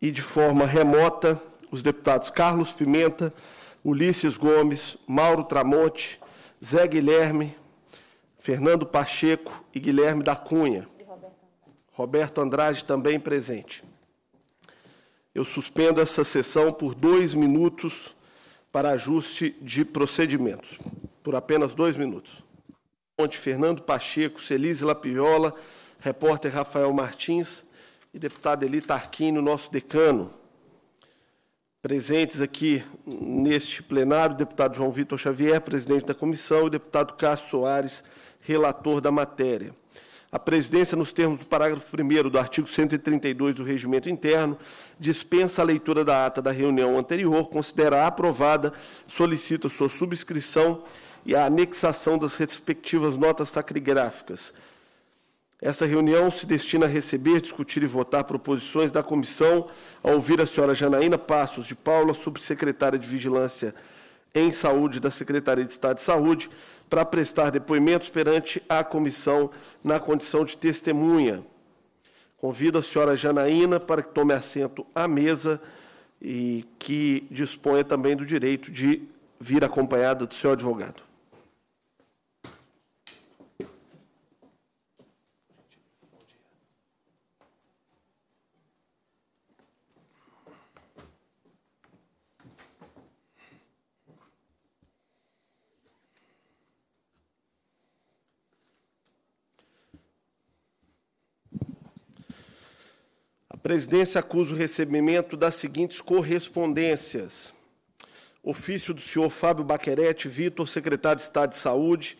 e de forma remota os deputados Carlos Pimenta, Ulisses Gomes, Mauro Tramonte, Zé Guilherme, Fernando Pacheco e Guilherme da Cunha. Roberto Andrade também presente. Eu suspendo essa sessão por dois minutos para ajuste de procedimentos. Por apenas dois minutos. Onde Fernando Pacheco, Celise Lapiola, repórter Rafael Martins, e deputado Eli Tarquini, nosso decano. Presentes aqui neste plenário, o deputado João Vitor Xavier, presidente da comissão, e o deputado Cássio Soares, relator da matéria. A presidência, nos termos do parágrafo 1 do artigo 132 do Regimento Interno, dispensa a leitura da ata da reunião anterior, considera aprovada, solicita sua subscrição e a anexação das respectivas notas taquigráficas. Esta reunião se destina a receber, discutir e votar proposições da comissão a ouvir a senhora Janaína Passos de Paula, subsecretária de Vigilância em Saúde da Secretaria de Estado de Saúde, para prestar depoimentos perante a comissão na condição de testemunha. Convido a senhora Janaína para que tome assento à mesa e que disponha também do direito de vir acompanhada do seu advogado. presidência acusa o recebimento das seguintes correspondências. Ofício do senhor Fábio Baquerete Vitor, secretário de Estado de Saúde,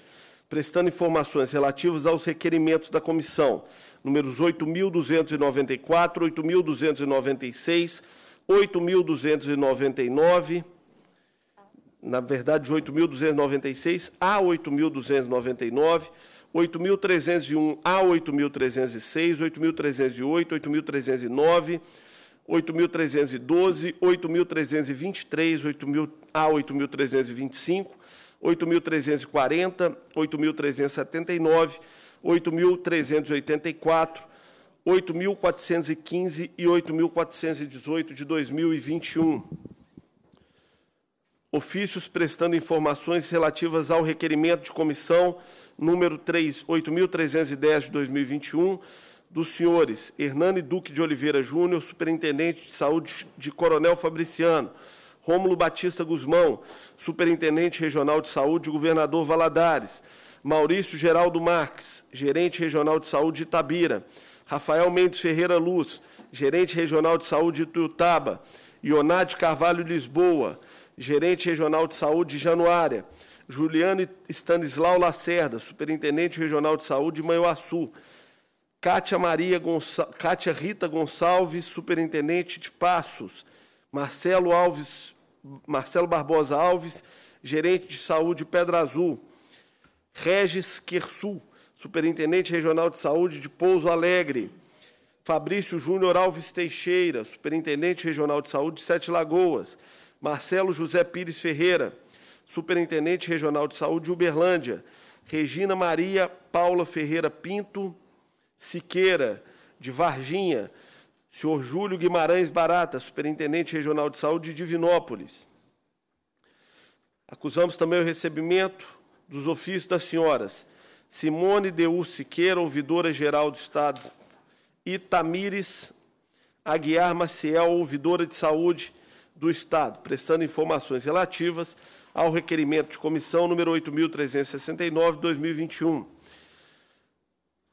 prestando informações relativas aos requerimentos da comissão, números 8.294, 8.296, 8.299, na verdade, de 8.296 a 8.299, 8.301 a 8.306, 8.308, 8.309, 8.312, 8.323 a 8.325, 8.340, 8.379, 8.384, 8.415 e 8.418 de 2021. Ofícios prestando informações relativas ao requerimento de comissão número 3, 8.310 de 2021, dos senhores Hernani Duque de Oliveira Júnior, Superintendente de Saúde de Coronel Fabriciano, Rômulo Batista Guzmão, Superintendente Regional de Saúde, Governador Valadares, Maurício Geraldo Marques, Gerente Regional de Saúde de Itabira, Rafael Mendes Ferreira Luz, Gerente Regional de Saúde de Tuiutaba, Ionade Carvalho Lisboa, Gerente Regional de Saúde de Januária, Juliano Stanislau Lacerda, Superintendente Regional de Saúde, de Manhuaçu. Cátia, Maria Gonça... Cátia Rita Gonçalves, Superintendente de Passos. Marcelo Alves, Marcelo Barbosa Alves, Gerente de Saúde Pedra Azul. Regis Quersul, Superintendente Regional de Saúde de Pouso Alegre. Fabrício Júnior Alves Teixeira, Superintendente Regional de Saúde de Sete Lagoas. Marcelo José Pires Ferreira, Superintendente Regional de Saúde de Uberlândia, Regina Maria Paula Ferreira Pinto Siqueira, de Varginha, senhor Júlio Guimarães Barata, Superintendente Regional de Saúde de Divinópolis. Acusamos também o recebimento dos ofícios das senhoras Simone Deu Siqueira, ouvidora-geral do Estado, e Tamires Aguiar Maciel, ouvidora de saúde do Estado, prestando informações relativas ao requerimento de comissão número 8.369-2021.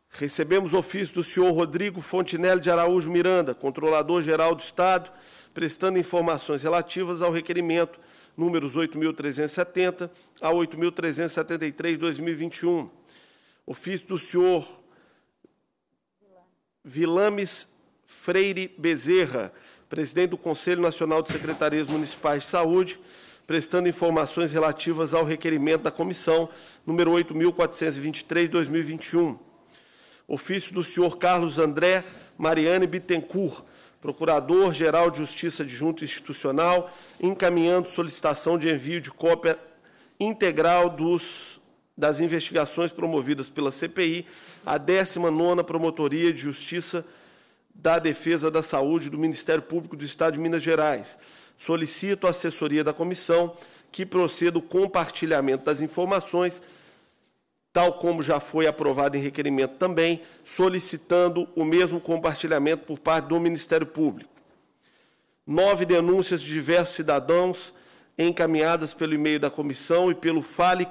Recebemos ofício do senhor Rodrigo Fontinelli de Araújo Miranda, controlador-geral do Estado, prestando informações relativas ao requerimento números 8.370 a 8.373-2021. Ofício do senhor Vilames Freire Bezerra, presidente do Conselho Nacional de Secretarias Municipais de Saúde, prestando informações relativas ao requerimento da comissão número 8423/2021. Ofício do senhor Carlos André Mariane Bittencourt, Procurador-Geral de Justiça Adjunto Institucional, encaminhando solicitação de envio de cópia integral dos, das investigações promovidas pela CPI à 19ª Promotoria de Justiça da Defesa da Saúde do Ministério Público do Estado de Minas Gerais, solicito a assessoria da comissão que proceda o compartilhamento das informações, tal como já foi aprovado em requerimento também, solicitando o mesmo compartilhamento por parte do Ministério Público. Nove denúncias de diversos cidadãos encaminhadas pelo e-mail da comissão e pelo Fale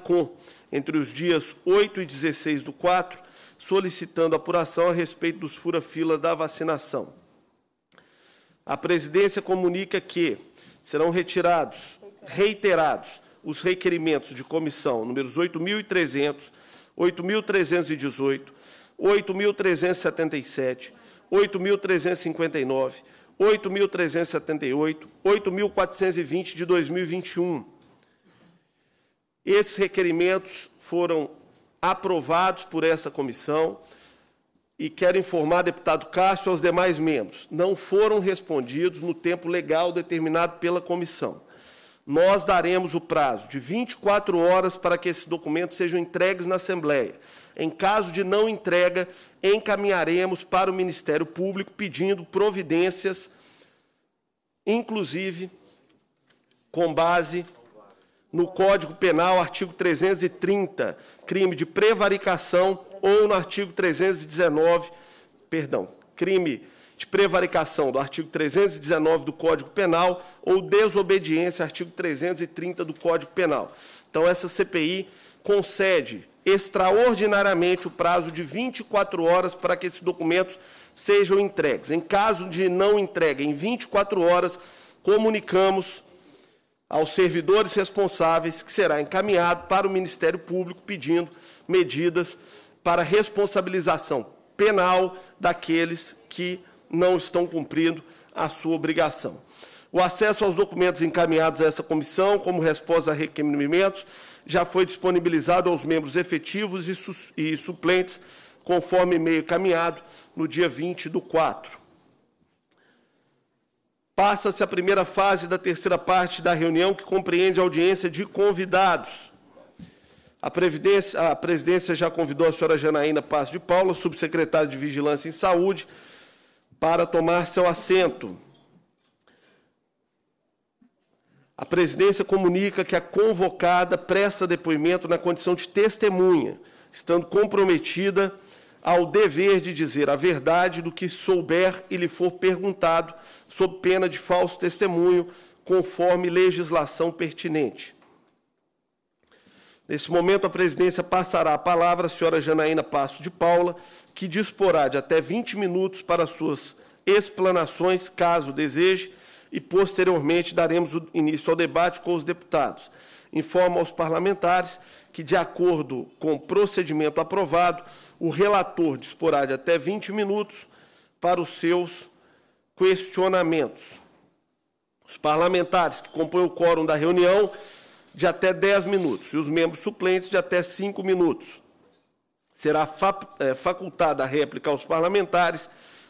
entre os dias 8 e 16 do 4, solicitando apuração a respeito dos fura-fila da vacinação. A presidência comunica que serão retirados, reiterados, os requerimentos de comissão números 8.300, 8.318, 8.377, 8.359, 8.378, 8.420 de 2021. Esses requerimentos foram aprovados por essa comissão e quero informar, deputado Cássio, aos demais membros, não foram respondidos no tempo legal determinado pela comissão. Nós daremos o prazo de 24 horas para que esses documentos sejam entregues na Assembleia. Em caso de não entrega, encaminharemos para o Ministério Público pedindo providências, inclusive com base no Código Penal, artigo 330, crime de prevaricação ou no artigo 319, perdão, crime de prevaricação do artigo 319 do Código Penal ou desobediência, artigo 330 do Código Penal. Então, essa CPI concede extraordinariamente o prazo de 24 horas para que esses documentos sejam entregues. Em caso de não entrega em 24 horas, comunicamos aos servidores responsáveis que será encaminhado para o Ministério Público pedindo medidas para responsabilização penal daqueles que não estão cumprindo a sua obrigação. O acesso aos documentos encaminhados a essa comissão, como resposta a requerimentos, já foi disponibilizado aos membros efetivos e, suplentes, conforme e-mail caminhado no dia 20 do 4. Passa-se a primeira fase da terceira parte da reunião, que compreende a audiência de convidados. A, Previdência, a presidência já convidou a senhora Janaína Passo de Paula, subsecretária de Vigilância em Saúde, para tomar seu assento. A presidência comunica que a convocada presta depoimento na condição de testemunha, estando comprometida ao dever de dizer a verdade do que souber e lhe for perguntado, sob pena de falso testemunho, conforme legislação pertinente. Nesse momento, a presidência passará a palavra à senhora Janaína Passo de Paula, que disporá de até 20 minutos para suas explanações, caso deseje, e posteriormente daremos início ao debate com os deputados. Informo aos parlamentares que, de acordo com o procedimento aprovado, o relator disporá de até 20 minutos para os seus questionamentos. Os parlamentares que compõem o quórum da reunião de até 10 minutos e os membros suplentes de até 5 minutos. Será eh, facultada a réplica aos parlamentares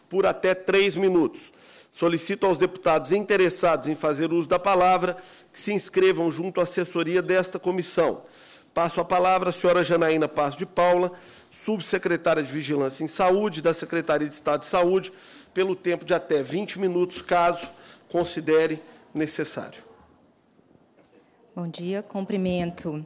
por até 3 minutos. Solicito aos deputados interessados em fazer uso da palavra que se inscrevam junto à assessoria desta comissão. Passo a palavra à senhora Janaína Passo de Paula, subsecretária de Vigilância em Saúde da Secretaria de Estado de Saúde, pelo tempo de até 20 minutos, caso considere necessário. Bom dia, cumprimento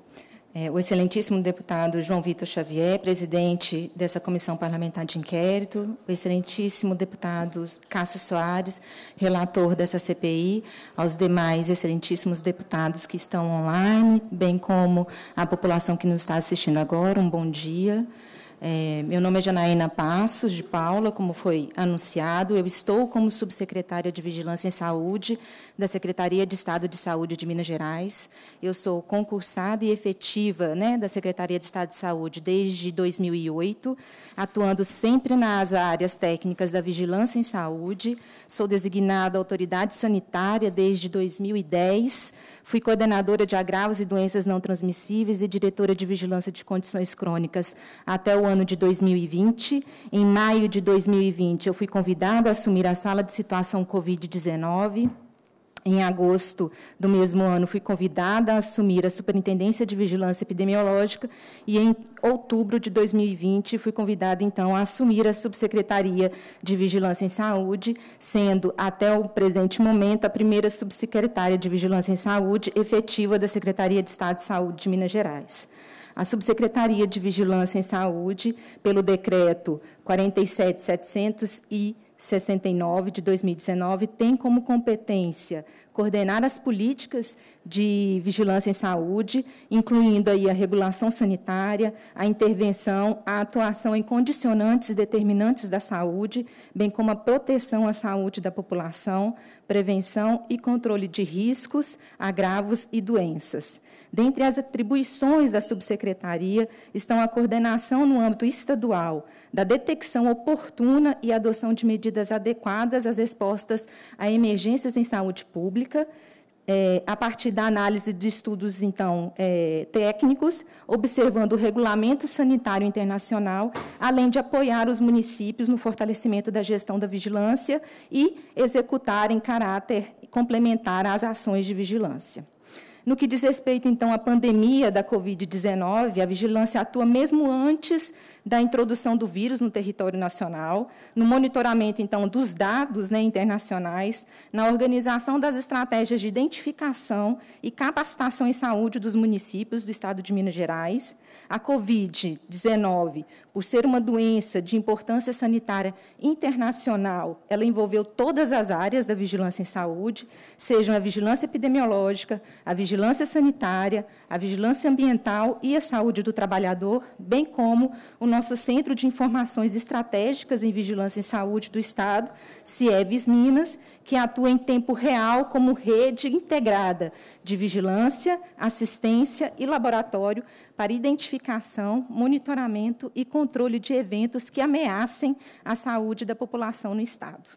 é, o excelentíssimo deputado João Vitor Xavier, presidente dessa comissão parlamentar de inquérito, o excelentíssimo deputado Cássio Soares, relator dessa CPI, aos demais excelentíssimos deputados que estão online, bem como a população que nos está assistindo agora, um bom dia. É, meu nome é Janaína Passos de Paula, como foi anunciado. Eu estou como subsecretária de Vigilância em Saúde da Secretaria de Estado de Saúde de Minas Gerais. Eu sou concursada e efetiva né, da Secretaria de Estado de Saúde desde 2008, atuando sempre nas áreas técnicas da vigilância em saúde. Sou designada autoridade sanitária desde 2010. Fui coordenadora de agravos e doenças não transmissíveis e diretora de vigilância de condições crônicas até o ano de 2020. Em maio de 2020, eu fui convidada a assumir a sala de situação Covid-19. Em agosto do mesmo ano, fui convidada a assumir a Superintendência de Vigilância Epidemiológica e, em outubro de 2020, fui convidada, então, a assumir a Subsecretaria de Vigilância em Saúde, sendo, até o presente momento, a primeira subsecretária de Vigilância em Saúde efetiva da Secretaria de Estado de Saúde de Minas Gerais. A Subsecretaria de Vigilância em Saúde, pelo decreto 47700 69 de 2019 tem como competência coordenar as políticas de vigilância em saúde, incluindo aí a regulação sanitária, a intervenção, a atuação em condicionantes determinantes da saúde, bem como a proteção à saúde da população, prevenção e controle de riscos, agravos e doenças. Dentre as atribuições da subsecretaria estão a coordenação no âmbito estadual da detecção oportuna e adoção de medidas adequadas às respostas a emergências em saúde pública, é, a partir da análise de estudos, então, é, técnicos, observando o regulamento sanitário internacional, além de apoiar os municípios no fortalecimento da gestão da vigilância e executar em caráter complementar as ações de vigilância. No que diz respeito, então, à pandemia da Covid-19, a vigilância atua mesmo antes da introdução do vírus no território nacional, no monitoramento, então, dos dados né, internacionais, na organização das estratégias de identificação e capacitação em saúde dos municípios do Estado de Minas Gerais, a Covid-19, por ser uma doença de importância sanitária internacional, ela envolveu todas as áreas da vigilância em saúde, sejam a vigilância epidemiológica, a vigilância sanitária, a vigilância ambiental e a saúde do trabalhador, bem como o nosso Centro de Informações Estratégicas em Vigilância em Saúde do Estado, CIEVES Minas, que atua em tempo real como rede integrada de vigilância, assistência e laboratório para identificação, monitoramento e controle de eventos que ameacem a saúde da população no Estado.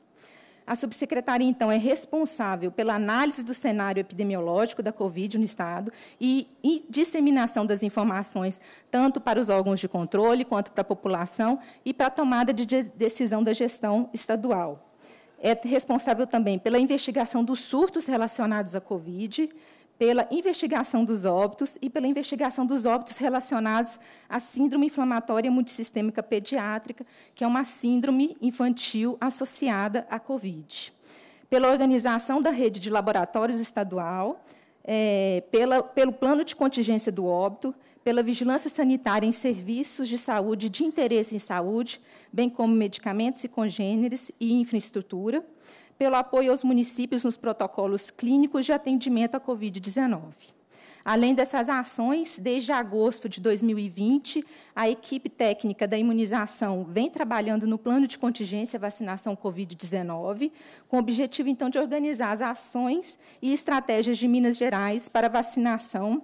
A subsecretaria, então, é responsável pela análise do cenário epidemiológico da Covid no Estado e, e, disseminação das informações, tanto para os órgãos de controle, quanto para a população, e para a tomada de decisão da gestão estadual é responsável também pela investigação dos surtos relacionados à Covid, pela investigação dos óbitos e pela investigação dos óbitos relacionados à síndrome inflamatória multissistêmica pediátrica, que é uma síndrome infantil associada à Covid. Pela organização da rede de laboratórios estadual, é, pela, pelo plano de contingência do óbito pela vigilância sanitária em serviços de saúde de interesse em saúde, bem como medicamentos e congêneres e infraestrutura, pelo apoio aos municípios nos protocolos clínicos de atendimento à Covid-19. Além dessas ações, desde agosto de 2020, a equipe técnica da imunização vem trabalhando no plano de contingência vacinação Covid-19, com o objetivo, então, de organizar as ações e estratégias de Minas Gerais para vacinação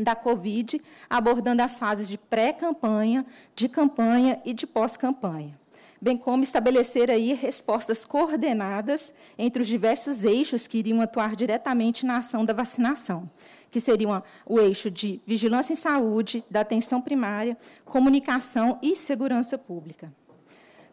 da Covid, abordando as fases de pré-campanha, de campanha e de pós-campanha, bem como estabelecer aí respostas coordenadas entre os diversos eixos que iriam atuar diretamente na ação da vacinação, que seriam o eixo de vigilância em saúde, da atenção primária, comunicação e segurança pública.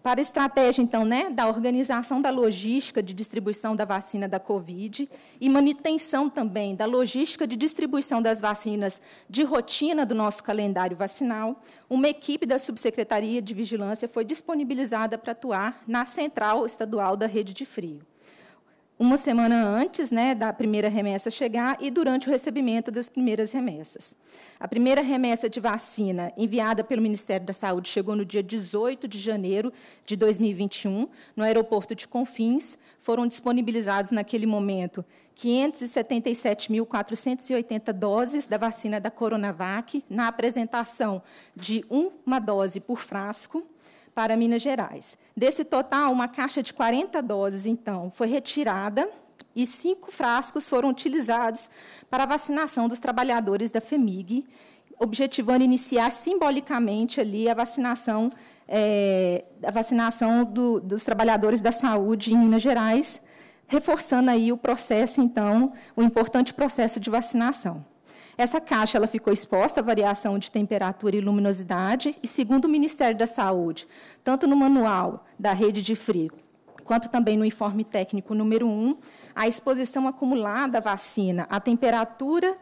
Para a estratégia, então, né, da organização da logística de distribuição da vacina da Covid e manutenção também da logística de distribuição das vacinas de rotina do nosso calendário vacinal, uma equipe da Subsecretaria de Vigilância foi disponibilizada para atuar na Central Estadual da Rede de Frio uma semana antes né, da primeira remessa chegar e durante o recebimento das primeiras remessas. A primeira remessa de vacina enviada pelo Ministério da Saúde chegou no dia 18 de janeiro de 2021, no aeroporto de Confins. Foram disponibilizados, naquele momento, 577.480 doses da vacina da Coronavac, na apresentação de uma dose por frasco para Minas Gerais. Desse total, uma caixa de 40 doses, então, foi retirada e cinco frascos foram utilizados para a vacinação dos trabalhadores da FEMIG, objetivando iniciar simbolicamente ali a vacinação, é, a vacinação do, dos trabalhadores da saúde em Minas Gerais, reforçando aí o processo, então, o importante processo de vacinação. Essa caixa ela ficou exposta à variação de temperatura e luminosidade, e segundo o Ministério da Saúde, tanto no manual da rede de frio quanto também no informe técnico número 1, a exposição acumulada à vacina à temperatura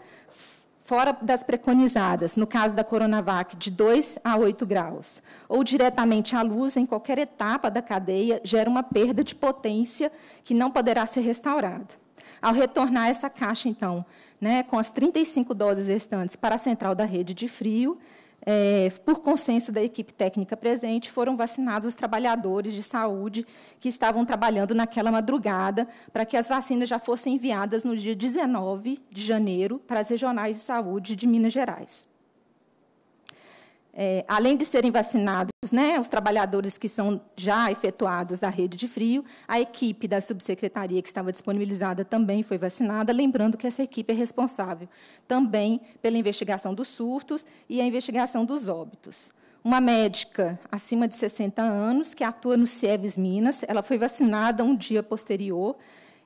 fora das preconizadas, no caso da Coronavac, de 2 a 8 graus, ou diretamente à luz em qualquer etapa da cadeia, gera uma perda de potência que não poderá ser restaurada. Ao retornar essa caixa, então, né, com as 35 doses restantes para a central da rede de frio, é, por consenso da equipe técnica presente, foram vacinados os trabalhadores de saúde que estavam trabalhando naquela madrugada para que as vacinas já fossem enviadas no dia 19 de janeiro para as regionais de saúde de Minas Gerais é, além de serem vacinados, né, os trabalhadores que são já efetuados da rede de frio, a equipe da subsecretaria que estava disponibilizada também foi vacinada, lembrando que essa equipe é responsável também pela investigação dos surtos e a investigação dos óbitos. Uma médica acima de 60 anos, que atua no CIEVES Minas, ela foi vacinada um dia posterior,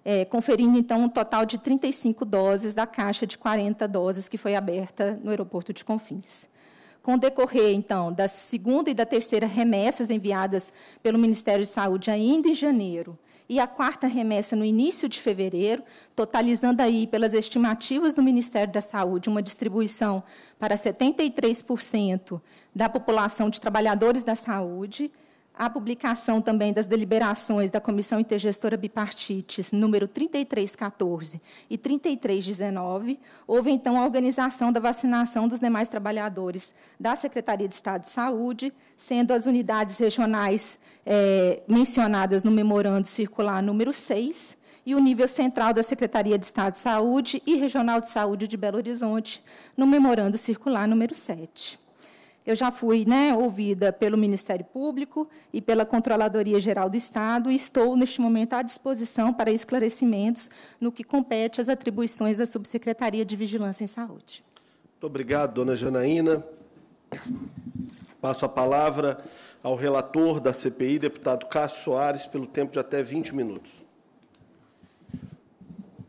é, conferindo, então, um total de 35 doses da caixa de 40 doses que foi aberta no aeroporto de Confins com decorrer, então, da segunda e da terceira remessas enviadas pelo Ministério de Saúde ainda em janeiro, e a quarta remessa no início de fevereiro, totalizando aí, pelas estimativas do Ministério da Saúde, uma distribuição para 73% da população de trabalhadores da saúde, a publicação também das deliberações da Comissão Intergestora Bipartites, número 3314 e 3319, houve então a organização da vacinação dos demais trabalhadores da Secretaria de Estado de Saúde, sendo as unidades regionais é, mencionadas no memorando circular número 6 e o nível central da Secretaria de Estado de Saúde e Regional de Saúde de Belo Horizonte, no memorando circular número 7. Eu já fui né, ouvida pelo Ministério Público e pela Controladoria Geral do Estado e estou, neste momento, à disposição para esclarecimentos no que compete às atribuições da Subsecretaria de Vigilância em Saúde. Muito obrigado, dona Janaína. Passo a palavra ao relator da CPI, deputado Cássio Soares, pelo tempo de até 20 minutos.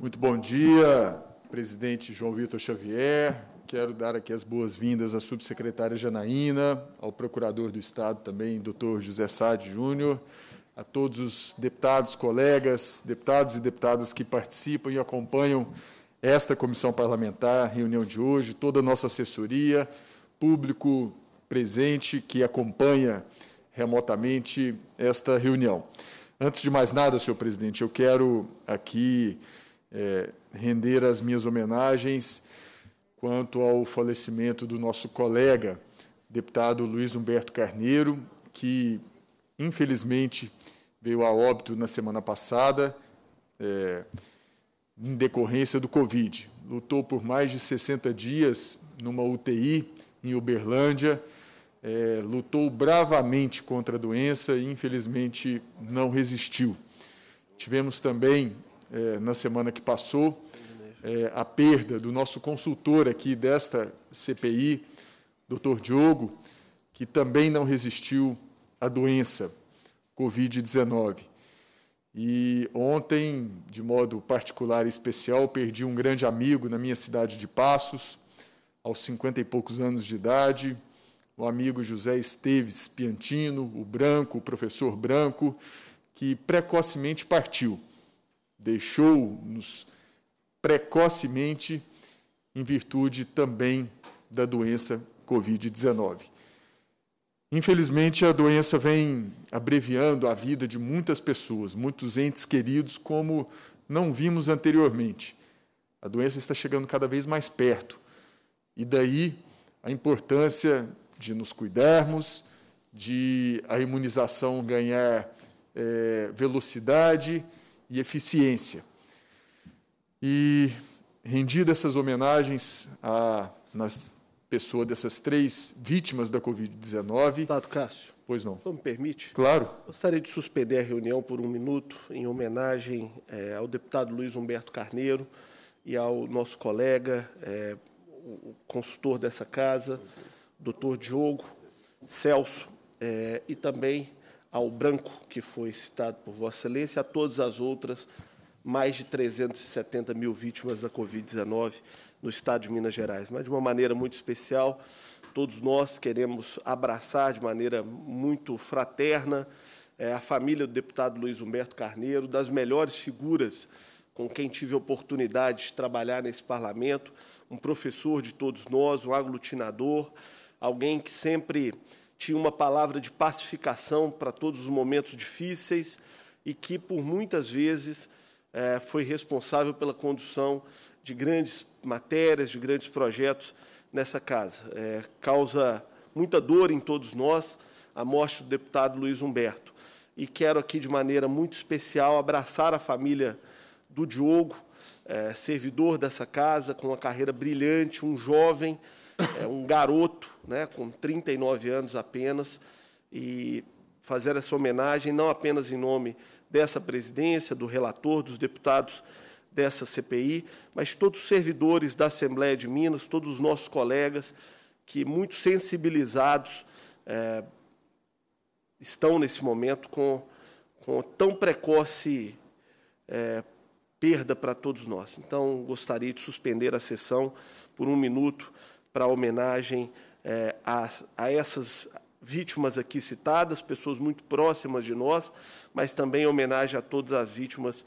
Muito bom dia, presidente João Vitor Xavier, quero dar aqui as boas-vindas à subsecretária Janaína, ao procurador do Estado também, doutor José Sade Júnior, a todos os deputados, colegas, deputados e deputadas que participam e acompanham esta comissão parlamentar, reunião de hoje, toda a nossa assessoria, público presente que acompanha remotamente esta reunião. Antes de mais nada, senhor presidente, eu quero aqui é, render as minhas homenagens quanto ao falecimento do nosso colega, deputado Luiz Humberto Carneiro, que infelizmente veio a óbito na semana passada, é, em decorrência do Covid. Lutou por mais de 60 dias numa UTI em Uberlândia, é, lutou bravamente contra a doença e, infelizmente, não resistiu. Tivemos também, é, na semana que passou, é, a perda do nosso consultor aqui desta CPI, Dr. Diogo, que também não resistiu à doença Covid-19. E ontem, de modo particular e especial, perdi um grande amigo na minha cidade de Passos, aos cinquenta e poucos anos de idade, o amigo José Esteves Piantino, o Branco, o professor Branco, que precocemente partiu, deixou-nos precocemente, em virtude também da doença Covid-19. Infelizmente, a doença vem abreviando a vida de muitas pessoas, muitos entes queridos, como não vimos anteriormente. A doença está chegando cada vez mais perto. E daí a importância de nos cuidarmos, de a imunização ganhar é, velocidade e eficiência. E rendidas essas homenagens à, pessoa dessas três vítimas da Covid-19. Tato Cássio. Pois não. Então, me permite? Claro. Gostaria de suspender a reunião por um minuto em homenagem é, ao deputado Luiz Humberto Carneiro e ao nosso colega, é, o consultor dessa casa, doutor Diogo Celso, é, e também ao Branco, que foi citado por Vossa Excelência, e a todas as outras mais de 370 mil vítimas da Covid-19 no estado de Minas Gerais. Mas, de uma maneira muito especial, todos nós queremos abraçar de maneira muito fraterna eh, a família do deputado Luiz Humberto Carneiro, das melhores figuras com quem tive a oportunidade de trabalhar nesse parlamento, um professor de todos nós, um aglutinador, alguém que sempre tinha uma palavra de pacificação para todos os momentos difíceis e que, por muitas vezes, é, foi responsável pela condução de grandes matérias, de grandes projetos nessa casa. É, causa muita dor em todos nós a morte do deputado Luiz Humberto. E quero aqui, de maneira muito especial, abraçar a família do Diogo, é, servidor dessa casa, com uma carreira brilhante, um jovem, é, um garoto, né, com 39 anos apenas, e fazer essa homenagem não apenas em nome dessa presidência, do relator, dos deputados dessa CPI, mas todos os servidores da Assembleia de Minas, todos os nossos colegas que, muito sensibilizados, é, estão nesse momento com, com tão precoce é, perda para todos nós. Então, gostaria de suspender a sessão por um minuto para homenagem é, a, a, essas, vítimas aqui citadas, pessoas muito próximas de nós, mas também em homenagem a todas as vítimas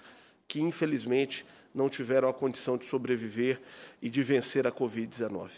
que, infelizmente, não tiveram a condição de sobreviver e de vencer a Covid-19.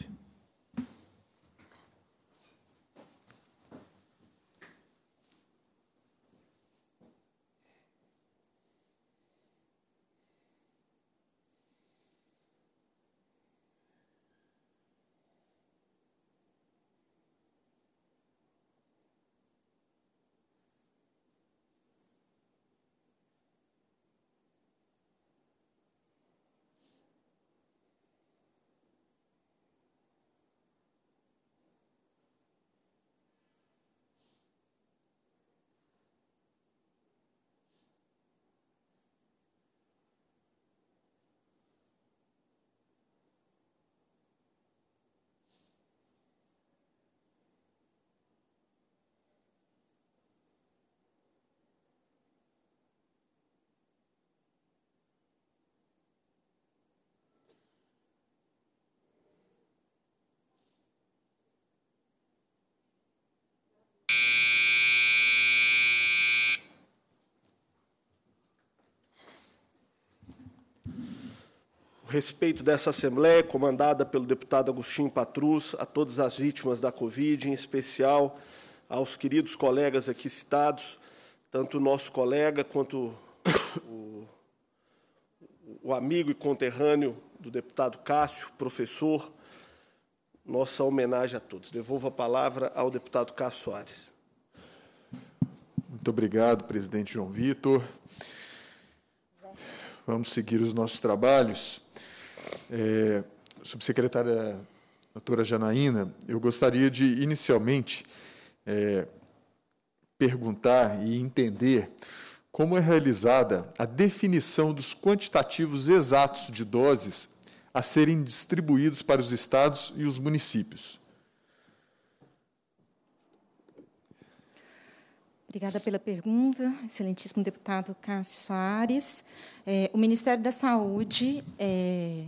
o respeito dessa Assembleia, comandada pelo deputado Agostinho Patrus, a todas as vítimas da Covid, em especial aos queridos colegas aqui citados, tanto o nosso colega quanto o, o amigo e conterrâneo do deputado Cássio, professor, nossa homenagem a todos. Devolvo a palavra ao deputado Cássio Soares. Muito obrigado, presidente João Vitor. Vamos seguir os nossos trabalhos. É, subsecretária doutora Janaína, eu gostaria de, inicialmente, é, perguntar e entender como é realizada a definição dos quantitativos exatos de doses a serem distribuídos para os estados e os municípios. Obrigada pela pergunta, excelentíssimo deputado Cássio Soares. É, o Ministério da Saúde, é,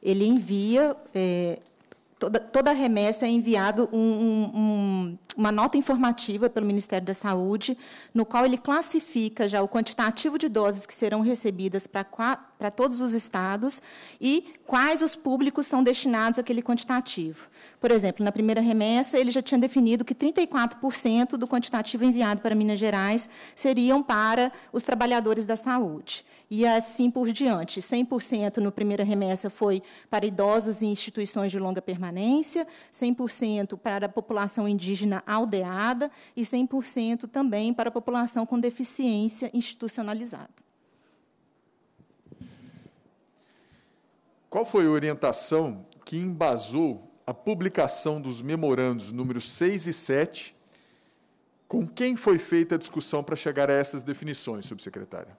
ele envia é, toda, toda remessa é enviado um, um, uma nota informativa pelo Ministério da Saúde, no qual ele classifica já o quantitativo de doses que serão recebidas para, para todos os estados e quais os públicos são destinados àquele quantitativo. Por exemplo, na primeira remessa, ele já tinha definido que 34% do quantitativo enviado para Minas Gerais seriam para os trabalhadores da saúde e assim por diante. 100% no primeira remessa foi para idosos e instituições de longa permanência, 100% para a população indígena aldeada e 100% também para a população com deficiência institucionalizada. Qual foi a orientação que embasou a publicação dos memorandos números 6 e 7? Com quem foi feita a discussão para chegar a essas definições, subsecretária?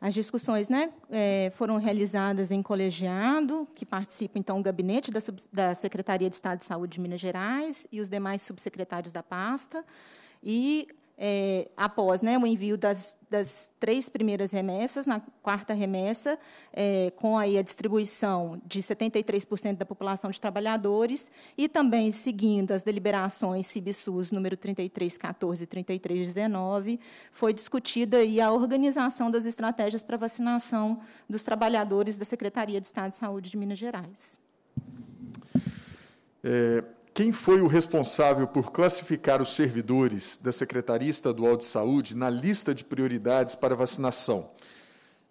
As discussões né, é, foram realizadas em colegiado, que participa, então, o gabinete da, da, Secretaria de Estado de Saúde de Minas Gerais e os demais subsecretários da pasta. E é, após né, o envio das, das, três primeiras remessas, na quarta remessa, é, com aí a distribuição de 73% da população de trabalhadores, e também seguindo as deliberações CIBSUS número 3314 e 3319, foi discutida aí a organização das estratégias para vacinação dos trabalhadores da Secretaria de Estado de Saúde de Minas Gerais. É, quem foi o responsável por classificar os servidores da Secretaria Estadual de Saúde na lista de prioridades para vacinação?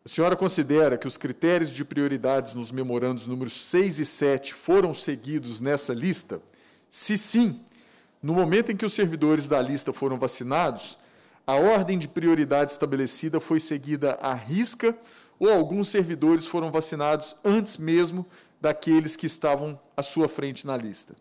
A senhora considera que os critérios de prioridades nos memorandos números 6 e 7 foram seguidos nessa lista? Se sim, no momento em que os servidores da lista foram vacinados, a ordem de prioridade estabelecida foi seguida à risca ou alguns servidores foram vacinados antes mesmo daqueles que estavam à sua frente na lista?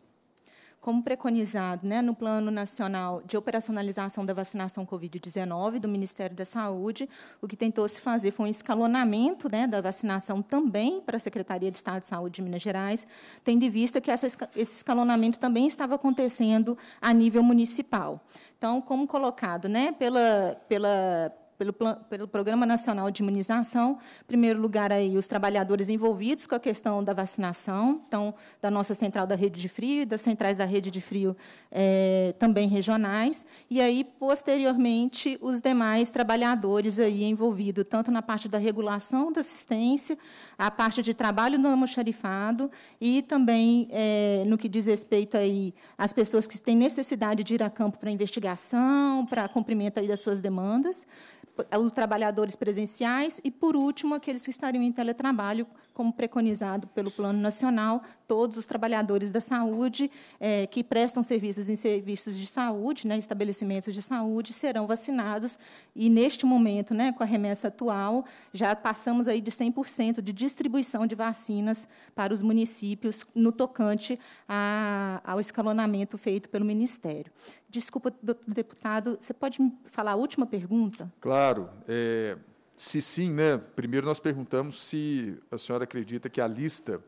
como preconizado né, no Plano Nacional de Operacionalização da Vacinação Covid-19 do Ministério da Saúde, o que tentou se fazer foi um escalonamento né, da vacinação também para a Secretaria de Estado de Saúde de Minas Gerais, tendo em vista que essa, esse escalonamento também estava acontecendo a nível municipal. Então, como colocado né, pela, pela pelo, pelo Programa Nacional de Imunização. Em primeiro lugar, aí, os trabalhadores envolvidos com a questão da vacinação, então, da nossa central da rede de frio e das centrais da rede de frio é, também regionais. E aí, posteriormente, os demais trabalhadores aí envolvidos, tanto na parte da regulação da assistência, a parte de trabalho no almoxarifado e também é, no que diz respeito aí às pessoas que têm necessidade de ir a campo para investigação, para cumprimento aí das suas demandas os trabalhadores presenciais e, por último, aqueles que estariam em teletrabalho como preconizado pelo Plano Nacional, todos os trabalhadores da saúde é, que prestam serviços em serviços de saúde, né, estabelecimentos de saúde, serão vacinados. E, neste momento, né, com a remessa atual, já passamos aí de 100% de distribuição de vacinas para os municípios no tocante a, ao escalonamento feito pelo Ministério. Desculpa, deputado, você pode falar a última pergunta? Claro. É se sim, né, primeiro nós perguntamos se a senhora acredita que a lista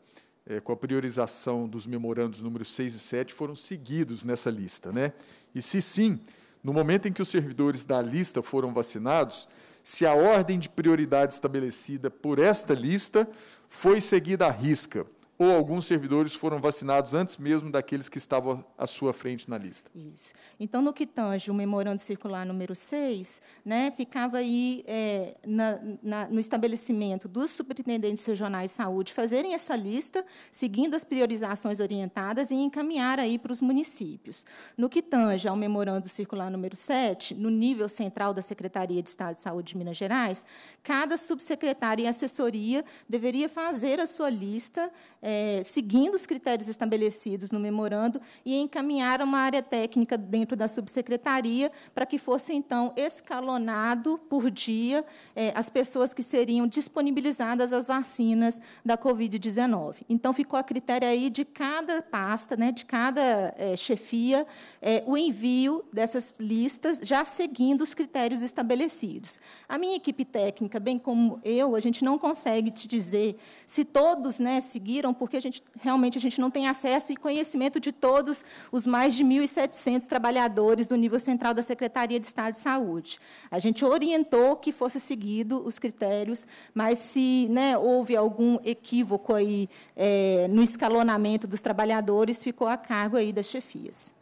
é, com a priorização dos memorandos números 6 e 7 foram seguidos nessa lista, né? E se sim, no momento em que os servidores da lista foram vacinados, se a ordem de prioridade estabelecida por esta lista foi seguida à risca ou alguns servidores foram vacinados antes mesmo daqueles que estavam à sua frente na lista. Isso. Então, no que tange o memorando circular número 6, né, ficava aí é, na, na, no estabelecimento dos superintendentes regionais de saúde fazerem essa lista, seguindo as priorizações orientadas e encaminhar aí para os municípios. No que tange ao memorando circular número 7, no nível central da Secretaria de Estado de Saúde de Minas Gerais, cada subsecretário e assessoria deveria fazer a sua lista é, é, seguindo os critérios estabelecidos no memorando, e encaminhar uma área técnica dentro da subsecretaria para que fosse, então, escalonado por dia é, as pessoas que seriam disponibilizadas as vacinas da Covid-19. Então, ficou a critério aí de cada pasta, né, de cada é, chefia, é, o envio dessas listas, já seguindo os critérios estabelecidos. A minha equipe técnica, bem como eu, a gente não consegue te dizer se todos né, seguiram porque a gente, realmente a gente não tem acesso e conhecimento de todos os mais de 1.700 trabalhadores do nível central da Secretaria de Estado de Saúde. A gente orientou que fosse seguido os critérios, mas se né, houve algum equívoco aí, é, no escalonamento dos trabalhadores, ficou a cargo aí das chefias.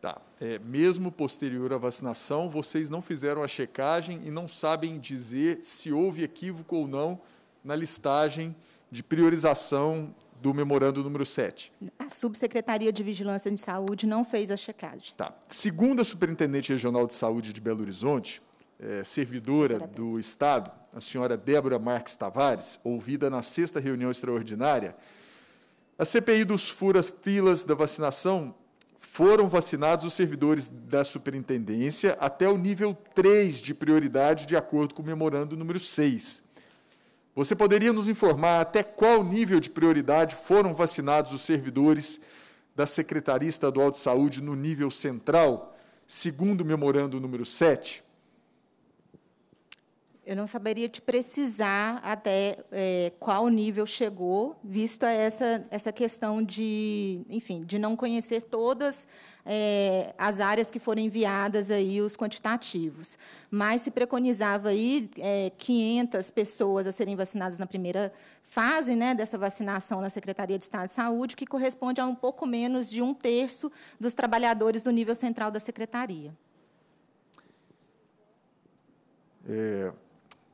Tá. É, mesmo posterior à vacinação, vocês não fizeram a checagem e não sabem dizer se houve equívoco ou não na listagem de priorização do memorando número 7. A Subsecretaria de Vigilância de Saúde não fez a checagem. Tá. Segundo a Superintendente Regional de Saúde de Belo Horizonte, é, servidora do Estado, a senhora Débora Marques Tavares, ouvida na sexta reunião extraordinária, a CPI dos furas filas da vacinação foram vacinados os servidores da superintendência até o nível 3 de prioridade, de acordo com o memorando número 6. Você poderia nos informar até qual nível de prioridade foram vacinados os servidores da Secretaria Estadual de Saúde no nível central, segundo o memorando número 7? Eu não saberia te precisar até é, qual nível chegou, visto essa, essa questão de, enfim, de não conhecer todas as é, as áreas que foram enviadas aí os quantitativos. Mas se preconizava aí é, 500 pessoas a serem vacinadas na primeira fase né, dessa vacinação na Secretaria de Estado de Saúde, que corresponde a um pouco menos de um terço dos trabalhadores do nível central da Secretaria. É,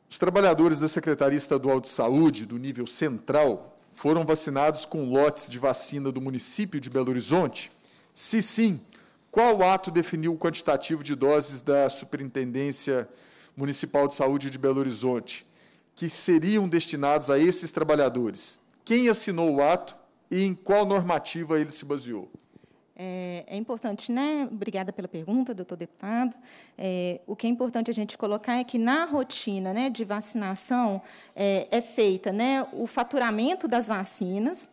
os trabalhadores da Secretaria Estadual de Saúde, do nível central, foram vacinados com lotes de vacina do município de Belo Horizonte se sim, qual ato definiu o quantitativo de doses da Superintendência Municipal de Saúde de Belo Horizonte que seriam destinados a esses trabalhadores? Quem assinou o ato e em qual normativa ele se baseou? É, é importante, né? Obrigada pela pergunta, doutor deputado. É, o que é importante a gente colocar é que na rotina né, de vacinação é, é feita né, o faturamento das vacinas,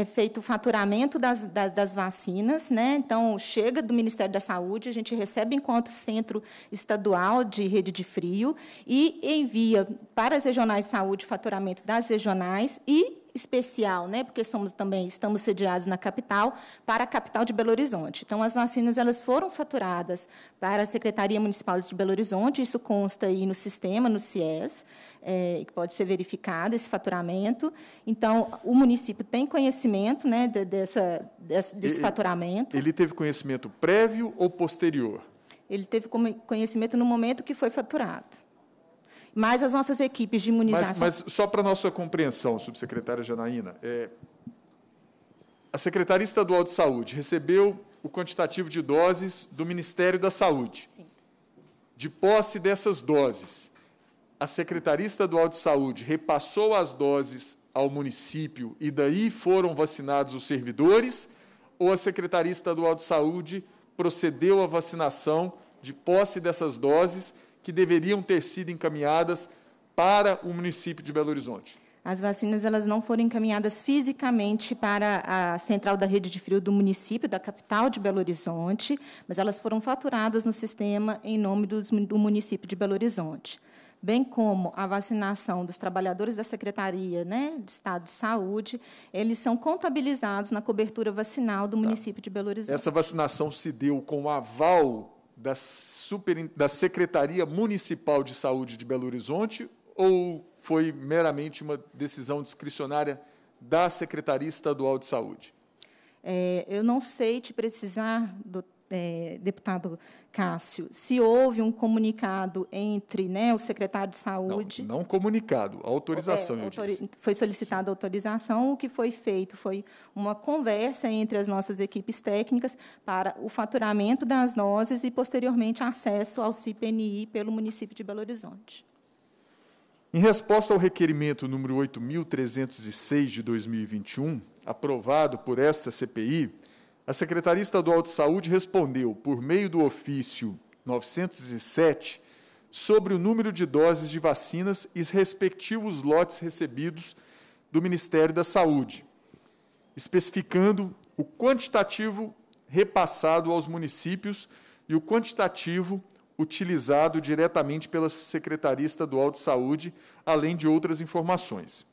é feito o faturamento das, das, das, vacinas, né? Então, chega do Ministério da Saúde, a gente recebe enquanto centro estadual de rede de frio e envia para as regionais de saúde o faturamento das regionais e especial, né, porque somos também estamos sediados na capital, para a capital de Belo Horizonte. Então as vacinas elas foram faturadas para a Secretaria Municipal de Belo Horizonte, isso consta aí no sistema, no CIES, é, que pode ser verificado esse faturamento. Então o município tem conhecimento, né, dessa, desse, desse faturamento. Ele teve conhecimento prévio ou posterior? Ele teve conhecimento no momento que foi faturado mais as nossas equipes de imunização. Mas, mas só para nossa compreensão, subsecretária Janaína, é, a Secretaria Estadual de Saúde recebeu o quantitativo de doses do Ministério da Saúde. Sim. De posse dessas doses, a Secretaria Estadual de Saúde repassou as doses ao município e daí foram vacinados os servidores, ou a Secretaria Estadual de Saúde procedeu à vacinação de posse dessas doses que deveriam ter sido encaminhadas para o município de Belo Horizonte. As vacinas elas não foram encaminhadas fisicamente para a central da rede de frio do município, da capital de Belo Horizonte, mas elas foram faturadas no sistema em nome dos, do município de Belo Horizonte. Bem como a vacinação dos trabalhadores da Secretaria né, de Estado de Saúde, eles são contabilizados na cobertura vacinal do tá. município de Belo Horizonte. Essa vacinação se deu com o aval da, super, da Secretaria Municipal de Saúde de Belo Horizonte ou foi meramente uma decisão discricionária da Secretaria Estadual de Saúde? É, eu não sei te precisar, doutor é, deputado Cássio, se houve um comunicado entre né, o secretário de saúde. Não, não comunicado, autorização. É, autori foi solicitada autorização. O que foi feito foi uma conversa entre as nossas equipes técnicas para o faturamento das nozes e, posteriormente, acesso ao CIPNI pelo município de Belo Horizonte. Em resposta ao requerimento número 8.306 de 2021, aprovado por esta CPI, a Secretaria Estadual de Saúde respondeu, por meio do ofício 907, sobre o número de doses de vacinas e respectivos lotes recebidos do Ministério da Saúde, especificando o quantitativo repassado aos municípios e o quantitativo utilizado diretamente pela Secretaria Estadual de Saúde, além de outras informações.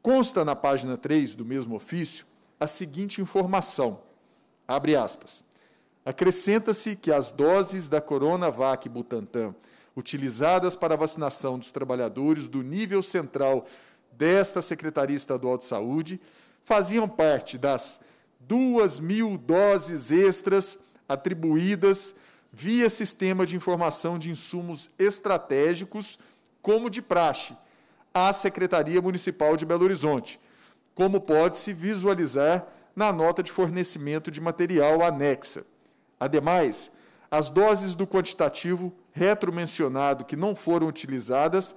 Consta na página 3 do mesmo ofício a seguinte informação: Abre aspas. Acrescenta-se que as doses da Coronavac Butantan utilizadas para a vacinação dos trabalhadores do nível central desta Secretaria Estadual de Saúde faziam parte das 2 mil doses extras atribuídas via sistema de informação de insumos estratégicos, como de praxe, à Secretaria Municipal de Belo Horizonte, como pode-se visualizar na nota de fornecimento de material anexa. Ademais, as doses do quantitativo retromencionado que não foram utilizadas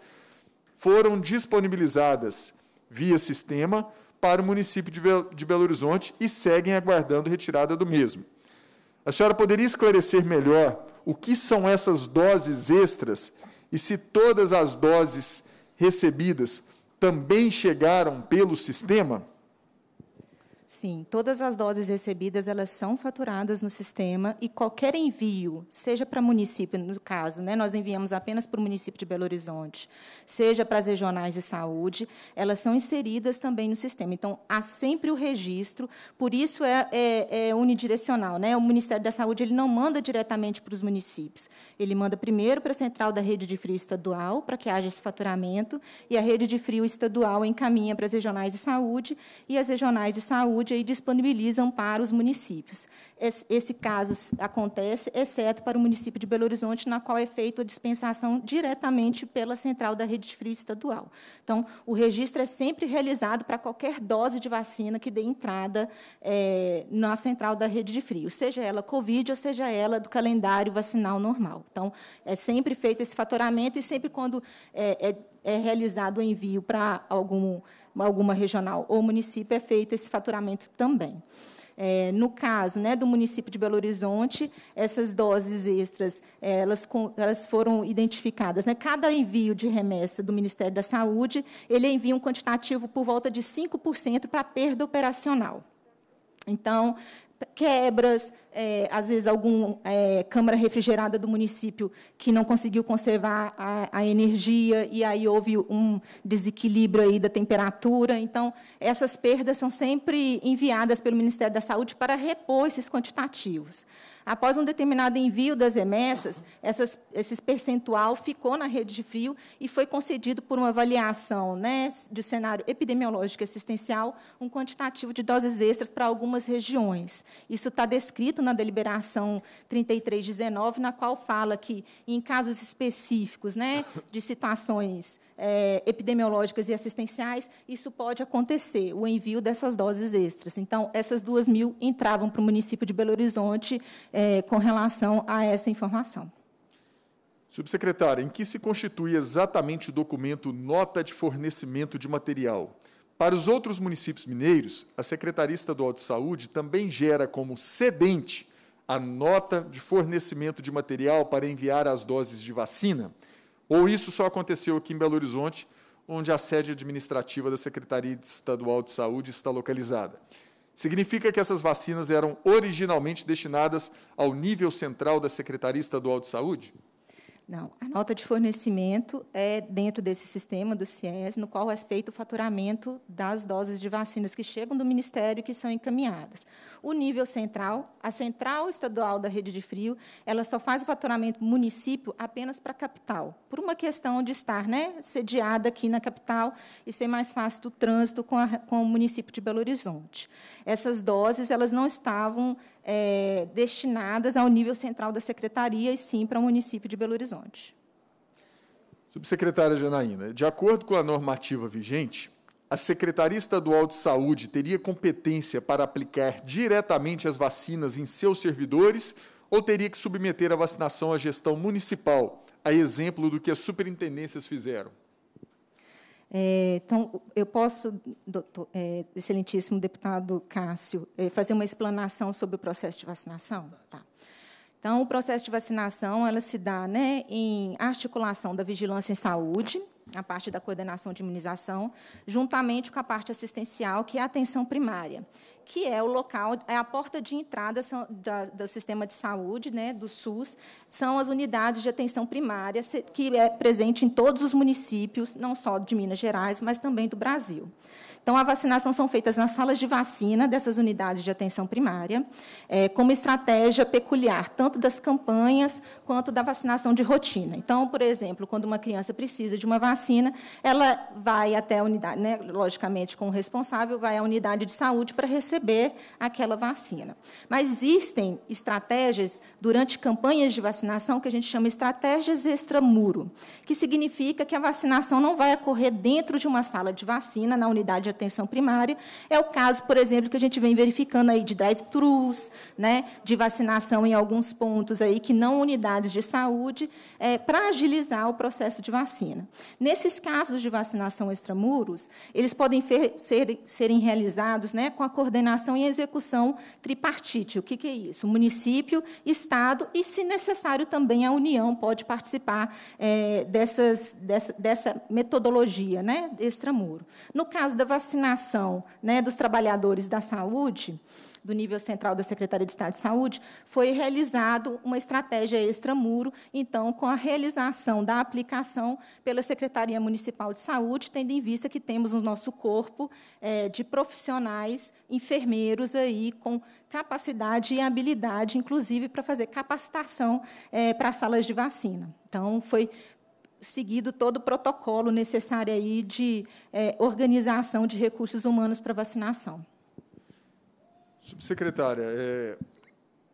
foram disponibilizadas via sistema para o município de Belo Horizonte e seguem aguardando retirada do mesmo. A senhora poderia esclarecer melhor o que são essas doses extras e se todas as doses recebidas também chegaram pelo sistema? Sim, todas as doses recebidas elas são faturadas no sistema e qualquer envio, seja para município, no caso, né, nós enviamos apenas para o município de Belo Horizonte, seja para as regionais de saúde, elas são inseridas também no sistema. Então há sempre o registro, por isso é, é, é unidirecional, né? O Ministério da Saúde ele não manda diretamente para os municípios, ele manda primeiro para a central da rede de frio estadual para que haja esse faturamento e a rede de frio estadual encaminha para as regionais de saúde e as regionais de saúde saúde aí disponibilizam para os municípios. Esse, esse caso acontece, exceto para o município de Belo Horizonte, na qual é feita a dispensação diretamente pela central da rede de frio estadual. Então, o registro é sempre realizado para qualquer dose de vacina que dê entrada é, na central da rede de frio, seja ela Covid ou seja ela do calendário vacinal normal. Então, é sempre feito esse faturamento e sempre quando é, é, é realizado o envio para algum alguma regional ou município, é feito esse faturamento também. É, no caso né, do município de Belo Horizonte, essas doses extras é, elas, elas foram identificadas. Né? Cada envio de remessa do Ministério da Saúde, ele envia um quantitativo por volta de 5% para perda operacional. Então, quebras, é, às vezes alguma é, câmara refrigerada do município que não conseguiu conservar a, a, energia e aí houve um desequilíbrio aí da temperatura. Então, essas perdas são sempre enviadas pelo Ministério da Saúde para repor esses quantitativos. Após um determinado envio das remessas, essas, esse percentual ficou na rede de frio e foi concedido por uma avaliação né, de cenário epidemiológico assistencial um quantitativo de doses extras para algumas regiões. Isso está descrito na deliberação 3319, na qual fala que, em casos específicos né, de situações é, epidemiológicas e assistenciais, isso pode acontecer, o envio dessas doses extras. Então, essas duas mil entravam para o município de Belo Horizonte é, com relação a essa informação. Subsecretária, em que se constitui exatamente o documento Nota de Fornecimento de Material? Para os outros municípios mineiros, a Secretaria Estadual de Saúde também gera como cedente a nota de fornecimento de material para enviar as doses de vacina. Ou isso só aconteceu aqui em Belo Horizonte, onde a sede administrativa da Secretaria Estadual de Saúde está localizada. Significa que essas vacinas eram originalmente destinadas ao nível central da Secretaria Estadual de Saúde? Não, a nota de fornecimento é dentro desse sistema do CIES, no qual respeita é o faturamento das doses de vacinas que chegam do Ministério e que são encaminhadas. O nível central, a central estadual da rede de frio, ela só faz o faturamento município apenas para a capital, por uma questão de estar né, sediada aqui na capital e ser mais fácil o trânsito com, a, com o município de Belo Horizonte. Essas doses, elas não estavam é, destinadas ao nível central da secretaria e sim para o município de Belo Horizonte. Subsecretária Janaína, de acordo com a normativa vigente, a Secretaria Estadual de Saúde teria competência para aplicar diretamente as vacinas em seus servidores ou teria que submeter a vacinação à gestão municipal, a exemplo do que as superintendências fizeram? É, então, eu posso, doutor, é, excelentíssimo deputado Cássio, é, fazer uma explanação sobre o processo de vacinação? Tá. Então, o processo de vacinação ela se dá né, em articulação da vigilância em saúde, a parte da coordenação de imunização, juntamente com a parte assistencial, que é a atenção primária, que é o local, é a porta de entrada da, do sistema de saúde, né, do SUS, são as unidades de atenção primária, que é presente em todos os municípios, não só de Minas Gerais, mas também do Brasil. Então, a vacinação são feitas nas salas de vacina dessas unidades de atenção primária, é, como estratégia peculiar, tanto das campanhas quanto da vacinação de rotina. Então, por exemplo, quando uma criança precisa de uma vacina, ela vai até a unidade, né, logicamente, com o responsável, vai à unidade de saúde para receber aquela vacina. Mas existem estratégias durante campanhas de vacinação que a gente chama estratégias extramuro, que significa que a vacinação não vai ocorrer dentro de uma sala de vacina, na unidade de atenção primária. É o caso, por exemplo, que a gente vem verificando aí de drive-thrus, né, de vacinação em alguns pontos aí que não unidades de saúde, é, para agilizar o processo de vacina. Nesses casos de vacinação extramuros, eles podem fer, ser, serem realizados né, com a coordenação e execução tripartite. O que, que é isso? município, Estado e, se necessário, também a União pode participar é, dessas, dessa, dessa metodologia né, extramuro. No caso da vacinação, vacinação né, dos trabalhadores da saúde, do nível central da Secretaria de Estado de Saúde, foi realizado uma estratégia extramuro, então, com a realização da aplicação pela Secretaria Municipal de Saúde, tendo em vista que temos no nosso corpo é, de profissionais, enfermeiros aí com capacidade e habilidade, inclusive, para fazer capacitação é, para salas de vacina. Então, foi seguido todo o protocolo necessário aí de é, organização de recursos humanos para vacinação. Subsecretária, é,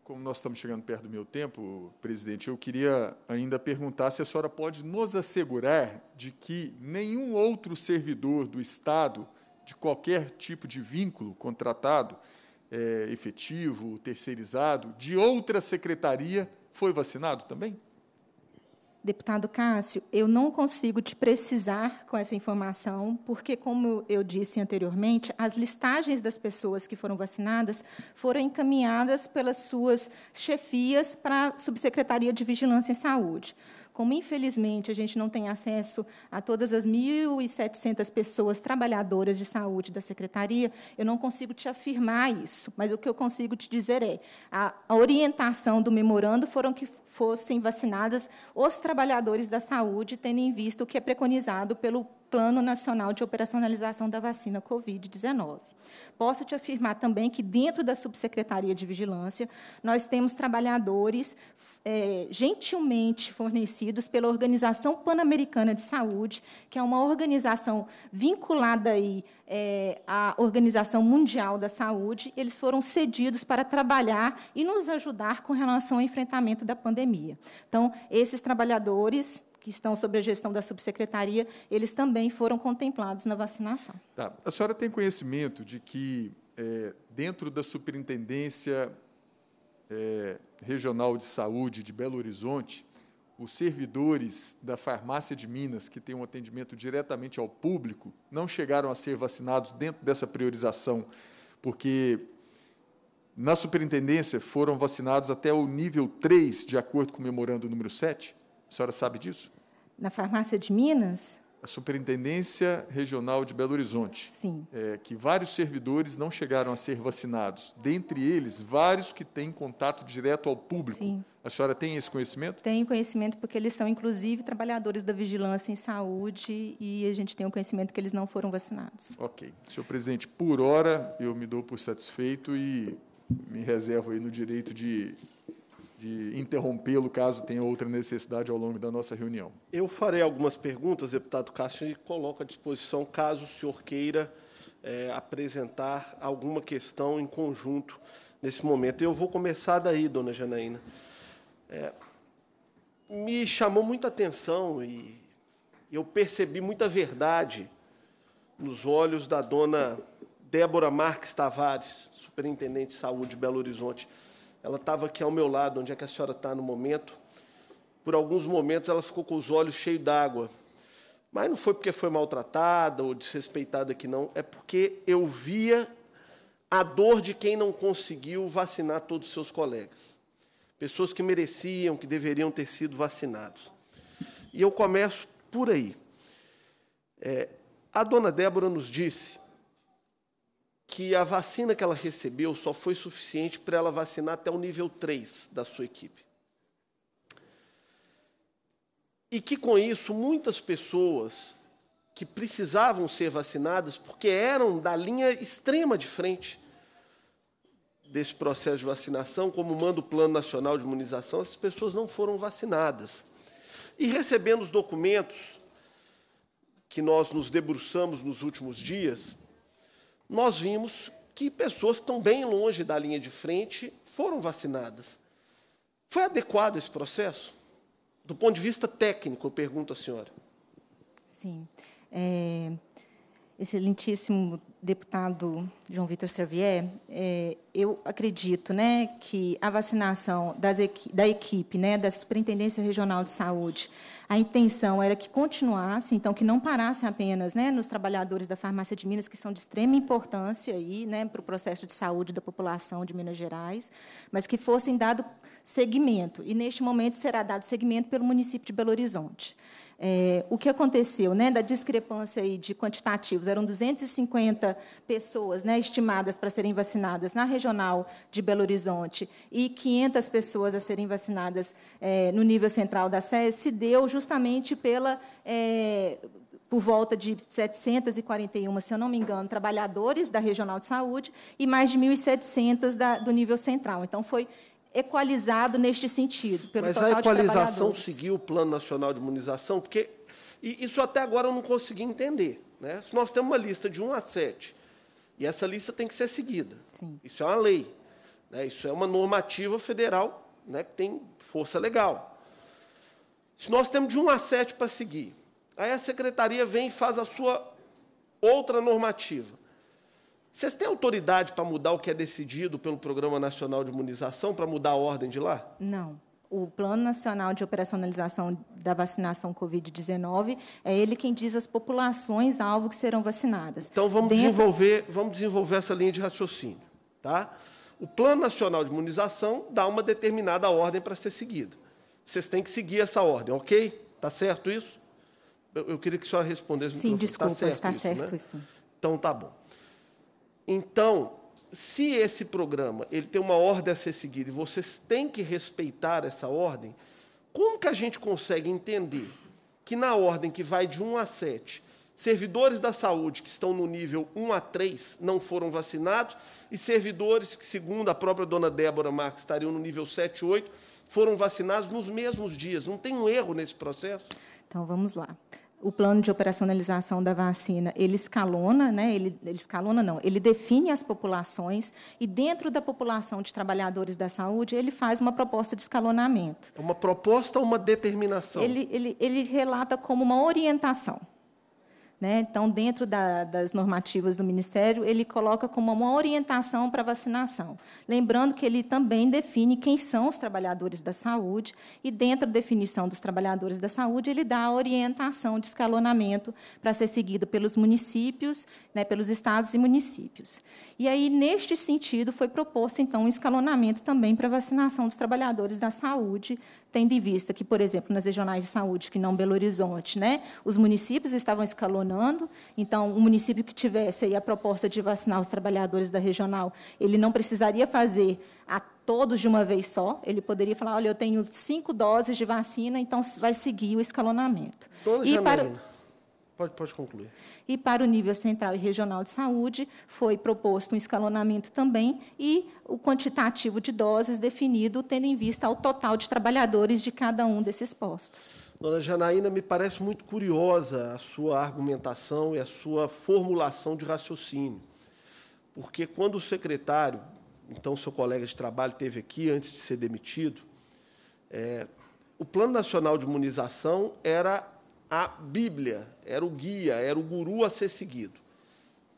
como nós estamos chegando perto do meu tempo, presidente, eu queria ainda perguntar se a senhora pode nos assegurar de que nenhum outro servidor do Estado, de qualquer tipo de vínculo contratado, é, efetivo, terceirizado, de outra secretaria, foi vacinado também? Deputado Cássio, eu não consigo te precisar com essa informação, porque, como eu disse anteriormente, as listagens das pessoas que foram vacinadas foram encaminhadas pelas suas chefias para a Subsecretaria de Vigilância em Saúde como infelizmente a gente não tem acesso a todas as 1.700 pessoas trabalhadoras de saúde da secretaria, eu não consigo te afirmar isso, mas o que eu consigo te dizer é a, a orientação do memorando foram que fossem vacinadas os trabalhadores da saúde, tendo em vista o que é preconizado pelo Plano Nacional de Operacionalização da Vacina Covid-19. Posso te afirmar também que, dentro da Subsecretaria de Vigilância, nós temos trabalhadores é, gentilmente fornecidos pela Organização Pan-Americana de Saúde, que é uma organização vinculada aí, é, à Organização Mundial da Saúde. Eles foram cedidos para trabalhar e nos ajudar com relação ao enfrentamento da pandemia. Então, esses trabalhadores que estão sob a gestão da subsecretaria, eles também foram contemplados na vacinação. Tá. A senhora tem conhecimento de que, é, dentro da Superintendência é, Regional de Saúde de Belo Horizonte, os servidores da Farmácia de Minas, que tem um atendimento diretamente ao público, não chegaram a ser vacinados dentro dessa priorização, porque na superintendência foram vacinados até o nível 3, de acordo com o memorando número 7? A senhora sabe disso? na farmácia de Minas? A Superintendência Regional de Belo Horizonte. Sim. É, que vários servidores não chegaram a ser vacinados. Dentre eles, vários que têm contato direto ao público. Sim. A senhora tem esse conhecimento? Tenho conhecimento, porque eles são, inclusive, trabalhadores da vigilância em saúde e a gente tem o conhecimento que eles não foram vacinados. Ok. Senhor presidente, por hora eu me dou por satisfeito e me reservo aí no direito de de interrompê-lo caso tenha outra necessidade ao longo da nossa reunião. Eu farei algumas perguntas, deputado Castro, e coloco à disposição caso o senhor queira é, apresentar alguma questão em conjunto nesse momento. Eu vou começar daí, dona Janaína. É, me chamou muita atenção e eu percebi muita verdade nos olhos da dona Débora Marques Tavares, superintendente de saúde de Belo Horizonte. Ela estava aqui ao meu lado, onde é que a senhora está no momento. Por alguns momentos ela ficou com os olhos cheios d'água. Mas não foi porque foi maltratada ou desrespeitada que não, é porque eu via a dor de quem não conseguiu vacinar todos os seus colegas. Pessoas que mereciam, que deveriam ter sido vacinados. E eu começo por aí. É, a dona Débora nos disse que a vacina que ela recebeu só foi suficiente para ela vacinar até o nível 3 da sua equipe. E que com isso muitas pessoas que precisavam ser vacinadas, porque eram da linha extrema de frente desse processo de vacinação, como manda o Plano Nacional de Imunização, essas pessoas não foram vacinadas. E recebendo os documentos que nós nos debruçamos nos últimos dias, nós vimos que pessoas que estão bem longe da linha de frente foram vacinadas. Foi adequado esse processo? Do ponto de vista técnico, eu pergunto à senhora. Sim. É, excelentíssimo deputado João Vitor Xavier, é, eu acredito né, que a vacinação equi da equipe, né, da Superintendência Regional de Saúde, a intenção era que continuasse, então, que não parasse apenas né, nos trabalhadores da farmácia de Minas, que são de extrema importância aí, né, para o processo de saúde da população de Minas Gerais, mas que fossem dado segmento. E, neste momento, será dado segmento pelo município de Belo Horizonte é, o que aconteceu, né, da discrepância aí de quantitativos. Eram 250 pessoas né, estimadas para serem vacinadas na regional de Belo Horizonte e 500 pessoas a serem vacinadas é, no nível central da SES, se deu justamente pela. É, por volta de 741, se eu não me engano, trabalhadores da Regional de Saúde e mais de 1.700 da, do nível central. Então, foi equalizado neste sentido. Pelo Mas a equalização seguiu o Plano Nacional de Imunização? Porque isso até agora eu não consegui entender. Né? Se nós temos uma lista de 1 a 7, e essa lista tem que ser seguida. Sim. Isso é uma lei. Né? Isso é uma normativa federal né? que tem força legal. Se nós temos de 1 a 7 para seguir, aí a secretaria vem e faz a sua outra normativa. Vocês têm autoridade para mudar o que é decidido pelo Programa Nacional de Imunização, para mudar a ordem de lá? Não. O Plano Nacional de Operacionalização da Vacinação Covid-19 é ele quem diz as populações alvo que serão vacinadas. Então vamos Dentro... desenvolver, vamos desenvolver essa linha de raciocínio, tá? O Plano Nacional de Imunização dá uma determinada ordem para ser seguida. Vocês têm que seguir essa ordem, ok? Tá certo isso? Eu, eu queria que a senhora respondesse. Sim, tá desculpa, certo está isso, certo, né? isso. Então tá bom. Então, se esse programa ele tem uma ordem a ser seguida e vocês têm que respeitar essa ordem, como que a gente consegue entender que na ordem que vai de 1 a 7, servidores da saúde que estão no nível 1 a 3 não foram vacinados e servidores que, segundo a própria dona Débora Marques, estariam no nível 7 e 8, foram vacinados nos mesmos dias? Não tem um erro nesse processo? Então, vamos lá o plano de operacionalização da vacina, ele escalona, né? Ele, ele, escalona não, ele define as populações e dentro da população de trabalhadores da saúde, ele faz uma proposta de escalonamento. Uma proposta ou uma determinação? Ele, ele, ele relata como uma orientação. Né? Então, dentro da, das normativas do Ministério, ele coloca como uma orientação para vacinação. Lembrando que ele também define quem são os trabalhadores da saúde, e dentro da definição dos trabalhadores da saúde, ele dá a orientação de escalonamento para ser seguido pelos municípios, né, pelos estados e municípios. E aí, neste sentido, foi proposto, então, um escalonamento também para a vacinação dos trabalhadores da saúde, tendo em vista que, por exemplo, nas regionais de saúde, que não Belo Horizonte, né, os municípios estavam escalonando, então, o um município que tivesse a proposta de vacinar os trabalhadores da regional, ele não precisaria fazer a todos de uma vez só, ele poderia falar, olha, eu tenho cinco doses de vacina, então vai seguir o escalonamento. Todo e janeiro. Pode, pode concluir. E para o nível central e regional de saúde, foi proposto um escalonamento também e o quantitativo de doses definido tendo em vista o total de trabalhadores de cada um desses postos. Dona Janaína, me parece muito curiosa a sua argumentação e a sua formulação de raciocínio. Porque quando o secretário, então seu colega de trabalho, teve aqui antes de ser demitido, é, o Plano Nacional de Imunização era a Bíblia, era o guia, era o guru a ser seguido.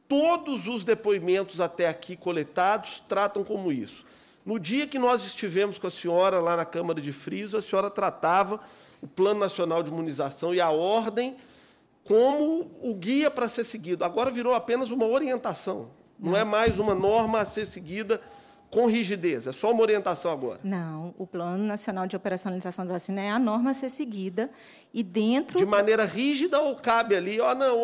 Todos os depoimentos até aqui coletados tratam como isso. No dia que nós estivemos com a senhora lá na Câmara de Friso, a senhora tratava o Plano Nacional de Imunização e a ordem como o guia para ser seguido. Agora virou apenas uma orientação, não é mais uma norma a ser seguida com rigidez? É só uma orientação agora? Não, o Plano Nacional de Operacionalização da Vacina é a norma a ser seguida e dentro... De maneira rígida ou cabe ali, ó, oh, não,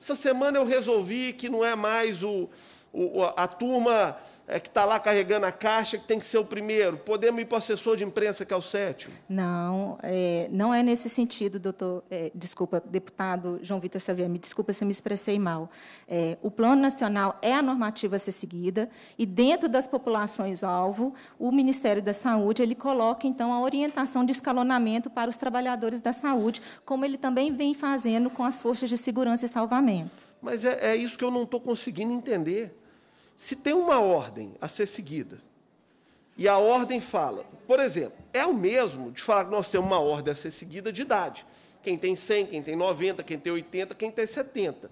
essa semana eu resolvi que não é mais o, o a turma é, que está lá carregando a caixa, que tem que ser o primeiro. Podemos ir para o assessor de imprensa, que é o sétimo? Não, é, não é nesse sentido, doutor. É, desculpa, deputado João Vitor Xavier, me desculpa se eu me expressei mal. É, o Plano Nacional é a normativa a ser seguida e, dentro das populações-alvo, o Ministério da Saúde ele coloca, então, a orientação de escalonamento para os trabalhadores da saúde, como ele também vem fazendo com as forças de segurança e salvamento. Mas é, é isso que eu não estou conseguindo entender. Se tem uma ordem a ser seguida, e a ordem fala, por exemplo, é o mesmo de falar que nós temos uma ordem a ser seguida de idade. Quem tem 100, quem tem 90, quem tem 80, quem tem 70.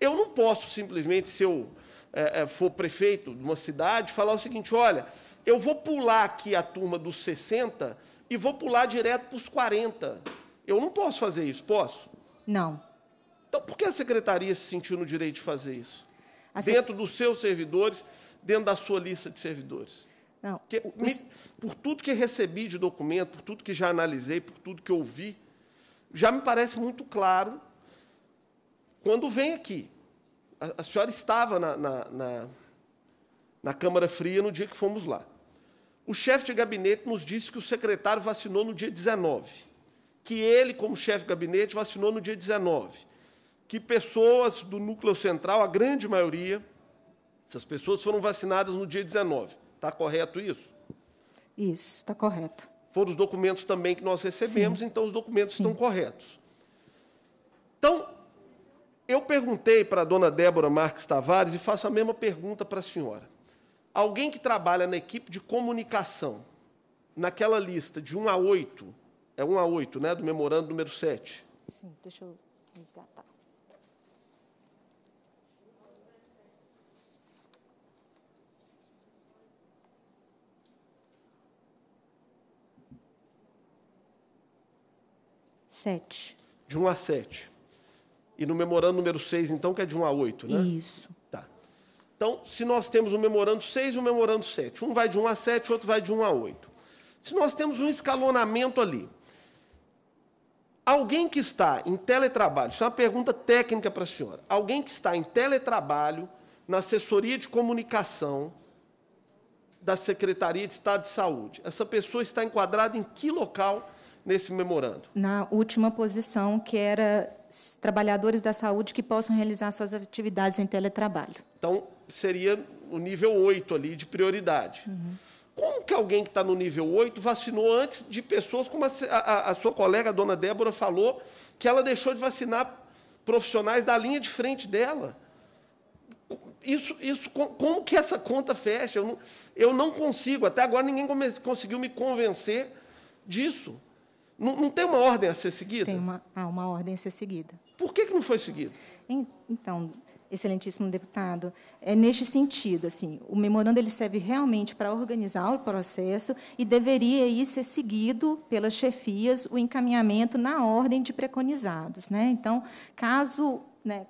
Eu não posso simplesmente, se eu é, é, for prefeito de uma cidade, falar o seguinte: olha, eu vou pular aqui a turma dos 60 e vou pular direto para os 40. Eu não posso fazer isso, posso? Não. Então, por que a secretaria se sentiu no direito de fazer isso? Assim, dentro dos seus servidores, dentro da sua lista de servidores. Não, me, por tudo que recebi de documento, por tudo que já analisei, por tudo que ouvi, já me parece muito claro quando vem aqui. A, a senhora estava na, na, na, na Câmara Fria no dia que fomos lá. O chefe de gabinete nos disse que o secretário vacinou no dia 19, que ele, como chefe de gabinete, vacinou no dia 19 que pessoas do núcleo central, a grande maioria, essas pessoas foram vacinadas no dia 19. Está correto isso? Isso, está correto. Foram os documentos também que nós recebemos, Sim. então os documentos Sim. estão corretos. Então, eu perguntei para a dona Débora Marques Tavares e faço a mesma pergunta para a senhora. Alguém que trabalha na equipe de comunicação, naquela lista de 1 a 8, é 1 a 8, né, do memorando número 7? Sim, deixa eu resgatar. 7. De 1 a 7. E no memorando número 6, então, que é de 1 a 8, né? Isso. Tá. Então, se nós temos um memorando 6 e um memorando 7, um vai de 1 a 7, o outro vai de 1 a 8. Se nós temos um escalonamento ali, alguém que está em teletrabalho, isso é uma pergunta técnica para a senhora, alguém que está em teletrabalho, na assessoria de comunicação da Secretaria de Estado de Saúde, essa pessoa está enquadrada em que local nesse memorando? Na última posição, que era trabalhadores da saúde que possam realizar suas atividades em teletrabalho. Então, seria o nível 8 ali de prioridade. Uhum. Como que alguém que está no nível 8 vacinou antes de pessoas, como a, a, a sua colega, a dona Débora, falou, que ela deixou de vacinar profissionais da linha de frente dela? Isso, isso, como que essa conta fecha? Eu não, eu não consigo, até agora ninguém conseguiu me convencer disso. Não, não, tem uma ordem a ser seguida? Tem uma, há ah, uma ordem a ser seguida. Por que, que não foi seguida? Então, excelentíssimo deputado, é neste sentido, assim, o memorando ele serve realmente para organizar o processo e deveria aí ser seguido pelas chefias o encaminhamento na ordem de preconizados, né? Então, caso né,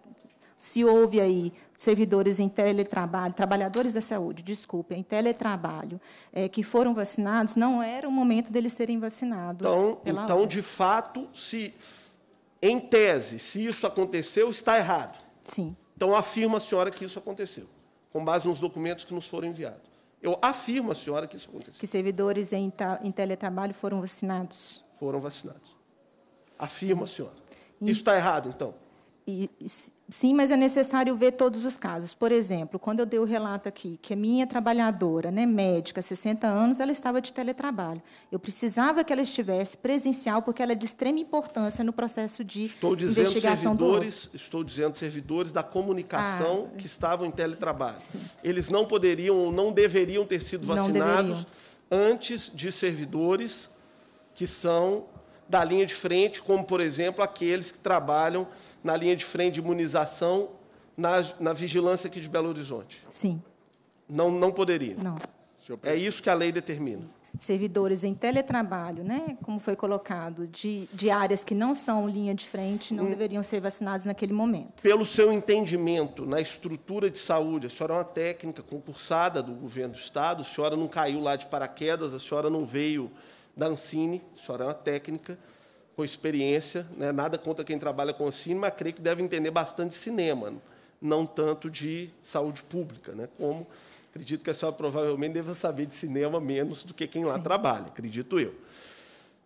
se houve aí servidores em teletrabalho, trabalhadores da saúde, desculpe, em teletrabalho, é, que foram vacinados, não era o momento deles serem vacinados. Então, então de fato, se em tese, se isso aconteceu, está errado. Sim. Então afirma a senhora que isso aconteceu, com base nos documentos que nos foram enviados. Eu afirmo a senhora que isso aconteceu. Que servidores em, em teletrabalho foram vacinados. Foram vacinados. Afirma a senhora. Isso está errado, então. E, Sim, mas é necessário ver todos os casos. Por exemplo, quando eu dei o relato aqui, que a minha trabalhadora, né, médica, 60 anos, ela estava de teletrabalho. Eu precisava que ela estivesse presencial, porque ela é de extrema importância no processo de estou dizendo investigação servidores, Estou dizendo servidores da comunicação ah, que estavam em teletrabalho. Sim. Eles não poderiam ou não deveriam ter sido vacinados antes de servidores que são da linha de frente, como, por exemplo, aqueles que trabalham na linha de frente de imunização na, na vigilância aqui de Belo Horizonte. Sim. Não, não poderia. Não. É isso que a lei determina. Servidores em teletrabalho, né, como foi colocado, de, de áreas que não são linha de frente, não hum. deveriam ser vacinados naquele momento. Pelo seu entendimento na estrutura de saúde, a senhora é uma técnica concursada do governo do Estado, a senhora não caiu lá de paraquedas, a senhora não veio da Ancine, a senhora é uma técnica com experiência, né? nada contra quem trabalha com cinema, mas creio que deve entender bastante de cinema, não tanto de saúde pública, né? como acredito que a senhora provavelmente deva saber de cinema menos do que quem lá Sim. trabalha, acredito eu.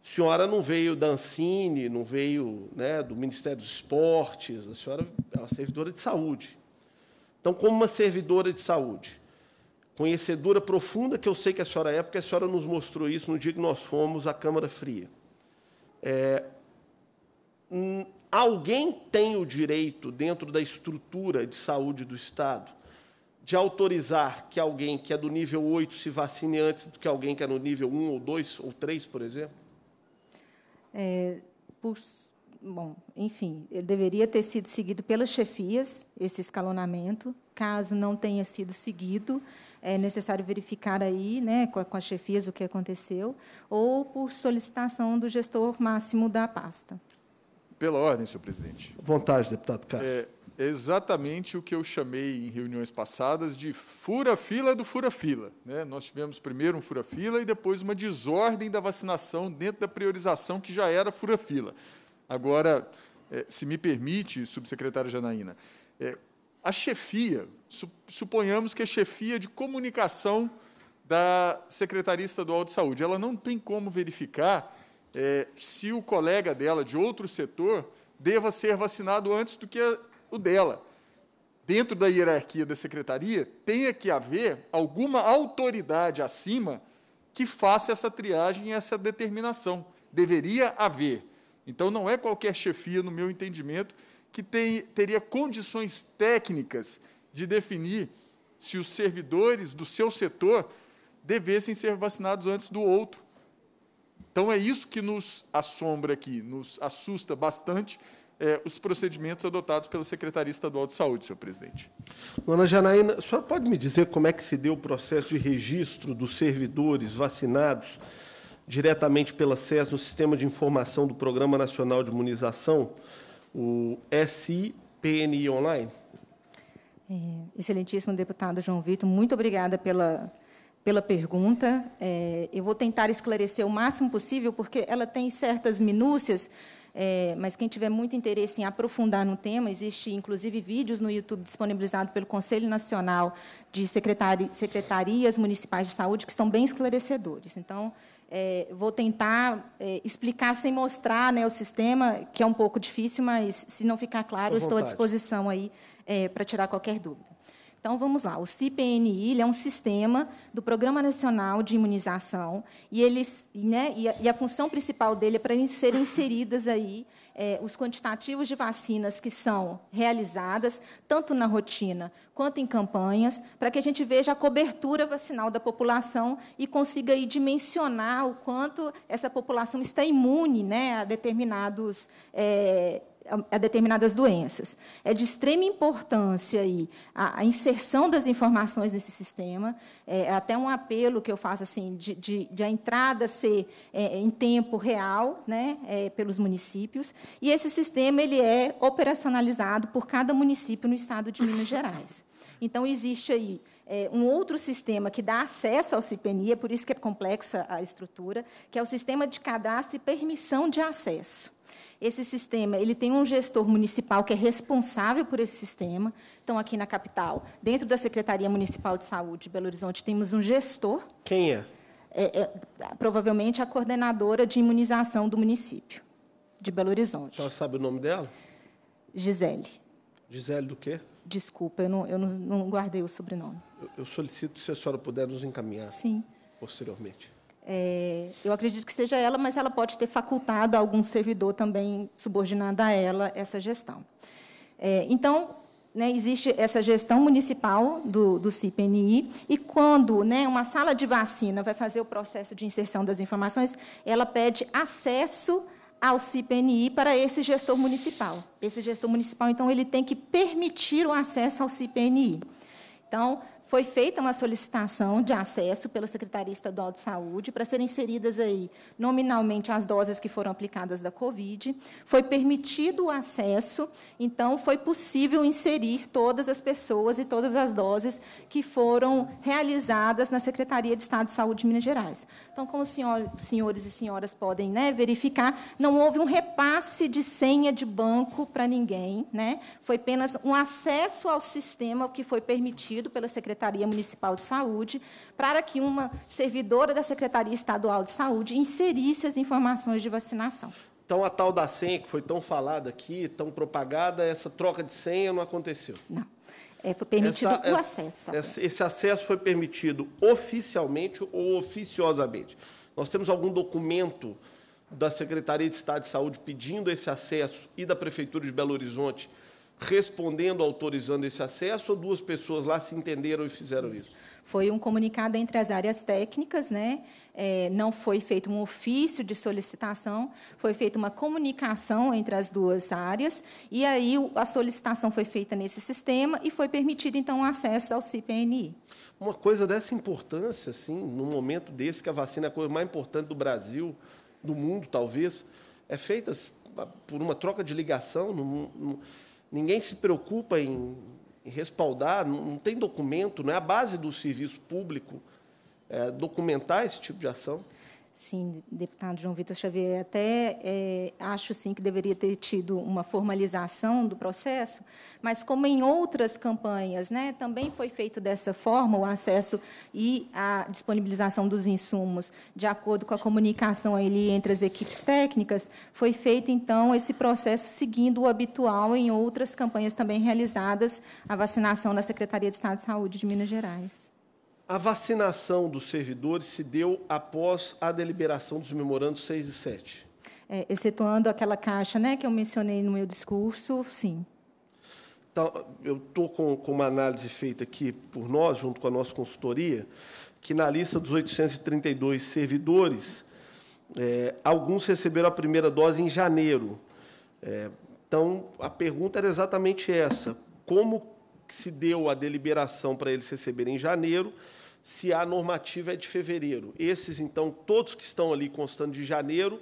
A senhora não veio da Ancine, não veio né, do Ministério dos Esportes, a senhora é uma servidora de saúde. Então, como uma servidora de saúde, conhecedora profunda que eu sei que a senhora é, porque a senhora nos mostrou isso no dia que nós fomos à Câmara Fria. É, um, alguém tem o direito, dentro da estrutura de saúde do Estado, de autorizar que alguém que é do nível 8 se vacine antes do que alguém que é no nível 1 ou 2 ou 3, por exemplo? É, por, bom, enfim, deveria ter sido seguido pelas chefias esse escalonamento. Caso não tenha sido seguido, é necessário verificar aí, né, com, com as chefias o que aconteceu, ou por solicitação do gestor máximo da pasta. Pela ordem, senhor presidente. Vontade, deputado Castro. É exatamente o que eu chamei em reuniões passadas de fura-fila do fura-fila. Né? Nós tivemos primeiro um fura-fila e depois uma desordem da vacinação dentro da priorização que já era fura-fila. Agora, é, se me permite, subsecretária Janaína, é, a chefia, suponhamos que a é chefia de comunicação da Secretaria Estadual de Saúde, ela não tem como verificar é, se o colega dela de outro setor deva ser vacinado antes do que a, o dela. Dentro da hierarquia da secretaria, tenha é que haver alguma autoridade acima que faça essa triagem e essa determinação. Deveria haver. Então, não é qualquer chefia, no meu entendimento, que tem, teria condições técnicas de definir se os servidores do seu setor devessem ser vacinados antes do outro. Então, é isso que nos assombra aqui, nos assusta bastante é, os procedimentos adotados pela Secretaria Estadual de Saúde, senhor presidente. Dona Janaína, a senhora pode me dizer como é que se deu o processo de registro dos servidores vacinados diretamente pela SES no Sistema de Informação do Programa Nacional de Imunização? o SPNI Online. É, excelentíssimo deputado João Vitor, muito obrigada pela, pela pergunta. É, eu vou tentar esclarecer o máximo possível, porque ela tem certas minúcias, é, mas quem tiver muito interesse em aprofundar no tema, existe inclusive vídeos no YouTube disponibilizado pelo Conselho Nacional de Secretari Secretarias Municipais de Saúde que são bem esclarecedores. Então, é, vou tentar é, explicar sem mostrar né, o sistema, que é um pouco difícil, mas se não ficar claro, estou à disposição aí é, para tirar qualquer dúvida. Então, vamos lá. O CIPNI é um sistema do Programa Nacional de Imunização e, ele, né, e, a, e a, função principal dele é para serem inseridas aí é, os quantitativos de vacinas que são realizadas, tanto na rotina quanto em campanhas, para que a gente veja a cobertura vacinal da população e consiga aí dimensionar o quanto essa população está imune né, a determinados... É, a, determinadas doenças. É de extrema importância aí a, a inserção das informações nesse sistema, é, é até um apelo que eu faço assim de, de, de a entrada ser é, é, em tempo real, né, é, pelos municípios. E esse sistema ele é operacionalizado por cada município no estado de Minas Gerais. Então existe aí é, um outro sistema que dá acesso ao CIPNI, é por isso que é complexa a estrutura, que é o sistema de cadastro e permissão de acesso. Esse sistema, ele tem um gestor municipal que é responsável por esse sistema. Então, aqui na capital, dentro da Secretaria Municipal de Saúde de Belo Horizonte, temos um gestor. Quem é? é, é provavelmente a coordenadora de imunização do município de Belo Horizonte. Você sabe o nome dela? Gisele. Gisele do quê? Desculpa, eu não, eu não, guardei o sobrenome. Eu, eu solicito, se a senhora puder nos encaminhar. Sim. Posteriormente. É, eu acredito que seja ela, mas ela pode ter facultado a algum servidor também subordinado a ela essa gestão. É, então, né, existe essa gestão municipal do, do CIPNI, e quando né, uma sala de vacina vai fazer o processo de inserção das informações, ela pede acesso ao CIPNI para esse gestor municipal. Esse gestor municipal, então, ele tem que permitir o acesso ao CIPNI. Então, foi feita uma solicitação de acesso pela Secretaria Estadual de Saúde para serem inseridas aí nominalmente as doses que foram aplicadas da Covid. Foi permitido o acesso, então foi possível inserir todas as pessoas e todas as doses que foram realizadas na Secretaria de Estado de Saúde de Minas Gerais. Então, como os senhor, senhores e senhoras podem né, verificar, não houve um repasse de senha de banco para ninguém, né? foi apenas um acesso ao sistema que foi permitido pela Secretaria Secretaria Municipal de Saúde, para que uma servidora da Secretaria Estadual de Saúde inserisse as informações de vacinação. Então, a tal da senha que foi tão falada aqui, tão propagada, essa troca de senha não aconteceu? Não. É, foi permitido essa, o essa, é, acesso. Essa, esse acesso foi permitido oficialmente ou oficiosamente? Nós temos algum documento da Secretaria de Estado de Saúde pedindo esse acesso e da Prefeitura de Belo Horizonte respondendo, autorizando esse acesso, ou duas pessoas lá se entenderam e fizeram isso? Foi um comunicado entre as áreas técnicas, né? É, não foi feito um ofício de solicitação, foi feita uma comunicação entre as duas áreas, e aí a solicitação foi feita nesse sistema e foi permitido, então, o acesso ao CIPNI. Uma coisa dessa importância, assim, num momento desse, que a vacina é a coisa mais importante do Brasil, do mundo, talvez, é feita por uma troca de ligação, num, num ninguém se preocupa em, em respaldar, não, não, tem documento, não é a base do serviço público é, documentar esse tipo de ação. Sim, deputado João Vitor Xavier, até é, acho sim que deveria ter tido uma formalização do processo, mas como em outras campanhas, né, também foi feito dessa forma o acesso e a disponibilização dos insumos, de acordo com a comunicação ali entre as equipes técnicas, foi feito então esse processo seguindo o habitual em outras campanhas também realizadas a vacinação na Secretaria de Estado de Saúde de Minas Gerais. A vacinação dos servidores se deu após a deliberação dos memorandos 6 e 7. É, excetuando aquela caixa né, que eu mencionei no meu discurso, sim. Então, eu estou com, com uma análise feita aqui por nós, junto com a nossa consultoria, que na lista dos 832 servidores, é, alguns receberam a primeira dose em janeiro. É, então, a pergunta era exatamente essa: como se deu a deliberação para eles receberem em janeiro se a normativa é de fevereiro. Esses, então, todos que estão ali constando de janeiro,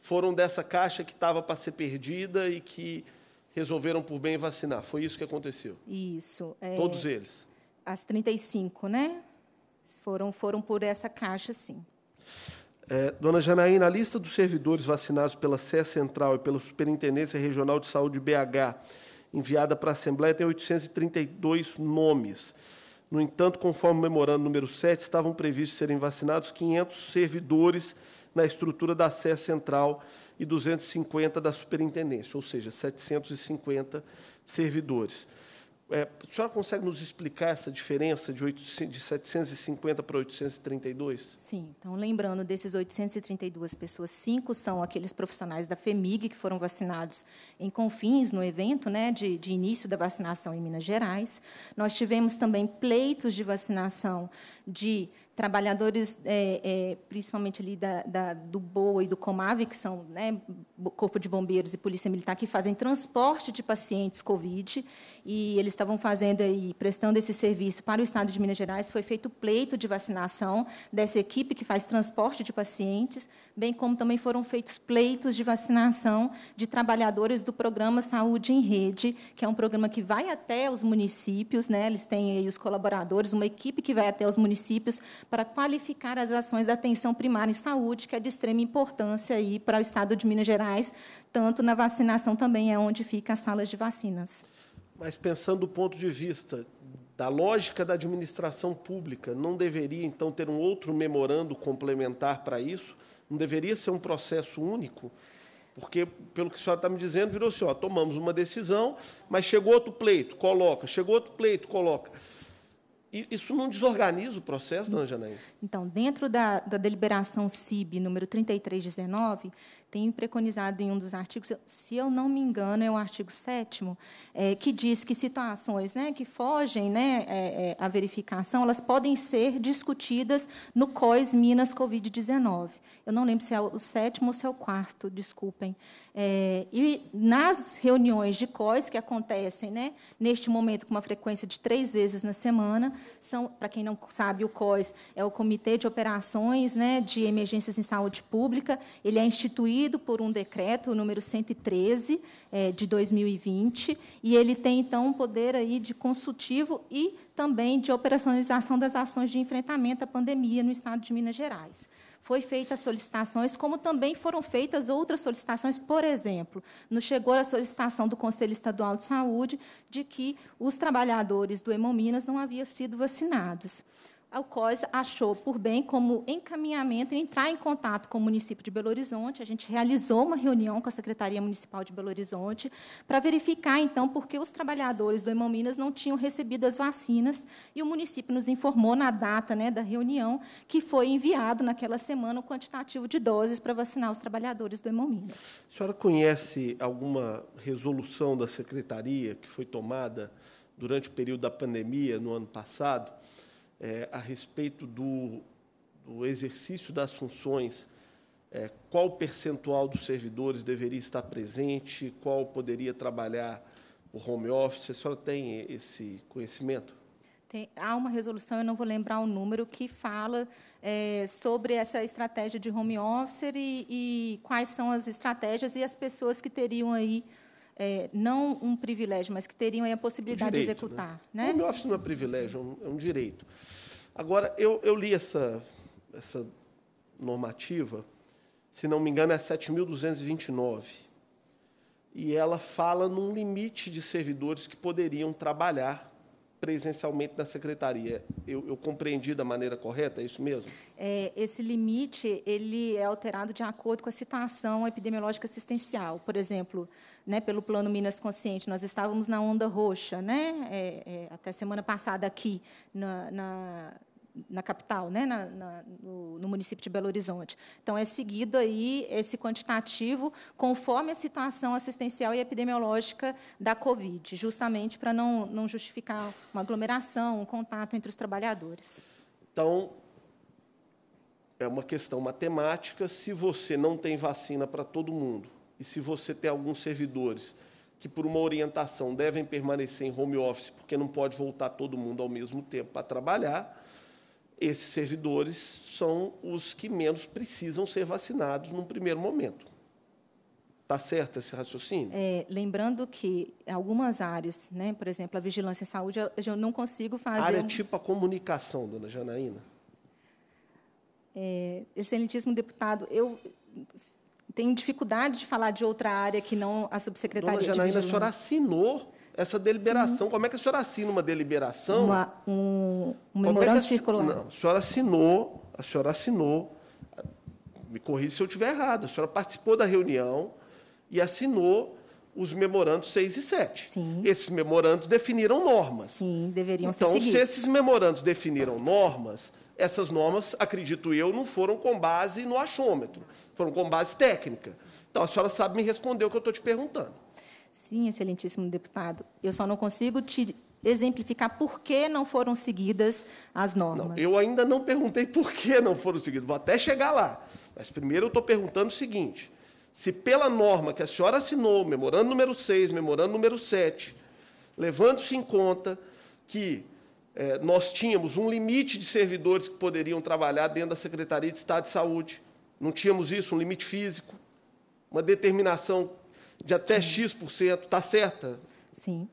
foram dessa caixa que estava para ser perdida e que resolveram por bem vacinar. Foi isso que aconteceu? Isso. É, Todos eles? As 35, né? Foram, foram por essa caixa, sim. É, dona Janaína, a lista dos servidores vacinados pela CE Central e pela Superintendência Regional de Saúde BH, enviada para a Assembleia, tem 832 nomes. No entanto, conforme o memorando número 7, estavam previstos serem vacinados 500 servidores na estrutura da SES Central e 250 da Superintendência, ou seja, 750 servidores. É, a senhora consegue nos explicar essa diferença de, de 750 para 832? Sim. Então, lembrando, desses 832 pessoas, cinco são aqueles profissionais da FEMIG que foram vacinados em confins no evento né, de, de início da vacinação em Minas Gerais. Nós tivemos também pleitos de vacinação de trabalhadores, é, é, principalmente ali da, da, do BOA e do Comave, que são né, Corpo de Bombeiros e Polícia Militar, que fazem transporte de pacientes COVID, e eles estavam fazendo e prestando esse serviço para o Estado de Minas Gerais. Foi feito pleito de vacinação dessa equipe que faz transporte de pacientes, bem como também foram feitos pleitos de vacinação de trabalhadores do programa Saúde em Rede, que é um programa que vai até os municípios, né? eles têm aí os colaboradores, uma equipe que vai até os municípios para qualificar as ações da atenção primária em saúde, que é de extrema importância aí para o Estado de Minas Gerais, tanto na vacinação também é onde fica as salas de vacinas mas pensando do ponto de vista da lógica da administração pública, não deveria então ter um outro memorando complementar para isso? Não deveria ser um processo único? Porque, pelo que a senhora está me dizendo, virou assim: ó, tomamos uma decisão, mas chegou outro pleito, coloca, chegou outro pleito, coloca. E isso não desorganiza o processo, dona Janaína? Então, dentro da, da deliberação CIB número 3319, tem preconizado em um dos artigos, se eu não me engano, é o artigo 7 é, que diz que situações né, que fogem né, é, é, à verificação, elas podem ser discutidas no COIS Minas Covid-19. Eu não lembro se é o sétimo ou se é o quarto, desculpem. É, e nas reuniões de COIS, que acontecem né, neste momento com uma frequência de três vezes na semana, são, para quem não sabe, o COIS é o Comitê de Operações né, de Emergências em Saúde Pública, ele é instituído instituído por um decreto, o número 113, é, de 2020, e ele tem, então, um poder aí de consultivo e também de operacionalização das ações de enfrentamento à pandemia no Estado de Minas Gerais foi feita solicitações, como também foram feitas outras solicitações, por exemplo, nos chegou a solicitação do Conselho Estadual de Saúde de que os trabalhadores do Hemominas não haviam sido vacinados o COS achou por bem como encaminhamento entrar em contato com o município de Belo Horizonte. A gente realizou uma reunião com a Secretaria Municipal de Belo Horizonte para verificar, então, por que os trabalhadores do Hemominas não tinham recebido as vacinas e o município nos informou na data né, da reunião que foi enviado naquela semana o quantitativo de doses para vacinar os trabalhadores do Hemominas. A senhora conhece alguma resolução da Secretaria que foi tomada durante o período da pandemia no ano passado? é, a respeito do, do, exercício das funções, é, qual percentual dos servidores deveria estar presente, qual poderia trabalhar o home office? A senhora tem esse conhecimento? Tem, há uma resolução, eu não vou lembrar o número, que fala é, sobre essa estratégia de home office e, e quais são as estratégias e as pessoas que teriam aí é, não um privilégio, mas que teriam a possibilidade direito, de né? executar. Né? Né? O office não é privilégio, é, é um, direito. Agora, eu, eu li essa, essa normativa, se não me engano, é 7.229. E ela fala num limite de servidores que poderiam trabalhar presencialmente na secretaria. Eu, eu, compreendi da maneira correta, é isso mesmo? É, esse limite ele é alterado de acordo com a situação epidemiológica assistencial. Por exemplo, né, pelo Plano Minas Consciente, nós estávamos na onda roxa, né, é, é, até semana passada aqui, na, na na capital, né, na, na, no, no, município de Belo Horizonte. Então, é seguido aí esse quantitativo conforme a situação assistencial e epidemiológica da Covid, justamente para não, não justificar uma aglomeração, um contato entre os trabalhadores. Então, é uma questão matemática. Se você não tem vacina para todo mundo e se você tem alguns servidores que, por uma orientação, devem permanecer em home office porque não pode voltar todo mundo ao mesmo tempo para trabalhar esses servidores são os que menos precisam ser vacinados num primeiro momento. Está certo esse raciocínio? É, lembrando que algumas áreas, né, por exemplo, a vigilância em saúde, eu, eu não consigo fazer. Área tipo a comunicação, dona Janaína. É, excelentíssimo deputado, eu tenho dificuldade de falar de outra área que não a subsecretaria. Dona Janaína, a senhora assinou essa deliberação. Sim. Como é que a senhora assina uma deliberação? Uma, um, é um memorando é circular. Não, a senhora assinou, a senhora assinou, me corrija se eu estiver errado, a senhora participou da reunião e assinou os memorandos 6 e 7. Sim. Esses memorandos definiram normas. Sim, deveriam então, ser seguidos. Então, se esses memorandos definiram normas, essas normas, acredito eu, não foram com base no achômetro, foram com base técnica. Então, a senhora sabe me responder o que eu estou te perguntando. Sim, excelentíssimo deputado. Eu só não consigo te exemplificar por que não foram seguidas as normas. Não, eu ainda não perguntei por que não foram seguidas. Vou até chegar lá. Mas primeiro eu estou perguntando o seguinte: se pela norma que a senhora assinou, memorando número 6, memorando número 7, levando-se em conta que é, nós tínhamos um limite de servidores que poderiam trabalhar dentro da Secretaria de Estado de Saúde, não tínhamos isso, um limite físico, uma determinação de até Sim. X%, está certa? Sim.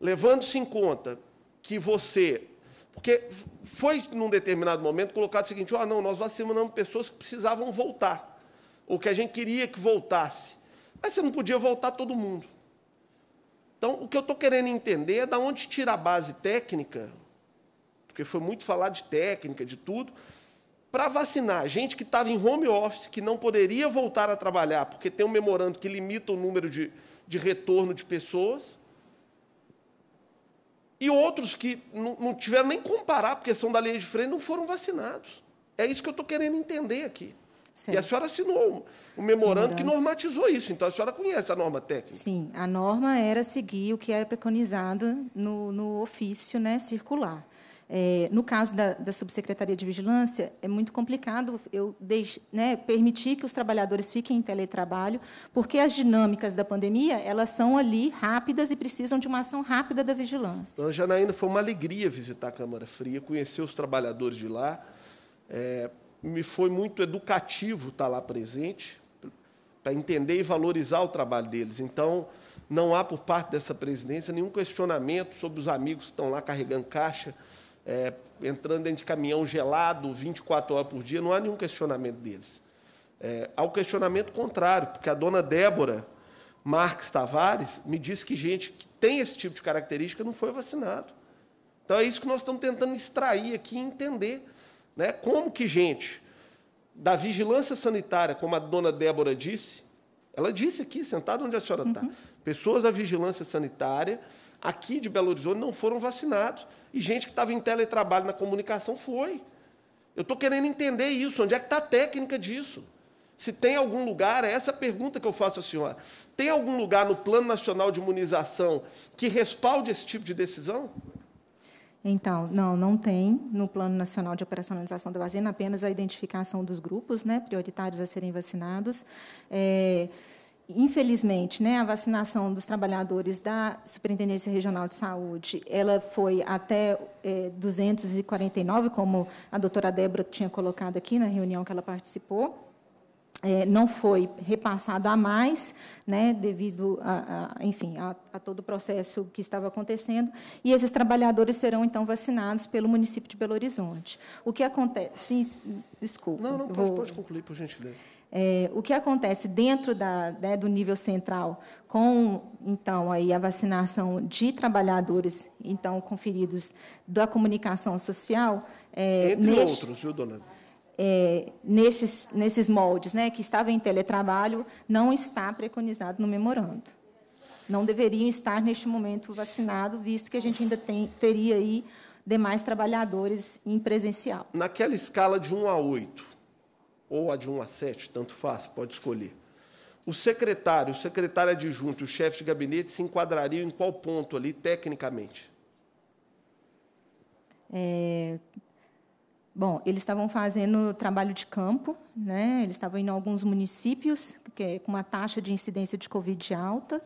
Levando-se em conta que você. Porque foi, num determinado momento, colocado o seguinte: ah, não, nós vacinamos pessoas que precisavam voltar, ou que a gente queria que voltasse. Mas você não podia voltar todo mundo. Então, o que eu estou querendo entender é da onde tira a base técnica, porque foi muito falar de técnica, de tudo, para vacinar gente que estava em home office, que não poderia voltar a trabalhar, porque tem um memorando que limita o número de, de retorno de pessoas, e outros que não, tiveram nem comparar, porque são da linha de frente, não foram vacinados. É isso que eu estou querendo entender aqui. E a senhora assinou um memorando que normatizou isso, então a senhora conhece a norma técnica. Sim, a norma era seguir o que era preconizado no, no ofício né, circular. É, no caso da, da, Subsecretaria de Vigilância, é muito complicado eu deix, né, permitir que os trabalhadores fiquem em teletrabalho, porque as dinâmicas da pandemia elas são ali rápidas e precisam de uma ação rápida da vigilância. Dona Janaína, foi uma alegria visitar a Câmara Fria, conhecer os trabalhadores de lá. É, me foi muito educativo estar lá presente, para entender e valorizar o trabalho deles. Então, não há por parte dessa presidência nenhum questionamento sobre os amigos que estão lá carregando caixa é, entrando dentro de caminhão gelado 24 horas por dia, não há nenhum questionamento deles. É, há o um questionamento contrário, porque a dona Débora Marques Tavares me disse que gente que tem esse tipo de característica não foi vacinado. Então é isso que nós estamos tentando extrair aqui e entender né, como que gente da vigilância sanitária, como a dona Débora disse, ela disse aqui, sentada onde a senhora está, uhum. pessoas da vigilância sanitária aqui de Belo Horizonte não foram vacinados. E gente que estava em teletrabalho na comunicação foi. Eu estou querendo entender isso. Onde é que está a técnica disso? Se tem algum lugar, é essa pergunta que eu faço à senhora. Tem algum lugar no Plano Nacional de Imunização que respalde esse tipo de decisão? Então, não, não tem no Plano Nacional de Operacionalização da Vacina apenas a identificação dos grupos né, prioritários a serem vacinados. É, infelizmente, né, a vacinação dos trabalhadores da Superintendência Regional de Saúde, ela foi até é, 249, como a doutora Débora tinha colocado aqui na reunião que ela participou. É, não foi repassado a mais, né, devido, a, a enfim, a, a, todo o processo que estava acontecendo, e esses trabalhadores serão, então, vacinados pelo município de Belo Horizonte. O que acontece... Sim, desculpa. Não, não, pode, vou... pode concluir, por gentileza. É, o que acontece dentro da, né, do nível central com então aí a vacinação de trabalhadores então conferidos da comunicação social é, entre neste, outros, viu, dona? É, nesses moldes, né, que estava em teletrabalho, não está preconizado no memorando. Não deveriam estar neste momento vacinado, visto que a gente ainda tem, teria aí demais trabalhadores em presencial. Naquela escala de 1 a 8, ou a de 1 a 7, tanto faz, pode escolher. O secretário, o secretário adjunto, o chefe de gabinete se enquadrariam em qual ponto ali, tecnicamente? É, bom, eles estavam fazendo trabalho de campo, né? eles estavam em alguns municípios que, é com uma taxa de incidência de Covid alta,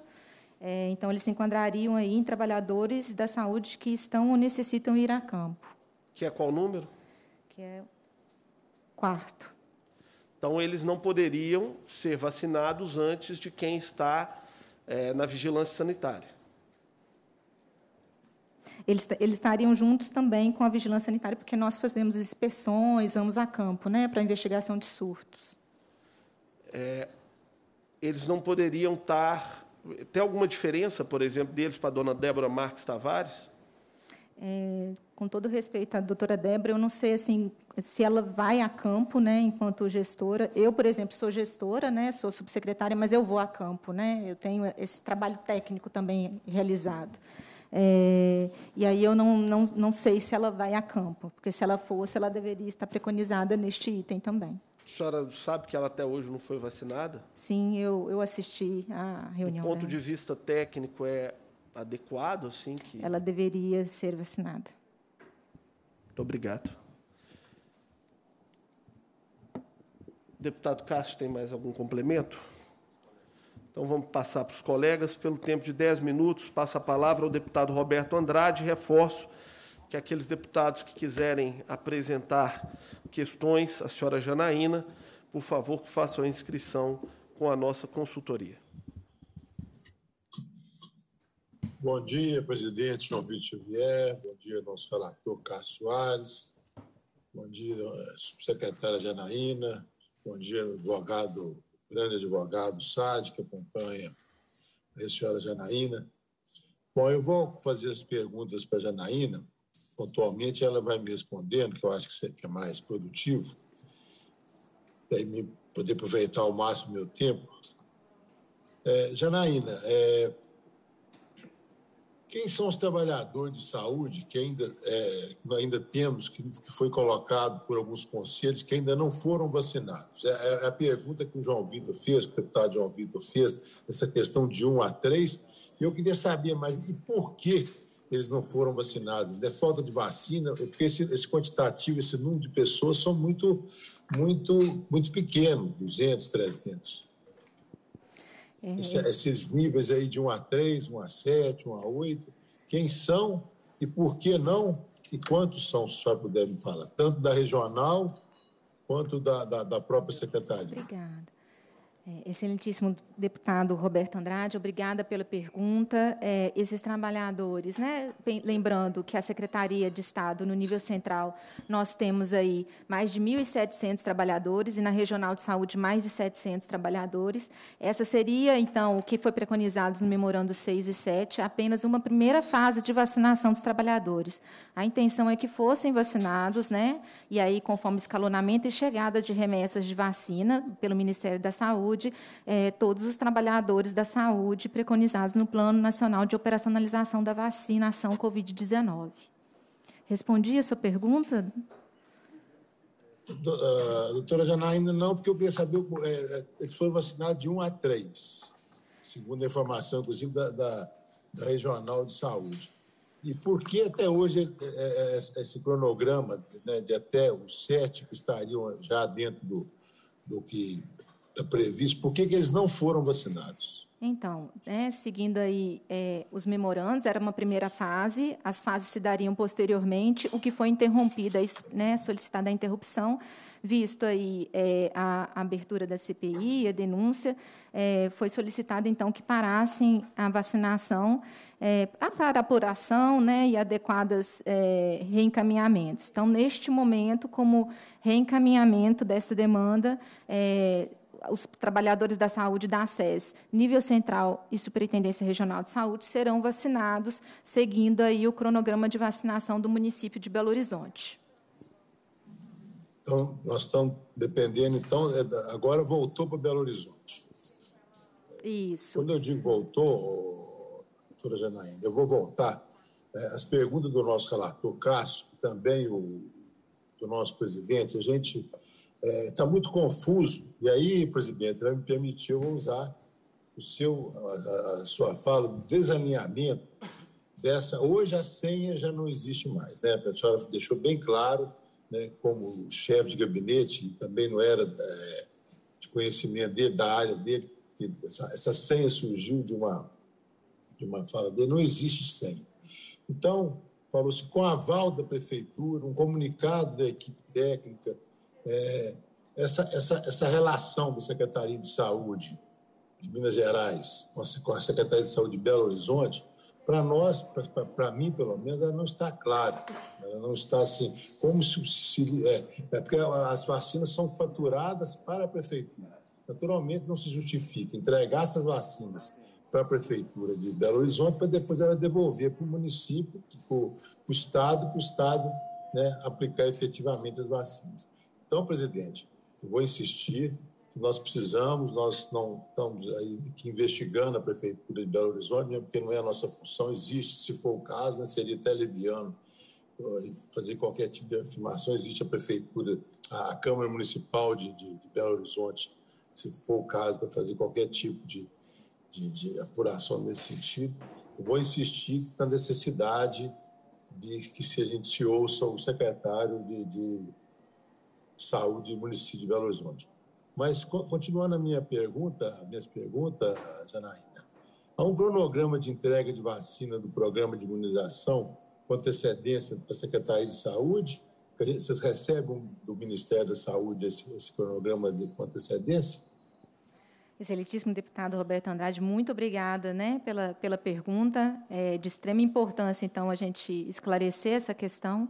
é, então, eles se enquadrariam aí em trabalhadores da saúde que estão ou necessitam ir a campo. Que é qual número? Que é quarto. Então, eles não poderiam ser vacinados antes de quem está é, na vigilância sanitária. Eles, eles, estariam juntos também com a vigilância sanitária, porque nós fazemos inspeções, vamos a campo, né, para investigação de surtos. É, eles não poderiam estar. Tem alguma diferença, por exemplo, deles para a dona Débora Marques Tavares? É, com todo respeito à doutora Débora, eu não sei assim se ela vai a campo, né, enquanto gestora. Eu, por exemplo, sou gestora, né, sou subsecretária, mas eu vou a campo, né. Eu tenho esse trabalho técnico também realizado. É, e aí eu não, não, não sei se ela vai a campo, porque se ela fosse, ela deveria estar preconizada neste item também. A senhora sabe que ela até hoje não foi vacinada? Sim, eu, eu assisti à reunião. Do ponto dela. de vista técnico, é adequado, assim, que... Ela deveria ser vacinada. Muito obrigado. Deputado Castro, tem mais algum complemento? Então, vamos passar para os colegas. Pelo tempo de 10 minutos, passa a palavra ao deputado Roberto Andrade. Reforço que aqueles deputados que quiserem apresentar questões à senhora Janaína, por favor, que façam a inscrição com a nossa consultoria. Bom dia, presidente João Vitor Xavier. Bom dia, nosso relator Cássio Soares. Bom dia, eh, subsecretária Janaína. Bom dia, advogado, grande advogado Sade, que acompanha a senhora Janaína. Bom, eu vou fazer as perguntas para a Janaína. Pontualmente, ela vai me respondendo, que eu acho que é mais produtivo, para poder aproveitar ao máximo o meu tempo. É, Janaína, é, quem são os trabalhadores de saúde que ainda, é, que ainda temos, que, que, foi colocado por alguns conselhos, que ainda não foram vacinados? É, é, é a pergunta que o João Vitor fez, o deputado João Vitor fez, essa questão de 1 a 3. E eu queria saber mais, e por que eles não foram vacinados? É falta de vacina? Porque esse, esse quantitativo, esse número de pessoas são muito, muito, muito pequeno, 200, 300. Uhum. Esse, é. esses níveis aí de 1 a 3, 1 a 7, 1 a 8, quem são e por que não e quantos são, só puder me falar, tanto da regional quanto da, da, da própria secretaria. Obrigada. É, excelentíssimo deputado Roberto Andrade, obrigada pela pergunta. É, esses trabalhadores, né, lembrando que a Secretaria de Estado, no nível central, nós temos aí mais de 1.700 trabalhadores e na Regional de Saúde mais de 700 trabalhadores. Essa seria, então, o que foi preconizado no Memorando 6 e 7, apenas uma primeira fase de vacinação dos trabalhadores. A intenção é que fossem vacinados, né, e aí conforme escalonamento e chegada de remessas de vacina pelo Ministério da Saúde, saúde, é, todos os trabalhadores da saúde preconizados no Plano Nacional de Operacionalização da Vacinação Covid-19. Respondi a sua pergunta? Eh, doutora Janaína, não, porque eu queria saber, é, eles foram vacinados de 1 a 3, segundo a informação, inclusive, da, da, da Regional de Saúde. E por que até hoje esse cronograma né, de até os sete que estariam já dentro do, do que Tá previsto, por que, que eles não foram vacinados? Então, né, seguindo aí é, os memorandos, era uma primeira fase, as fases se dariam posteriormente, o que foi interrompida, né, solicitada a interrupção, visto aí é, a, abertura da CPI, a denúncia, é, foi solicitada então que parassem a vacinação é, para apuração né, e adequadas é, reencaminhamentos. Então, neste momento, como reencaminhamento dessa demanda, é, os trabalhadores da saúde da SES, nível central e Superintendência Regional de Saúde, serão vacinados, seguindo aí o cronograma de vacinação do município de Belo Horizonte. Então, nós estamos dependendo, então, é agora voltou para Belo Horizonte. Isso. Quando eu digo voltou, doutora Janaína, eu vou voltar. É, as perguntas do nosso relator Cássio, também o, do nosso presidente, a gente está é, tá muito confuso. E aí, presidente, ela me permitiu usar o seu, a, a sua fala, o desalinhamento dessa. Hoje a senha já não existe mais, né? A senhora deixou bem claro, né, como chefe de gabinete, também não era é, de conhecimento dele, da área dele, que essa, essa senha surgiu de uma, de uma fala dele, não existe senha. Então, falou-se com aval da prefeitura, um comunicado da equipe técnica, é, essa, essa, essa relação da Secretaria de Saúde de Minas Gerais com a, com a Secretaria de Saúde de Belo Horizonte, para nós, para mim pelo menos, ela não está clara. Ela não está assim, como se. se é, é porque as vacinas são faturadas para a prefeitura. Naturalmente, não se justifica entregar essas vacinas para a prefeitura de Belo Horizonte para depois ela devolver para o município, para o Estado, para o Estado né, aplicar efetivamente as vacinas. Então, presidente, eu vou insistir que nós precisamos, nós não estamos aí investigando a Prefeitura de Belo Horizonte, porque não é a nossa função, existe, se for o caso, né, seria até leviano eh, fazer qualquer tipo de afirmação, existe a Prefeitura, a Câmara Municipal de, de, de Belo Horizonte, se for o caso, para fazer qualquer tipo de, de, de apuração nesse sentido. Eu vou insistir na necessidade de que se a gente se ouça o secretário de, de saúde do município de Belo Horizonte. Mas, continuando a minha pergunta, minhas perguntas, Janaína, há um cronograma de entrega de vacina do programa de imunização com antecedência para a Secretaria de Saúde? Vocês recebem do Ministério da Saúde esse, esse cronograma de, com antecedência? Excelentíssimo deputado Roberto Andrade, muito obrigada né, pela, pela pergunta. É de extrema importância, então, a gente esclarecer essa questão.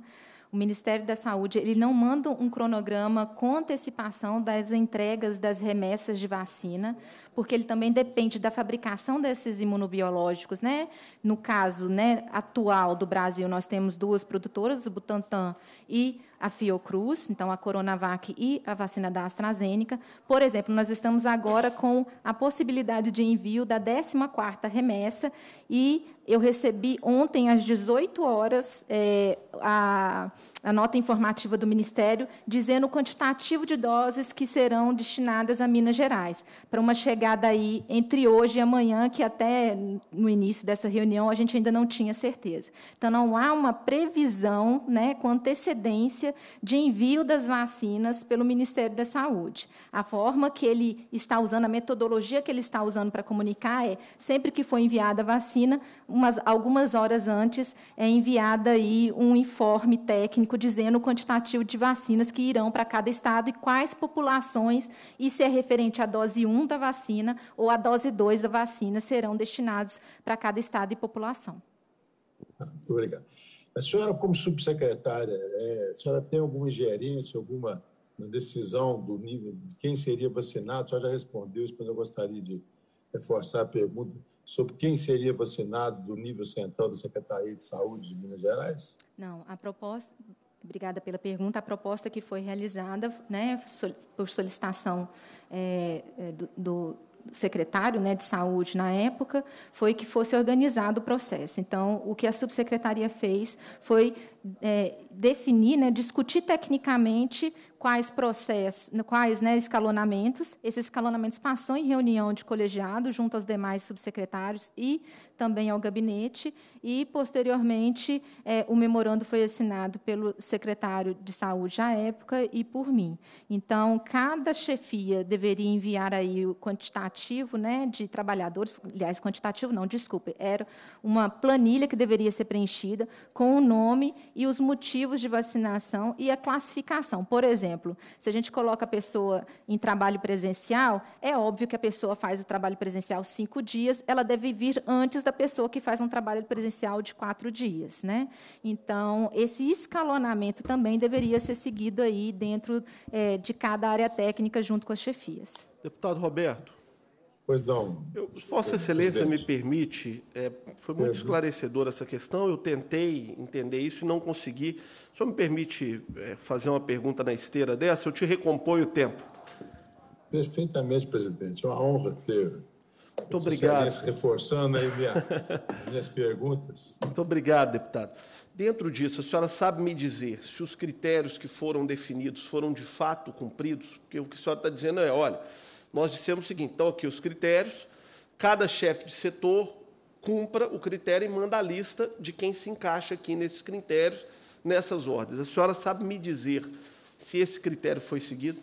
O Ministério da Saúde ele não manda um cronograma com antecipação das entregas das remessas de vacina, porque ele também depende da fabricação desses imunobiológicos, né? No caso, né, atual do Brasil, nós temos duas produtoras, o Butantan e a Fiocruz, então a Coronavac e a vacina da AstraZeneca. Por exemplo, nós estamos agora com a possibilidade de envio da 14ª remessa e eu recebi ontem às 18 horas é, a a nota informativa do Ministério, dizendo o quantitativo de doses que serão destinadas a Minas Gerais, para uma chegada aí entre hoje e amanhã, que até no início dessa reunião a gente ainda não tinha certeza. Então, não há uma previsão né, com antecedência de envio das vacinas pelo Ministério da Saúde. A forma que ele está usando, a metodologia que ele está usando para comunicar é, sempre que for enviada a vacina, umas, algumas horas antes é enviada aí um informe técnico dizendo o quantitativo de vacinas que irão para cada estado e quais populações, e se é referente à dose 1 da vacina ou à dose 2 da vacina, serão destinados para cada estado e população. Muito obrigado. A senhora, como subsecretária, é, a senhora tem alguma ingerência, alguma decisão do nível de quem seria vacinado? A senhora já respondeu isso, mas eu gostaria de reforçar a pergunta sobre quem seria vacinado do nível central da Secretaria de Saúde de Minas Gerais? Não, a proposta, Obrigada pela pergunta. A proposta que foi realizada, né, por solicitação é, é, do, do secretário né, de saúde na época foi que fosse organizado o processo. Então, o que a subsecretaria fez foi é, definir, né, discutir tecnicamente quais processos, quais né, escalonamentos. Esses escalonamentos passou em reunião de colegiado junto aos demais subsecretários e também ao gabinete, e, posteriormente, é, o memorando foi assinado pelo secretário de saúde à época e por mim. Então, cada chefia deveria enviar aí o quantitativo né, de trabalhadores, aliás, quantitativo não, desculpe, era uma planilha que deveria ser preenchida com o nome e os motivos de vacinação e a classificação. Por exemplo, se a gente coloca a pessoa em trabalho presencial, é óbvio que a pessoa faz o trabalho presencial cinco dias, ela deve vir antes da pessoa que faz um trabalho presencial de quatro dias. Né? Então, esse escalonamento também deveria ser seguido aí dentro é, de cada área técnica junto com as chefias. Deputado Roberto. Pois não. Eu, Vossa Excelência me permite, é, foi muito esclarecedora essa questão, eu tentei entender isso e não consegui. Só me permite é, fazer uma pergunta na esteira dessa? Eu te recomponho o tempo. Perfeitamente, presidente. É uma honra ter muito obrigado. Reforçando aí minha, minhas perguntas. Muito obrigado, deputado. Dentro disso, a senhora sabe me dizer se os critérios que foram definidos foram de fato cumpridos? Porque o que a senhora está dizendo é: olha, nós dissemos o seguinte, então aqui os critérios, cada chefe de setor cumpra o critério e manda a lista de quem se encaixa aqui nesses critérios, nessas ordens. A senhora sabe me dizer se esse critério foi seguido?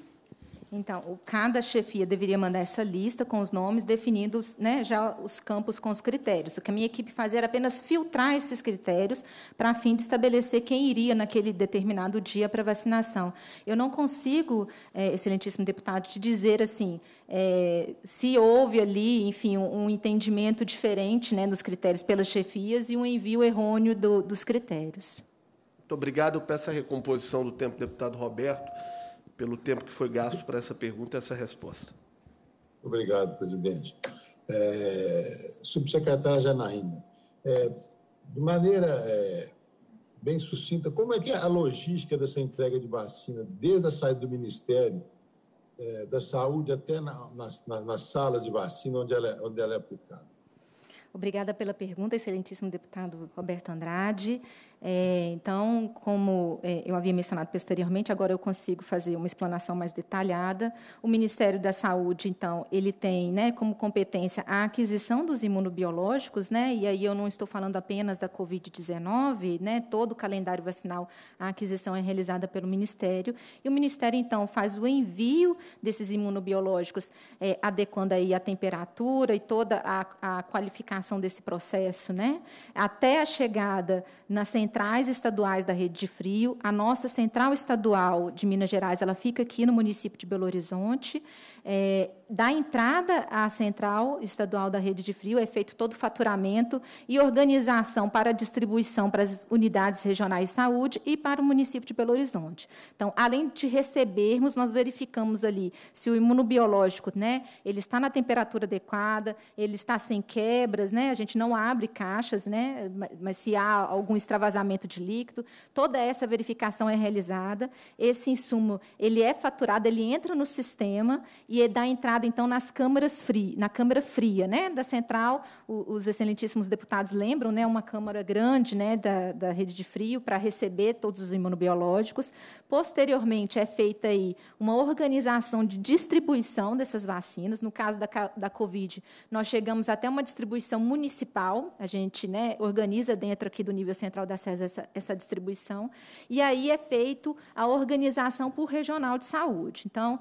Então, o, cada chefia deveria mandar essa lista com os nomes, definindo né, já os campos com os critérios. O que a minha equipe fazia era apenas filtrar esses critérios para fim de estabelecer quem iria naquele determinado dia para vacinação. Eu não consigo, é, excelentíssimo deputado, te dizer assim é, se houve ali, enfim, um, um entendimento diferente né, dos critérios pelas chefias e um envio errôneo do, dos critérios. Muito obrigado. Peço a recomposição do tempo, deputado Roberto pelo tempo que foi gasto para essa pergunta e essa resposta. Obrigado, presidente. É, subsecretária Janaína, é, de maneira é, bem sucinta, como é que é a logística dessa entrega de vacina, desde a saída do Ministério é, da Saúde até na, nas, nas, salas de vacina onde ela, é, onde ela é aplicada? Obrigada pela pergunta, excelentíssimo deputado Roberto Andrade. É, então, como é, eu havia mencionado posteriormente, agora eu consigo fazer uma explanação mais detalhada. O Ministério da Saúde, então, ele tem né, como competência a aquisição dos imunobiológicos, né, e aí eu não estou falando apenas da Covid-19, né, todo o calendário vacinal, a aquisição é realizada pelo Ministério, e o Ministério, então, faz o envio desses imunobiológicos, é, adequando aí a temperatura e toda a, a qualificação desse processo, né, até a chegada na central centrais estaduais da rede de frio. A nossa central estadual de Minas Gerais, ela fica aqui no município de Belo Horizonte. É, da entrada à central estadual da rede de frio é feito todo o faturamento e organização para distribuição para as unidades regionais de saúde e para o município de Belo Horizonte. Então, além de recebermos, nós verificamos ali se o imunobiológico, né, ele está na temperatura adequada, ele está sem quebras, né, a gente não abre caixas, né, mas se há algum extravasamento de líquido, toda essa verificação é realizada. Esse insumo, ele é faturado, ele entra no sistema e e é dá entrada, então, nas câmaras fria, na Câmara Fria né, da Central. os excelentíssimos deputados lembram, né, uma Câmara grande né, da, da rede de frio para receber todos os imunobiológicos. Posteriormente, é feita aí uma organização de distribuição dessas vacinas. No caso da, da Covid, nós chegamos até uma distribuição municipal, a gente né, organiza dentro aqui do nível central da SES essa, essa distribuição, e aí é feito a organização por regional de saúde. Então,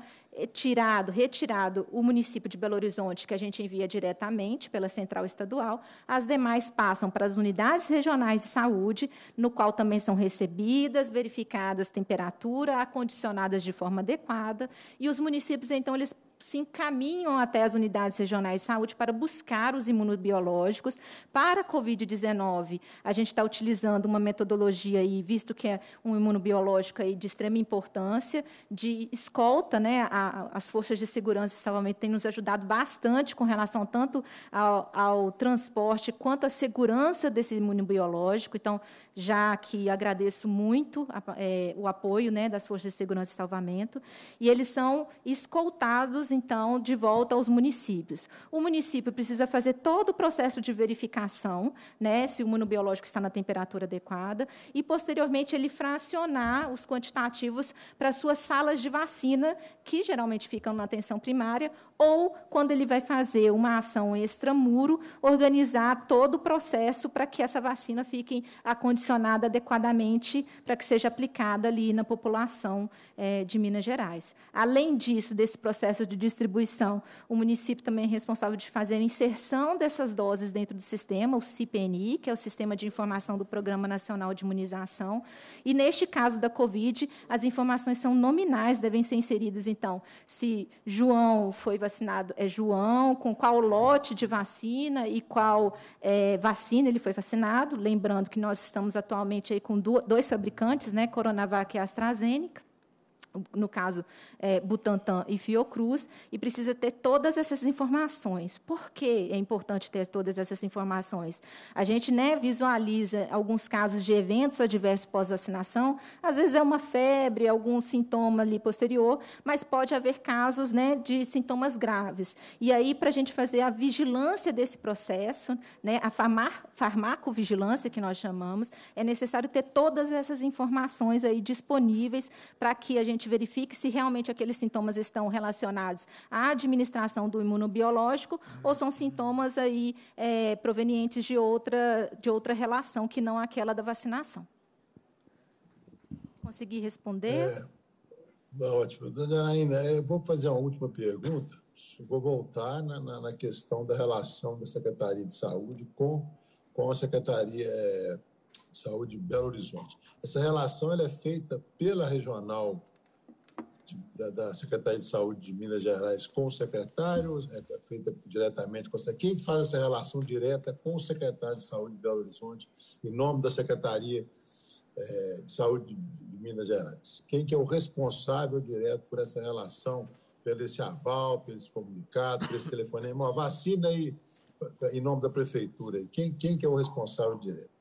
tirado, retirado o município de Belo Horizonte, que a gente envia diretamente pela central estadual, as demais passam para as unidades regionais de saúde, no qual também são recebidas, verificadas temperatura, acondicionadas de forma adequada, e os municípios então eles se encaminham até as unidades regionais de saúde para buscar os imunobiológicos. Para a Covid-19, a gente está utilizando uma metodologia, aí, visto que é um imunobiológico aí de extrema importância, de escolta, né, a, as forças de segurança e salvamento têm nos ajudado bastante com relação tanto ao, ao transporte quanto à segurança desse imunobiológico. Então, já que agradeço muito a, é, o apoio né, das forças de segurança e salvamento, e eles são escoltados então, de volta aos municípios. O município precisa fazer todo o processo de verificação, né, se o imunobiológico está na temperatura adequada, e, posteriormente, ele fracionar os quantitativos para suas salas de vacina, que geralmente ficam na atenção primária ou quando ele vai fazer uma ação extramuro, organizar todo o processo para que essa vacina fique acondicionada adequadamente para que seja aplicada ali na população é, de Minas Gerais. Além disso, desse processo de distribuição, o município também é responsável de fazer a inserção dessas doses dentro do sistema, o CPNI, que é o Sistema de Informação do Programa Nacional de Imunização. E, neste caso da Covid, as informações são nominais, devem ser inseridas, então, se João foi vacinado é João, com qual lote de vacina e qual é, vacina ele foi vacinado. Lembrando que nós estamos atualmente aí com dois fabricantes, né, Coronavac e AstraZeneca no caso é, Butantan e Fiocruz, e precisa ter todas essas informações. Por que é importante ter todas essas informações? A gente né, visualiza alguns casos de eventos adversos pós-vacinação, às vezes é uma febre, algum sintoma ali posterior, mas pode haver casos né, de sintomas graves. E aí, para a gente fazer a vigilância desse processo, né, a farmar, farmacovigilância, que nós chamamos, é necessário ter todas essas informações aí disponíveis para que a gente verifique se realmente aqueles sintomas estão relacionados à administração do imunobiológico ou são sintomas aí é, provenientes de outra, de outra relação que não aquela da vacinação. Consegui responder? É, ótimo. Dona Anaína, eu vou fazer uma última pergunta. Vou voltar na, na, na questão da relação da Secretaria de Saúde com, com a Secretaria é, de Saúde de Belo Horizonte. Essa relação ela é feita pela regional de, da, da, Secretaria de Saúde de Minas Gerais com o secretário, é feita diretamente com você. Quem faz essa relação direta com o secretário de Saúde de Belo Horizonte, em nome da Secretaria é, de Saúde de, de Minas Gerais? Quem que é o responsável direto por essa relação, pelo esse aval, pelo esse comunicado, pelo esse telefonema? Vacina aí, em nome da Prefeitura. Quem, quem que é o responsável direto?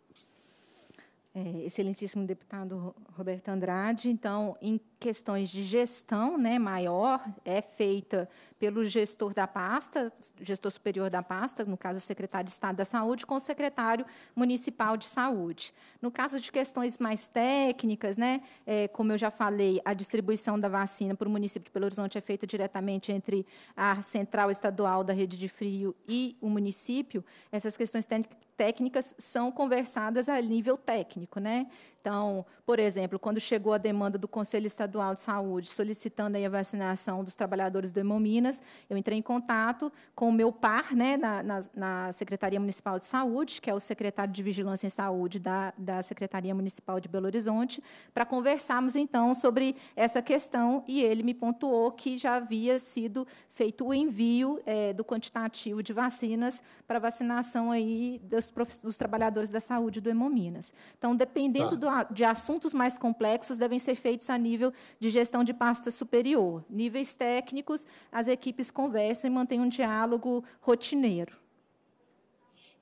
É, excelentíssimo deputado Roberto Andrade. Então, em questões de gestão né, maior é feita pelo gestor da pasta, gestor superior da pasta, no caso o secretário de Estado da Saúde, com o secretário municipal de saúde. No caso de questões mais técnicas, né, é, como eu já falei, a distribuição da vacina para o município de Belo Horizonte é feita diretamente entre a central estadual da rede de frio e o município. Essas questões técnicas são conversadas a nível técnico, né? Então, por exemplo, quando chegou a demanda do Conselho Estadual de Saúde solicitando a vacinação dos trabalhadores do Hemominas, eu entrei em contato com o meu par né, na, na, na, Secretaria Municipal de Saúde, que é o secretário de Vigilância em Saúde da, da Secretaria Municipal de Belo Horizonte, para conversarmos então sobre essa questão e ele me pontuou que já havia sido feito o envio é, do quantitativo de vacinas para vacinação aí dos, dos, trabalhadores da saúde do Hemominas. Então, dependendo tá. do de assuntos mais complexos devem ser feitos a nível de gestão de pasta superior. Níveis técnicos, as equipes conversam e mantêm um diálogo rotineiro.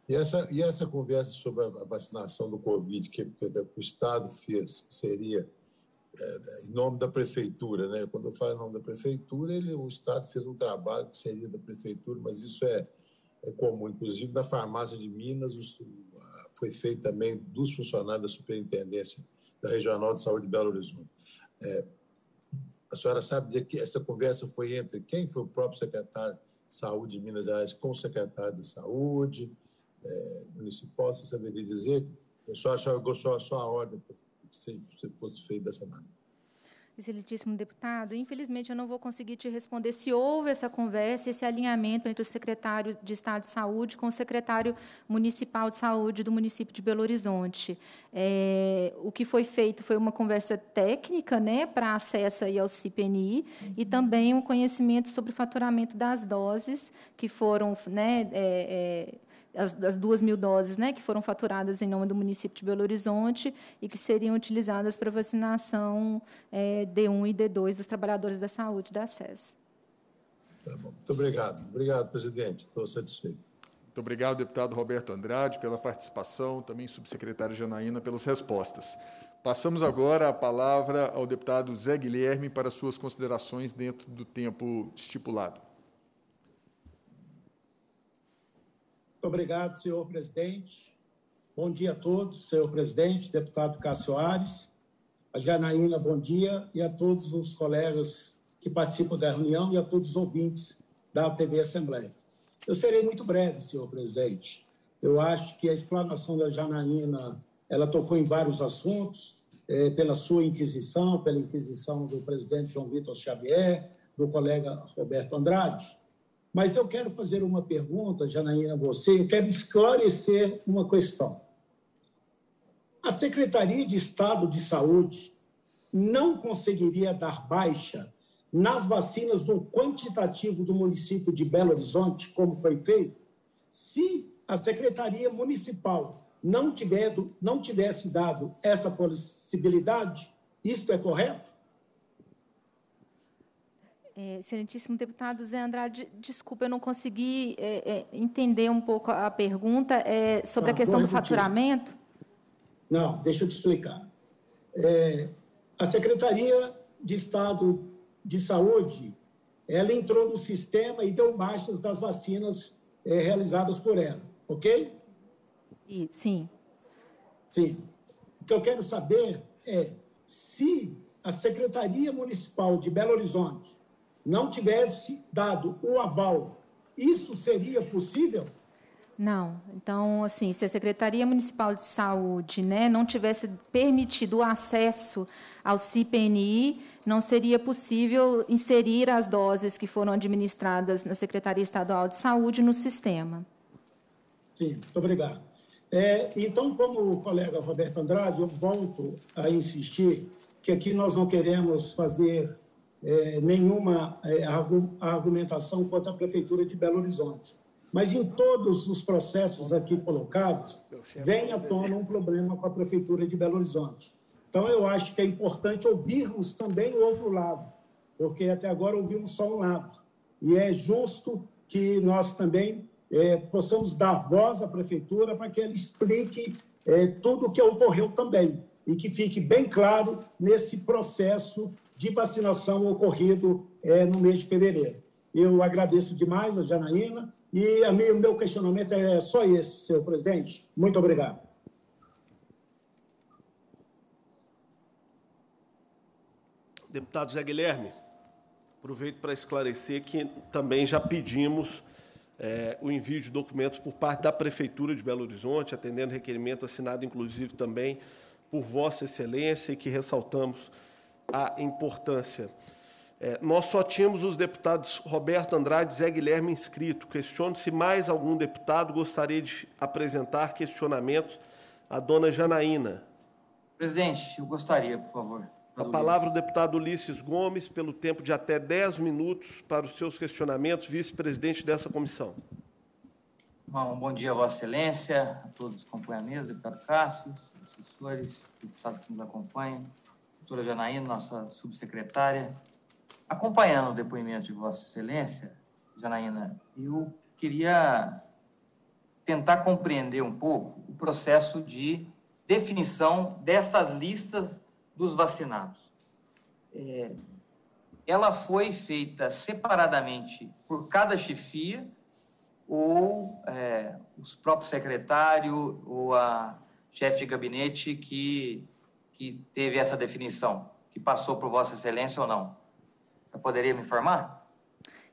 E essa, e essa conversa sobre a vacinação do Covid que, que é o Estado fez, seria é, em nome da prefeitura, né? Quando eu falo em nome da prefeitura, ele, o Estado fez um trabalho que seria da prefeitura, mas isso é, é comum. Inclusive, da farmácia de Minas, os, foi feito também dos funcionários da Superintendência da Regional de Saúde de Belo Horizonte. É, a senhora sabe dizer que essa conversa foi entre quem foi o próprio secretário de Saúde de Minas Gerais com o secretário de Saúde é, municipal, você saberia dizer? Eu só achava que eu só, a ordem se, se fosse feito dessa maneira. Excelentíssimo deputado, infelizmente eu não vou conseguir te responder se houve essa conversa, esse alinhamento entre o secretário de Estado de Saúde com o secretário municipal de saúde do município de Belo Horizonte. É, o que foi feito foi uma conversa técnica né, para acesso aí ao CPNI uhum. e também um conhecimento sobre o faturamento das doses que foram né, é, é, as, das duas mil doses né, que foram faturadas em nome do município de Belo Horizonte e que seriam utilizadas para vacinação é, D1 e D2 dos trabalhadores da saúde da SES. Tá Muito obrigado. Obrigado, presidente. Estou satisfeito. Muito obrigado, deputado Roberto Andrade, pela participação, também subsecretária Janaína, pelas respostas. Passamos agora a palavra ao deputado Zé Guilherme para suas considerações dentro do tempo estipulado. Muito obrigado, senhor presidente. Bom dia a todos, senhor presidente, deputado Cássio Ares, a Janaína, bom dia, e a todos os colegas que participam da reunião e a todos os ouvintes da TV Assembleia. Eu serei muito breve, senhor presidente. Eu acho que a explanação da Janaína, ela tocou em vários assuntos, eh, pela sua inquisição, pela inquisição do presidente João Vitor Xavier, do colega Roberto Andrade. Mas eu quero fazer uma pergunta, Janaína, a você, eu quero esclarecer uma questão. A Secretaria de Estado de Saúde não conseguiria dar baixa nas vacinas do quantitativo do município de Belo Horizonte, como foi feito, se a Secretaria Municipal não, tiver, não tivesse dado essa possibilidade? Isto é correto? É, excelentíssimo deputado Zé Andrade, desculpa, eu não consegui é, é, entender um pouco a pergunta é, sobre ah, a questão do faturamento. Não, deixa eu te explicar. É, a Secretaria de Estado de Saúde, ela entrou no sistema e deu baixas das vacinas é, realizadas por ela, ok? E, sim. Sim. O que eu quero saber é se a Secretaria Municipal de Belo Horizonte não tivesse dado o aval, isso seria possível? Não. Então, assim, se a Secretaria Municipal de Saúde né, não tivesse permitido o acesso ao CIPNI, não seria possível inserir as doses que foram administradas na Secretaria Estadual de Saúde no sistema. Sim, muito obrigado. É, então, como o colega Roberto Andrade, eu volto a insistir que aqui nós não queremos fazer é, nenhuma é, argumentação contra a Prefeitura de Belo Horizonte. Mas em todos os processos aqui colocados, vem à tona um problema com a Prefeitura de Belo Horizonte. Então, eu acho que é importante ouvirmos também o outro lado, porque até agora ouvimos só um lado. E é justo que nós também é, possamos dar voz à Prefeitura para que ela explique é, tudo o que ocorreu também, e que fique bem claro nesse processo de vacinação ocorrido é, no mês de fevereiro. Eu agradeço demais a Janaína e a mim, o meu questionamento é só esse, senhor presidente. Muito obrigado. Deputado Zé Guilherme, aproveito para esclarecer que também já pedimos é, o envio de documentos por parte da Prefeitura de Belo Horizonte, atendendo requerimento assinado, inclusive, também por Vossa Excelência, e que ressaltamos a importância. É, nós só tínhamos os deputados Roberto Andrade e Zé Guilherme inscrito. Questiono se mais algum deputado gostaria de apresentar questionamentos à dona Janaína. Presidente, eu gostaria, por favor. A palavra o deputado Ulisses Gomes, pelo tempo de até 10 minutos para os seus questionamentos, vice-presidente dessa comissão. Bom, bom dia, Vossa Excelência, a todos os companheiros, deputado Cássio, assessores, deputados que nos acompanham doutora Janaína, nossa subsecretária. Acompanhando o depoimento de Vossa Excelência, Janaína, eu queria tentar compreender um pouco o processo de definição dessas listas dos vacinados. É, ela foi feita separadamente por cada chefia ou é, os próprios secretário ou a chefe de gabinete que que teve essa definição, que passou por Vossa Excelência ou não. Você poderia me informar?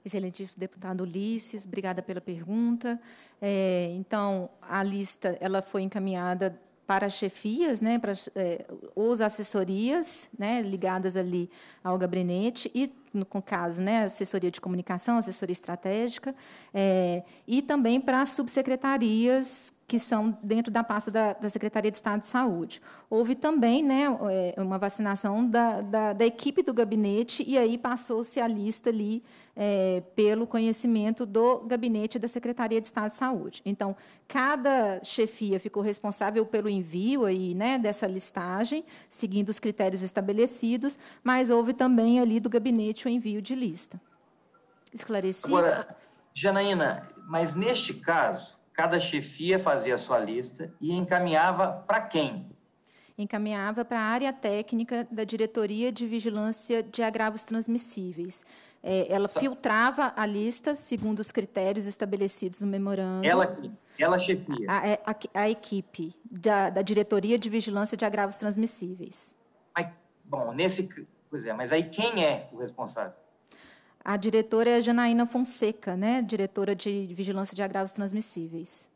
Excelentíssimo deputado Ulisses, obrigada pela pergunta. É, então, a lista ela foi encaminhada para as chefias, né, para é, os assessorias né, ligadas ali ao gabinete e, no caso, né, assessoria de comunicação, assessoria estratégica, é, e também para as subsecretarias que são dentro da pasta da, da, Secretaria de Estado de Saúde. Houve também né, é, uma vacinação da, da, da equipe do gabinete e aí passou-se a lista ali é, pelo conhecimento do gabinete da Secretaria de Estado de Saúde. Então, cada chefia ficou responsável pelo envio aí, né, dessa listagem, seguindo os critérios estabelecidos, mas houve também ali do gabinete o envio de lista. Esclarecido? Agora, Janaína, mas neste caso, cada chefia fazia a sua lista e encaminhava para quem? Encaminhava para a área técnica da Diretoria de Vigilância de Agravos Transmissíveis é, ela filtrava a lista segundo os critérios estabelecidos no memorando. Ela, ela chefia. A, é, a, a equipe da, da, diretoria de vigilância de agravos transmissíveis. Mas, bom, nesse. Pois é, mas aí quem é o responsável? A diretora é a Janaína Fonseca, né? Diretora de vigilância de agravos transmissíveis.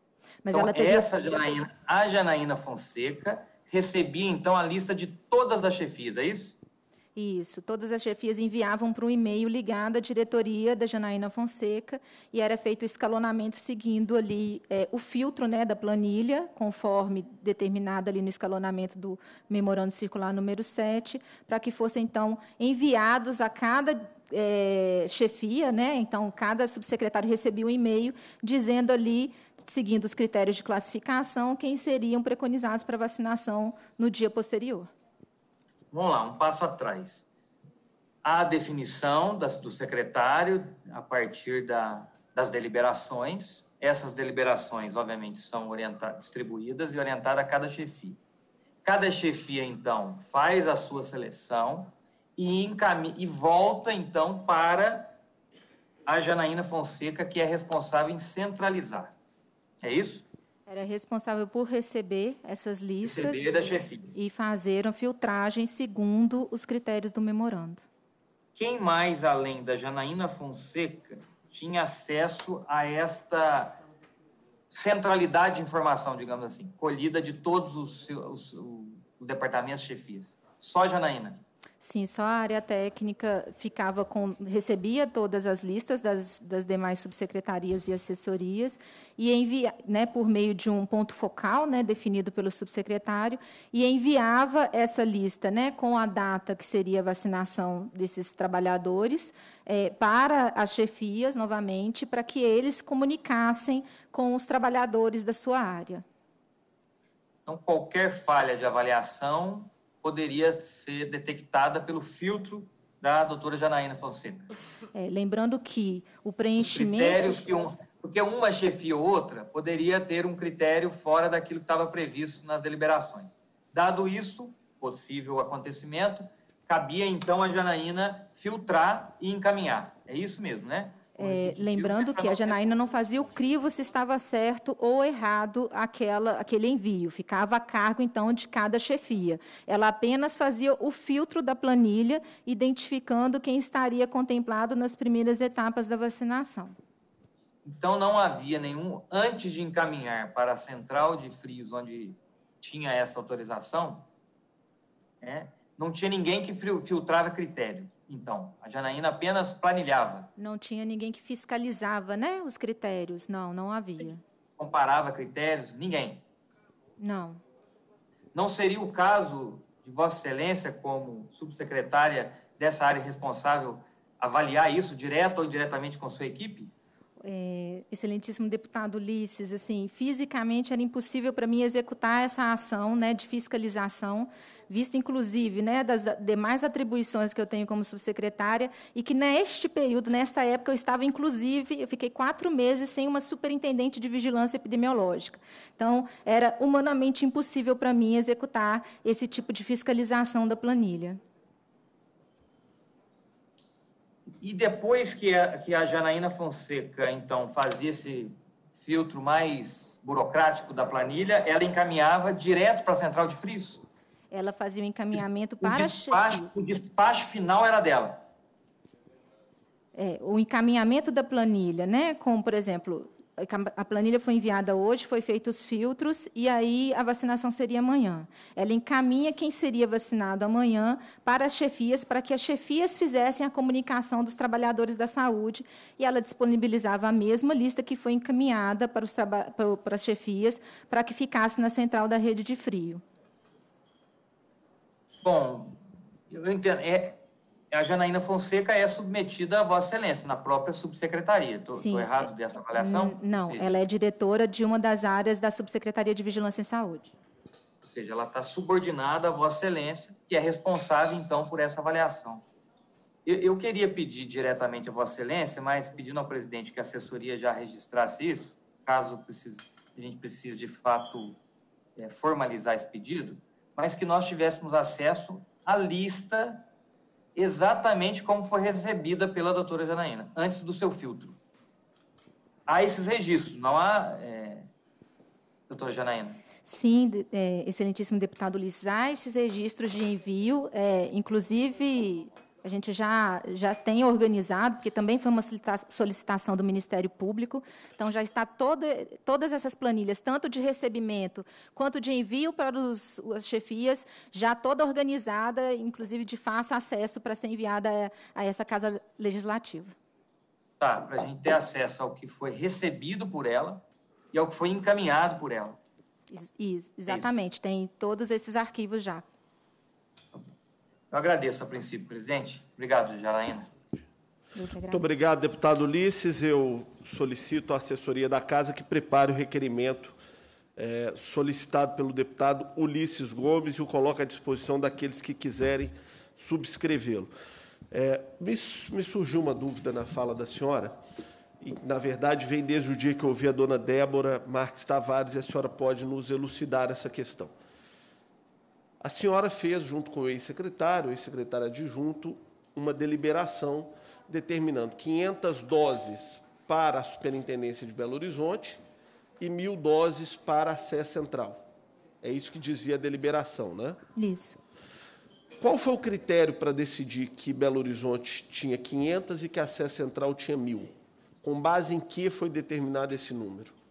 Mas então, ela teria... essa Janaína, a Janaína Fonseca recebia então a lista de todas as chefias, é isso? Isso. Todas as chefias enviavam para um e-mail ligado à diretoria da Janaína Fonseca e era feito o escalonamento seguindo ali é, o filtro né, da planilha, conforme determinado ali no escalonamento do memorando circular número 7, para que fossem, então, enviados a cada é, chefia, né? Então, cada subsecretário recebia um e-mail dizendo ali, seguindo os critérios de classificação, quem seriam preconizados para vacinação no dia posterior vamos lá, um passo atrás. A definição das, do secretário a partir da, das deliberações. Essas deliberações, obviamente, são orientadas, distribuídas e orientadas a cada chefia. Cada chefia, então, faz a sua seleção e, encaminha, e volta, então, para a Janaína Fonseca, que é responsável em centralizar. É isso? Era responsável por receber essas listas receber e fazer a filtragem segundo os critérios do memorando. Quem mais, além da Janaína Fonseca, tinha acesso a esta centralidade de informação, digamos assim, colhida de todos os, os, os departamentos chefias? Só Janaína. Sim, só a área técnica ficava com, recebia todas as listas das, das demais subsecretarias e assessorias e envia, né, por meio de um ponto focal, né, definido pelo subsecretário, e enviava essa lista, né, com a data que seria a vacinação desses trabalhadores é, para as chefias novamente, para que eles comunicassem com os trabalhadores da sua área. Então, qualquer falha de avaliação poderia ser detectada pelo filtro da doutora Janaína Fonseca. É, lembrando que o preenchimento... que um, porque uma chefia ou outra poderia ter um critério fora daquilo que estava previsto nas deliberações. Dado isso, possível acontecimento, cabia então a Janaína filtrar e encaminhar. É isso mesmo, né? É, lembrando que a Janaína não fazia o crivo se estava certo ou errado aquela, aquele envio, ficava a cargo então de cada chefia. Ela apenas fazia o filtro da planilha, identificando quem estaria contemplado nas primeiras etapas da vacinação. Então não havia nenhum antes de encaminhar para a central de frios onde tinha essa autorização, né, não tinha ninguém que filtrava critério então. A Janaína apenas planilhava. Não tinha ninguém que fiscalizava, né? Os critérios. Não, não havia. Comparava critérios? Ninguém. Não. Não seria o caso de Vossa Excelência, como subsecretária dessa área responsável, avaliar isso direto ou indiretamente com sua equipe? É, excelentíssimo deputado Ulisses, assim, fisicamente era impossível para mim executar essa ação né, de fiscalização visto inclusive né, das demais atribuições que eu tenho como subsecretária, e que neste período, nesta época, eu estava, inclusive, eu fiquei quatro meses sem uma superintendente de vigilância epidemiológica. Então, era humanamente impossível para mim executar esse tipo de fiscalização da planilha. E depois que a, que a Janaína Fonseca, então, fazia esse filtro mais burocrático da planilha, ela encaminhava direto para a central de frios? Ela fazia o encaminhamento para... O despacho, o despacho final era dela. É, o encaminhamento da planilha, né? Com, por exemplo, a planilha foi enviada hoje, foi feito os filtros e aí a vacinação seria amanhã. Ela encaminha quem seria vacinado amanhã para as chefias, para que as chefias fizessem a comunicação dos trabalhadores da saúde e ela disponibilizava a mesma lista que foi encaminhada para, para, para as chefias, para que ficasse na central da rede de frio. Bom, eu entendo. É, a Janaína Fonseca é submetida à Vossa Excelência, na própria subsecretaria. Estou errado é, dessa avaliação? Não, ela é diretora de uma das áreas da Subsecretaria de Vigilância em Saúde. Ou seja, ela está subordinada à Vossa Excelência, que é responsável, então, por essa avaliação. Eu, eu queria pedir diretamente à Vossa Excelência, mas pedindo ao presidente que a assessoria já registrasse isso, caso precise, a gente precise, de fato, é, formalizar esse pedido mas que nós tivéssemos acesso à lista exatamente como foi recebida pela doutora Janaína, antes do seu filtro. Há esses registros, não há, é, doutora Janaína? Sim, é, excelentíssimo deputado Ulisses, há esses registros de envio, é, inclusive a gente já, já tem organizado, porque também foi uma solicitação do Ministério Público, então já está toda, todas essas planilhas, tanto de recebimento quanto de envio para os, as chefias, já toda organizada, inclusive de fácil acesso para ser enviada a, a essa Casa Legislativa. Tá, para a gente ter acesso ao que foi recebido por ela e ao que foi encaminhado por ela. Isso, exatamente, é isso. tem todos esses arquivos já. Eu agradeço a princípio, presidente. Obrigado, Janaína. Muito obrigado, deputado Ulisses. Eu solicito à assessoria da Casa que prepare o requerimento é, solicitado pelo deputado Ulisses Gomes e o coloque à disposição daqueles que quiserem subscrevê-lo. É, me, me, surgiu uma dúvida na fala da senhora, e, na verdade, vem desde o dia que eu ouvi a dona Débora Marques Tavares, e a senhora pode nos elucidar essa questão. A senhora fez, junto com o ex-secretário, o ex-secretário adjunto, uma deliberação determinando 500 doses para a Superintendência de Belo Horizonte e mil doses para a Sé Central. É isso que dizia a deliberação, né? Isso. Qual foi o critério para decidir que Belo Horizonte tinha 500 e que a Sé Central tinha mil? Com base em que foi determinado esse número?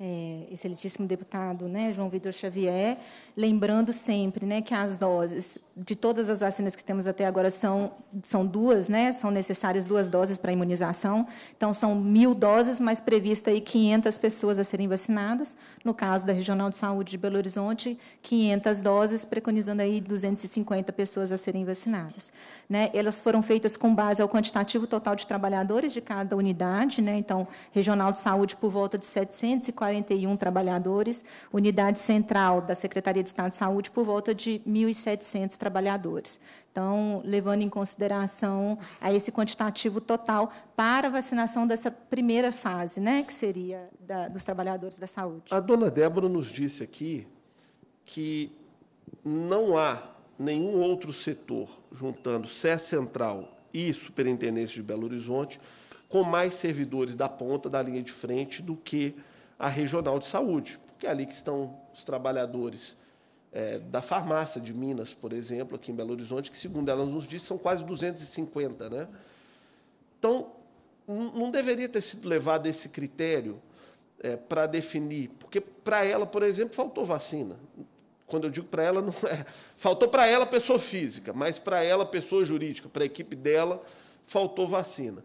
é, excelentíssimo deputado né, João Vitor Xavier, lembrando sempre né, que as doses de todas as vacinas que temos até agora são, são duas, né? São necessárias duas doses para imunização. Então, são mil doses, mas prevista aí 500 pessoas a serem vacinadas. No caso da Regional de Saúde de Belo Horizonte, 500 doses, preconizando aí 250 pessoas a serem vacinadas. Né? Elas foram feitas com base ao quantitativo total de trabalhadores de cada unidade, né? Então, Regional de Saúde por volta de 741 trabalhadores, Unidade Central da Secretaria de Estado de Saúde por volta de 1.700 trabalhadores. Então, levando em consideração a esse quantitativo total para a vacinação dessa primeira fase, né, que seria da, dos trabalhadores da saúde. A dona Débora nos disse aqui que não há nenhum outro setor, juntando SES Central e Superintendência de Belo Horizonte, com mais servidores da ponta da linha de frente do que a Regional de Saúde, porque é ali que estão os trabalhadores é, da farmácia de Minas, por exemplo, aqui em Belo Horizonte, que, segundo ela nos diz, são quase 250. Né? Então, não deveria ter sido levado esse critério é, para definir, porque para ela, por exemplo, faltou vacina. Quando eu digo para ela, não é. Faltou para ela pessoa física, mas para ela, pessoa jurídica, para a equipe dela, faltou vacina.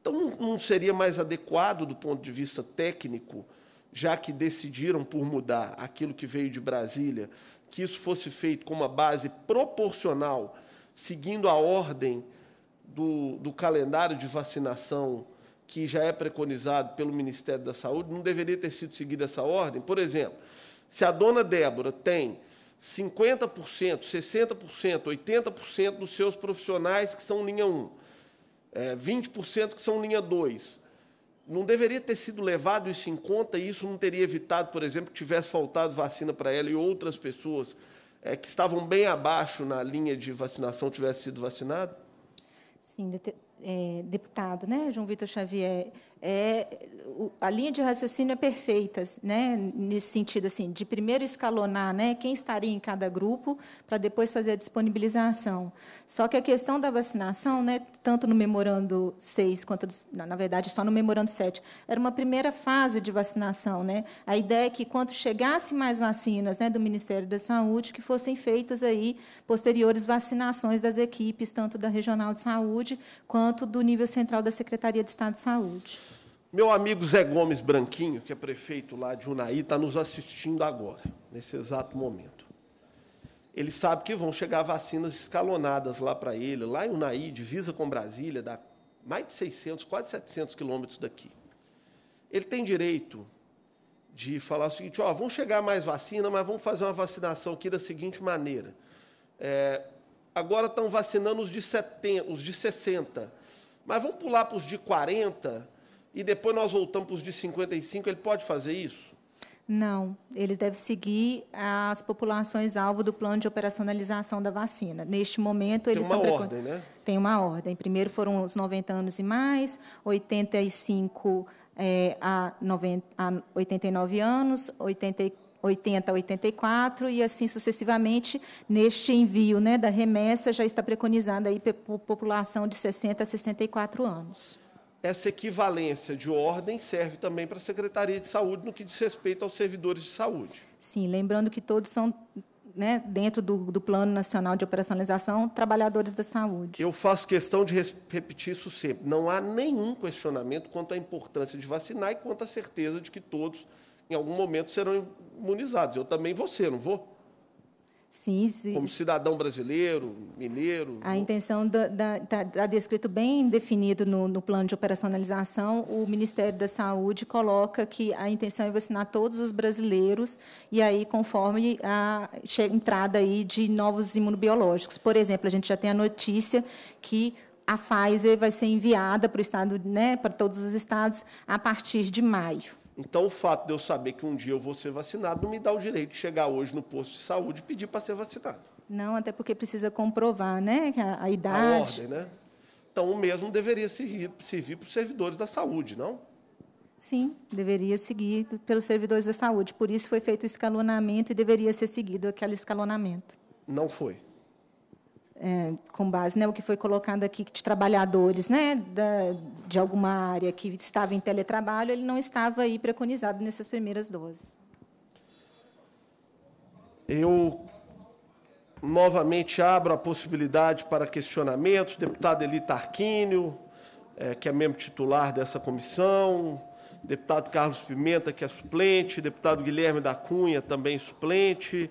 Então, não seria mais adequado do ponto de vista técnico, já que decidiram por mudar aquilo que veio de Brasília que isso fosse feito com uma base proporcional, seguindo a ordem do, do calendário de vacinação que já é preconizado pelo Ministério da Saúde, não deveria ter sido seguida essa ordem? Por exemplo, se a dona Débora tem 50%, 60%, 80% dos seus profissionais que são linha 1, é, 20% que são linha 2, não deveria ter sido levado isso em conta e isso não teria evitado, por exemplo, que tivesse faltado vacina para ela e outras pessoas é, que estavam bem abaixo na linha de vacinação tivessem sido vacinadas? Sim, de, é, eh, deputado, né, João Vitor Xavier? é, a linha de raciocínio é perfeita, né? nesse sentido, assim, de primeiro escalonar né? quem estaria em cada grupo, para depois fazer a disponibilização. Só que a questão da vacinação, né? tanto no memorando 6, quanto, na verdade, só no memorando 7, era uma primeira fase de vacinação. Né? A ideia é que, quando chegasse mais vacinas né? do Ministério da Saúde, que fossem feitas aí posteriores vacinações das equipes, tanto da Regional de Saúde, quanto do nível central da Secretaria de Estado de Saúde. Meu amigo Zé Gomes Branquinho, que é prefeito lá de Unai, está nos assistindo agora, nesse exato momento. Ele sabe que vão chegar vacinas escalonadas lá para ele, lá em Unai, divisa com Brasília, dá mais de 600, quase 700 quilômetros daqui. Ele tem direito de falar o seguinte: ó, vão chegar mais vacina, mas vamos fazer uma vacinação aqui da seguinte maneira. É, agora estão vacinando os de, 70, os de 60, mas vamos pular para os de 40 e depois nós voltamos para os de 55, ele pode fazer isso? Não, ele deve seguir as populações-alvo do plano de operacionalização da vacina. Neste momento, eles estão... Tem uma ordem, né? Tem uma ordem. Primeiro foram os 90 anos e mais, 85 é, a, 90, a 89 anos, 80 a 84 e assim sucessivamente neste envio né, da remessa já está preconizada aí população de 60 a 64 anos essa equivalência de ordem serve também para a Secretaria de Saúde no que diz respeito aos servidores de saúde. Sim, lembrando que todos são, né, dentro do, do Plano Nacional de Operacionalização, trabalhadores da saúde. Eu faço questão de repetir isso sempre. Não há nenhum questionamento quanto à importância de vacinar e quanto à certeza de que todos, em algum momento, serão imunizados. Eu também vou ser, não vou? Sim, sim. Como cidadão brasileiro, mineiro. A intenção está tá descrito bem definido no, no, plano de operacionalização. O Ministério da Saúde coloca que a intenção é vacinar todos os brasileiros e aí conforme a entrada aí de novos imunobiológicos. Por exemplo, a gente já tem a notícia que a Pfizer vai ser enviada para o estado, né, para todos os estados a partir de maio. Então, o fato de eu saber que um dia eu vou ser vacinado não me dá o direito de chegar hoje no posto de saúde e pedir para ser vacinado. Não, até porque precisa comprovar, né, a, a idade. A ordem, né? Então, o mesmo deveria servir, servir para os servidores da saúde, não? Sim, deveria seguir pelos servidores da saúde. Por isso foi feito o escalonamento e deveria ser seguido aquele escalonamento. Não foi é, com base né, o que foi colocado aqui de trabalhadores né, da, de alguma área que estava em teletrabalho, ele não estava aí preconizado nessas primeiras doses. Eu novamente abro a possibilidade para questionamentos. Deputado Eli Tarquínio, é, que é membro titular dessa comissão, deputado Carlos Pimenta, que é suplente, deputado Guilherme da Cunha, também suplente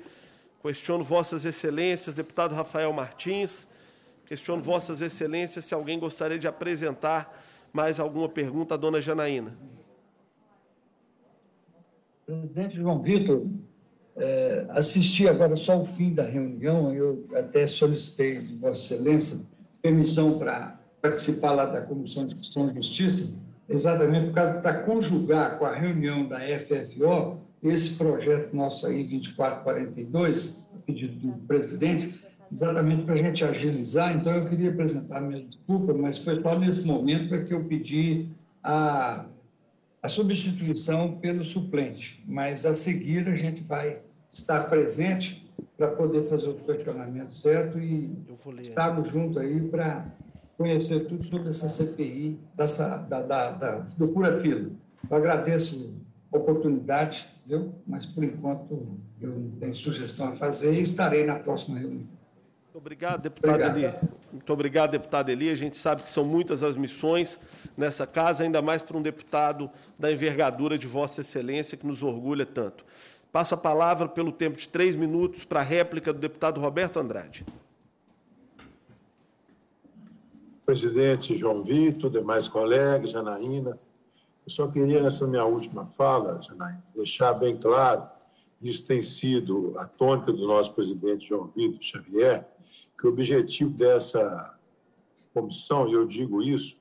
Questiono Vossas Excelências, deputado Rafael Martins. Questiono Vossas Excelências se alguém gostaria de apresentar mais alguma pergunta à dona Janaína. Presidente João Vitor, é, assisti agora só o fim da reunião, eu até solicitei de Vossa Excelência permissão para participar lá da Comissão de Questões de Justiça, exatamente para conjugar com a reunião da FFO esse projeto nosso aí, 2442, pedido do presidente, exatamente para a gente agilizar. Então, eu queria apresentar minha desculpa, mas foi só nesse momento que eu pedi a, a substituição pelo suplente. Mas a seguir a gente vai estar presente para poder fazer o questionamento certo e estarmos junto aí para conhecer tudo sobre essa CPI dessa, da, da, da, do Curafilo. Eu agradeço oportunidade, viu? Mas por enquanto eu não tenho sugestão a fazer e estarei na próxima reunião. Muito obrigado, deputado obrigado. Eli. Muito obrigado, deputado Eli. A gente sabe que são muitas as missões nessa casa, ainda mais para um deputado da envergadura de Vossa Excelência, que nos orgulha tanto. Passo a palavra pelo tempo de três minutos para a réplica do deputado Roberto Andrade. Presidente João Vitor, demais colegas, Janaína, eu só queria, nessa minha última fala, Janaína, deixar bem claro, isso tem sido a tônica do nosso presidente João Vitor Xavier, que o objetivo dessa comissão, e eu digo isso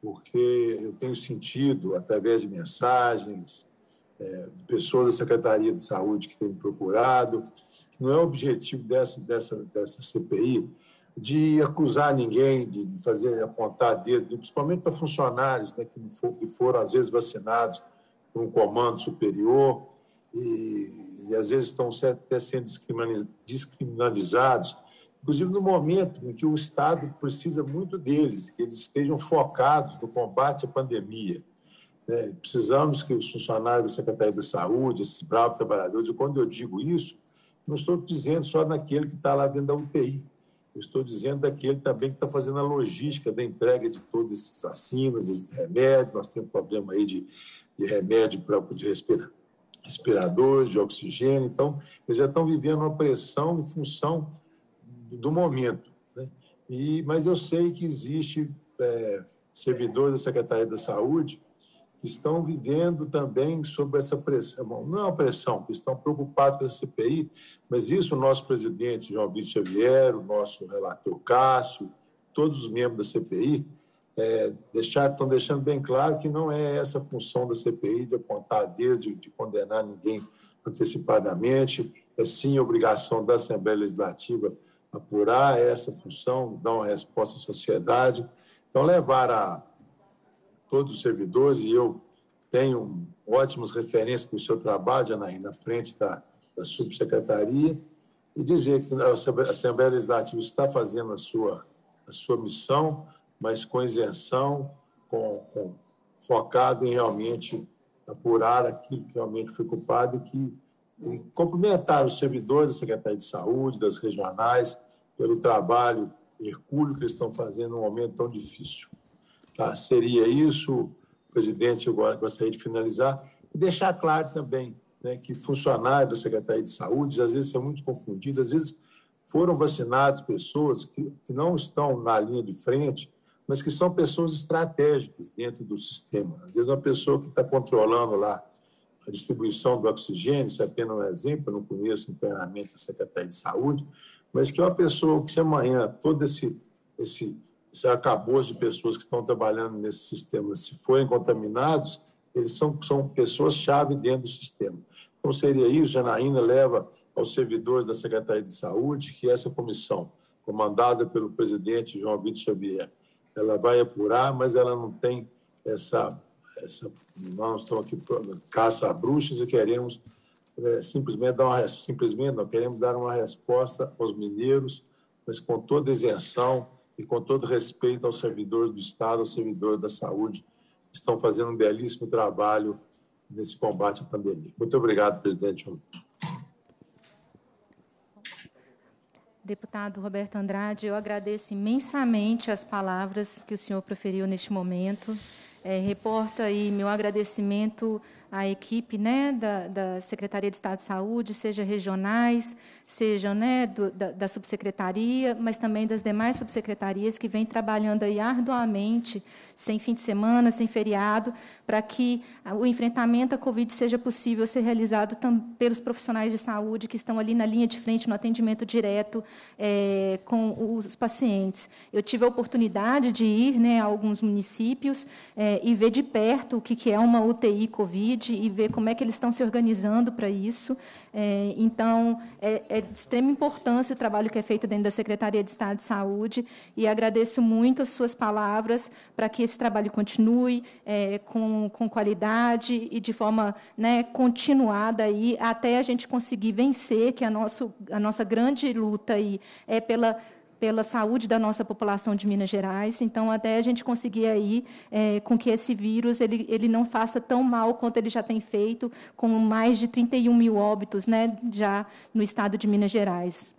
porque eu tenho sentido, através de mensagens, é, de pessoas da Secretaria de Saúde que têm me procurado, que não é o objetivo dessa, dessa, dessa CPI de acusar ninguém, de fazer apontar dedo, principalmente para funcionários né, que, for, que foram, às vezes, vacinados por um comando superior e, e às vezes, estão até sendo descriminalizados, inclusive no momento em que o Estado precisa muito deles, que eles estejam focados no combate à pandemia. Né? Precisamos que os funcionários da Secretaria da Saúde, esses bravos trabalhadores, e quando eu digo isso, não estou dizendo só naquele que está lá dentro da UTI, eu estou dizendo daquele também que está fazendo a logística da entrega de todos esses vacinas, esses remédios. Nós temos problema aí de, de remédio próprio de respirar respiradores, de oxigênio. Então, eles já estão vivendo uma pressão em função do momento. Né? E, mas eu sei que existe é, servidor da Secretaria da Saúde estão vivendo também sob essa pressão. Não é uma pressão, estão preocupados com a CPI, mas isso o nosso presidente João Vitor Xavier, o nosso relator Cássio, todos os membros da CPI, é, deixar, estão deixando bem claro que não é essa a função da CPI de apontar dedo, de, de condenar ninguém antecipadamente, é sim obrigação da Assembleia Legislativa apurar essa função, dar uma resposta à sociedade. Então, levar a todos os servidores, e eu tenho ótimas referências do seu trabalho, Janaína, na frente da, da subsecretaria, e dizer que a Assembleia Legislativa está fazendo a sua, a sua missão, mas com isenção, com, com focado em realmente apurar aquilo que realmente foi culpado e e cumprimentar os servidores da Secretaria de Saúde, das regionais, pelo trabalho hercúleo que eles estão fazendo num momento tão difícil. Tá? Seria isso, presidente, eu gostaria de finalizar. E deixar claro também né, que funcionários da Secretaria de Saúde às vezes são muito confundidos, às vezes foram vacinadas pessoas que, que não estão na linha de frente, mas que são pessoas estratégicas dentro do sistema. Às vezes, uma pessoa que está controlando lá a distribuição do oxigênio, isso é apenas um exemplo, eu não conheço internamente a Secretaria de Saúde, mas que é uma pessoa que, se amanhã todo esse, esse se é acabou de pessoas que estão trabalhando nesse sistema, se forem contaminados, eles são, são pessoas-chave dentro do sistema. Então, seria isso, Janaína leva aos servidores da Secretaria de Saúde que essa comissão, comandada pelo presidente João Vitor Xavier, ela vai apurar, mas ela não tem essa... essa nós estamos aqui caça a bruxas e queremos é, simplesmente dar uma... Simplesmente não, queremos dar uma resposta aos mineiros, mas com toda isenção, e com todo respeito aos servidores do Estado, aos servidores da saúde, que estão fazendo um belíssimo trabalho nesse combate à pandemia. Muito obrigado, presidente. Deputado Roberto Andrade, eu agradeço imensamente as palavras que o senhor proferiu neste momento. É, reporta aí meu agradecimento a equipe né, da, da, Secretaria de Estado de Saúde, seja regionais, seja né, do, da, da, subsecretaria, mas também das demais subsecretarias que vêm trabalhando aí arduamente, sem fim de semana, sem feriado, para que o enfrentamento à Covid seja possível ser realizado pelos profissionais de saúde que estão ali na linha de frente, no atendimento direto é, com os pacientes. Eu tive a oportunidade de ir né, a alguns municípios é, e ver de perto o que, que é uma UTI Covid e ver como é que eles estão se organizando para isso. É, então, é, é, de extrema importância o trabalho que é feito dentro da Secretaria de Estado de Saúde e agradeço muito as suas palavras para que esse esse trabalho continue é, com, com qualidade e de forma né, continuada aí, até a gente conseguir vencer, que a, é nosso, a nossa grande luta aí é pela pela saúde da nossa população de Minas Gerais. Então, até a gente conseguir aí é, com que esse vírus ele, ele não faça tão mal quanto ele já tem feito, com mais de 31 mil óbitos né, já no estado de Minas Gerais.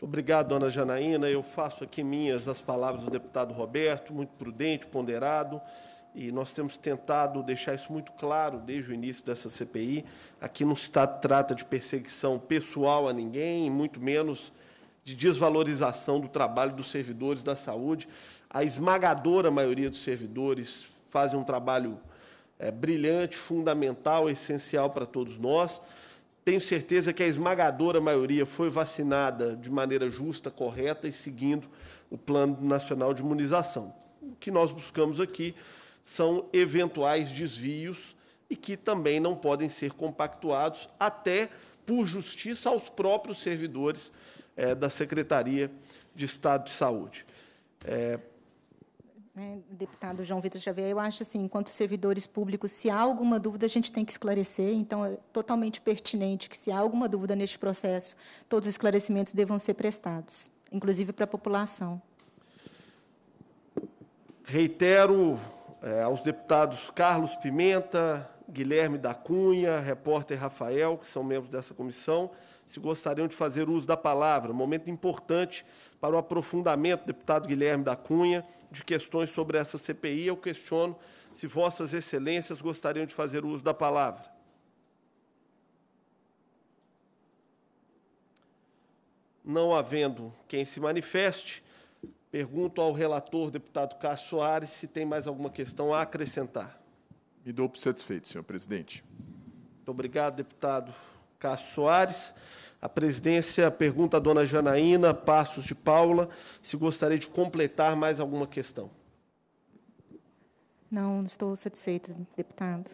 Muito obrigado, dona Janaína. Eu faço aqui minhas as palavras do deputado Roberto, muito prudente, ponderado. E nós temos tentado deixar isso muito claro desde o início dessa CPI. Aqui não se tá, trata de perseguição pessoal a ninguém, muito menos de desvalorização do trabalho dos servidores da saúde. A esmagadora maioria dos servidores fazem um trabalho é, brilhante, fundamental, essencial para todos nós. Tenho certeza que a esmagadora maioria foi vacinada de maneira justa, correta e seguindo o Plano Nacional de Imunização. O que nós buscamos aqui são eventuais desvios e que também não podem ser compactuados, até por justiça aos próprios servidores é, da Secretaria de Estado de Saúde. É, né, deputado João Vitor Xavier, eu acho assim, enquanto servidores públicos, se há alguma dúvida, a gente tem que esclarecer, então é totalmente pertinente que, se há alguma dúvida neste processo, todos os esclarecimentos devam ser prestados, inclusive para a população. Reitero é, aos deputados Carlos Pimenta, Guilherme da Cunha, repórter Rafael, que são membros dessa comissão, se gostariam de fazer uso da palavra. Momento importante para o aprofundamento, deputado Guilherme da Cunha, de questões sobre essa CPI. Eu questiono se Vossas Excelências gostariam de fazer uso da palavra. Não havendo quem se manifeste, pergunto ao relator, deputado Cássio Soares, se tem mais alguma questão a acrescentar. Me dou por satisfeito, senhor presidente. Muito obrigado, deputado Cássio Soares. A presidência pergunta à dona Janaína Passos de Paula se gostaria de completar mais alguma questão. Não, estou satisfeita, deputado.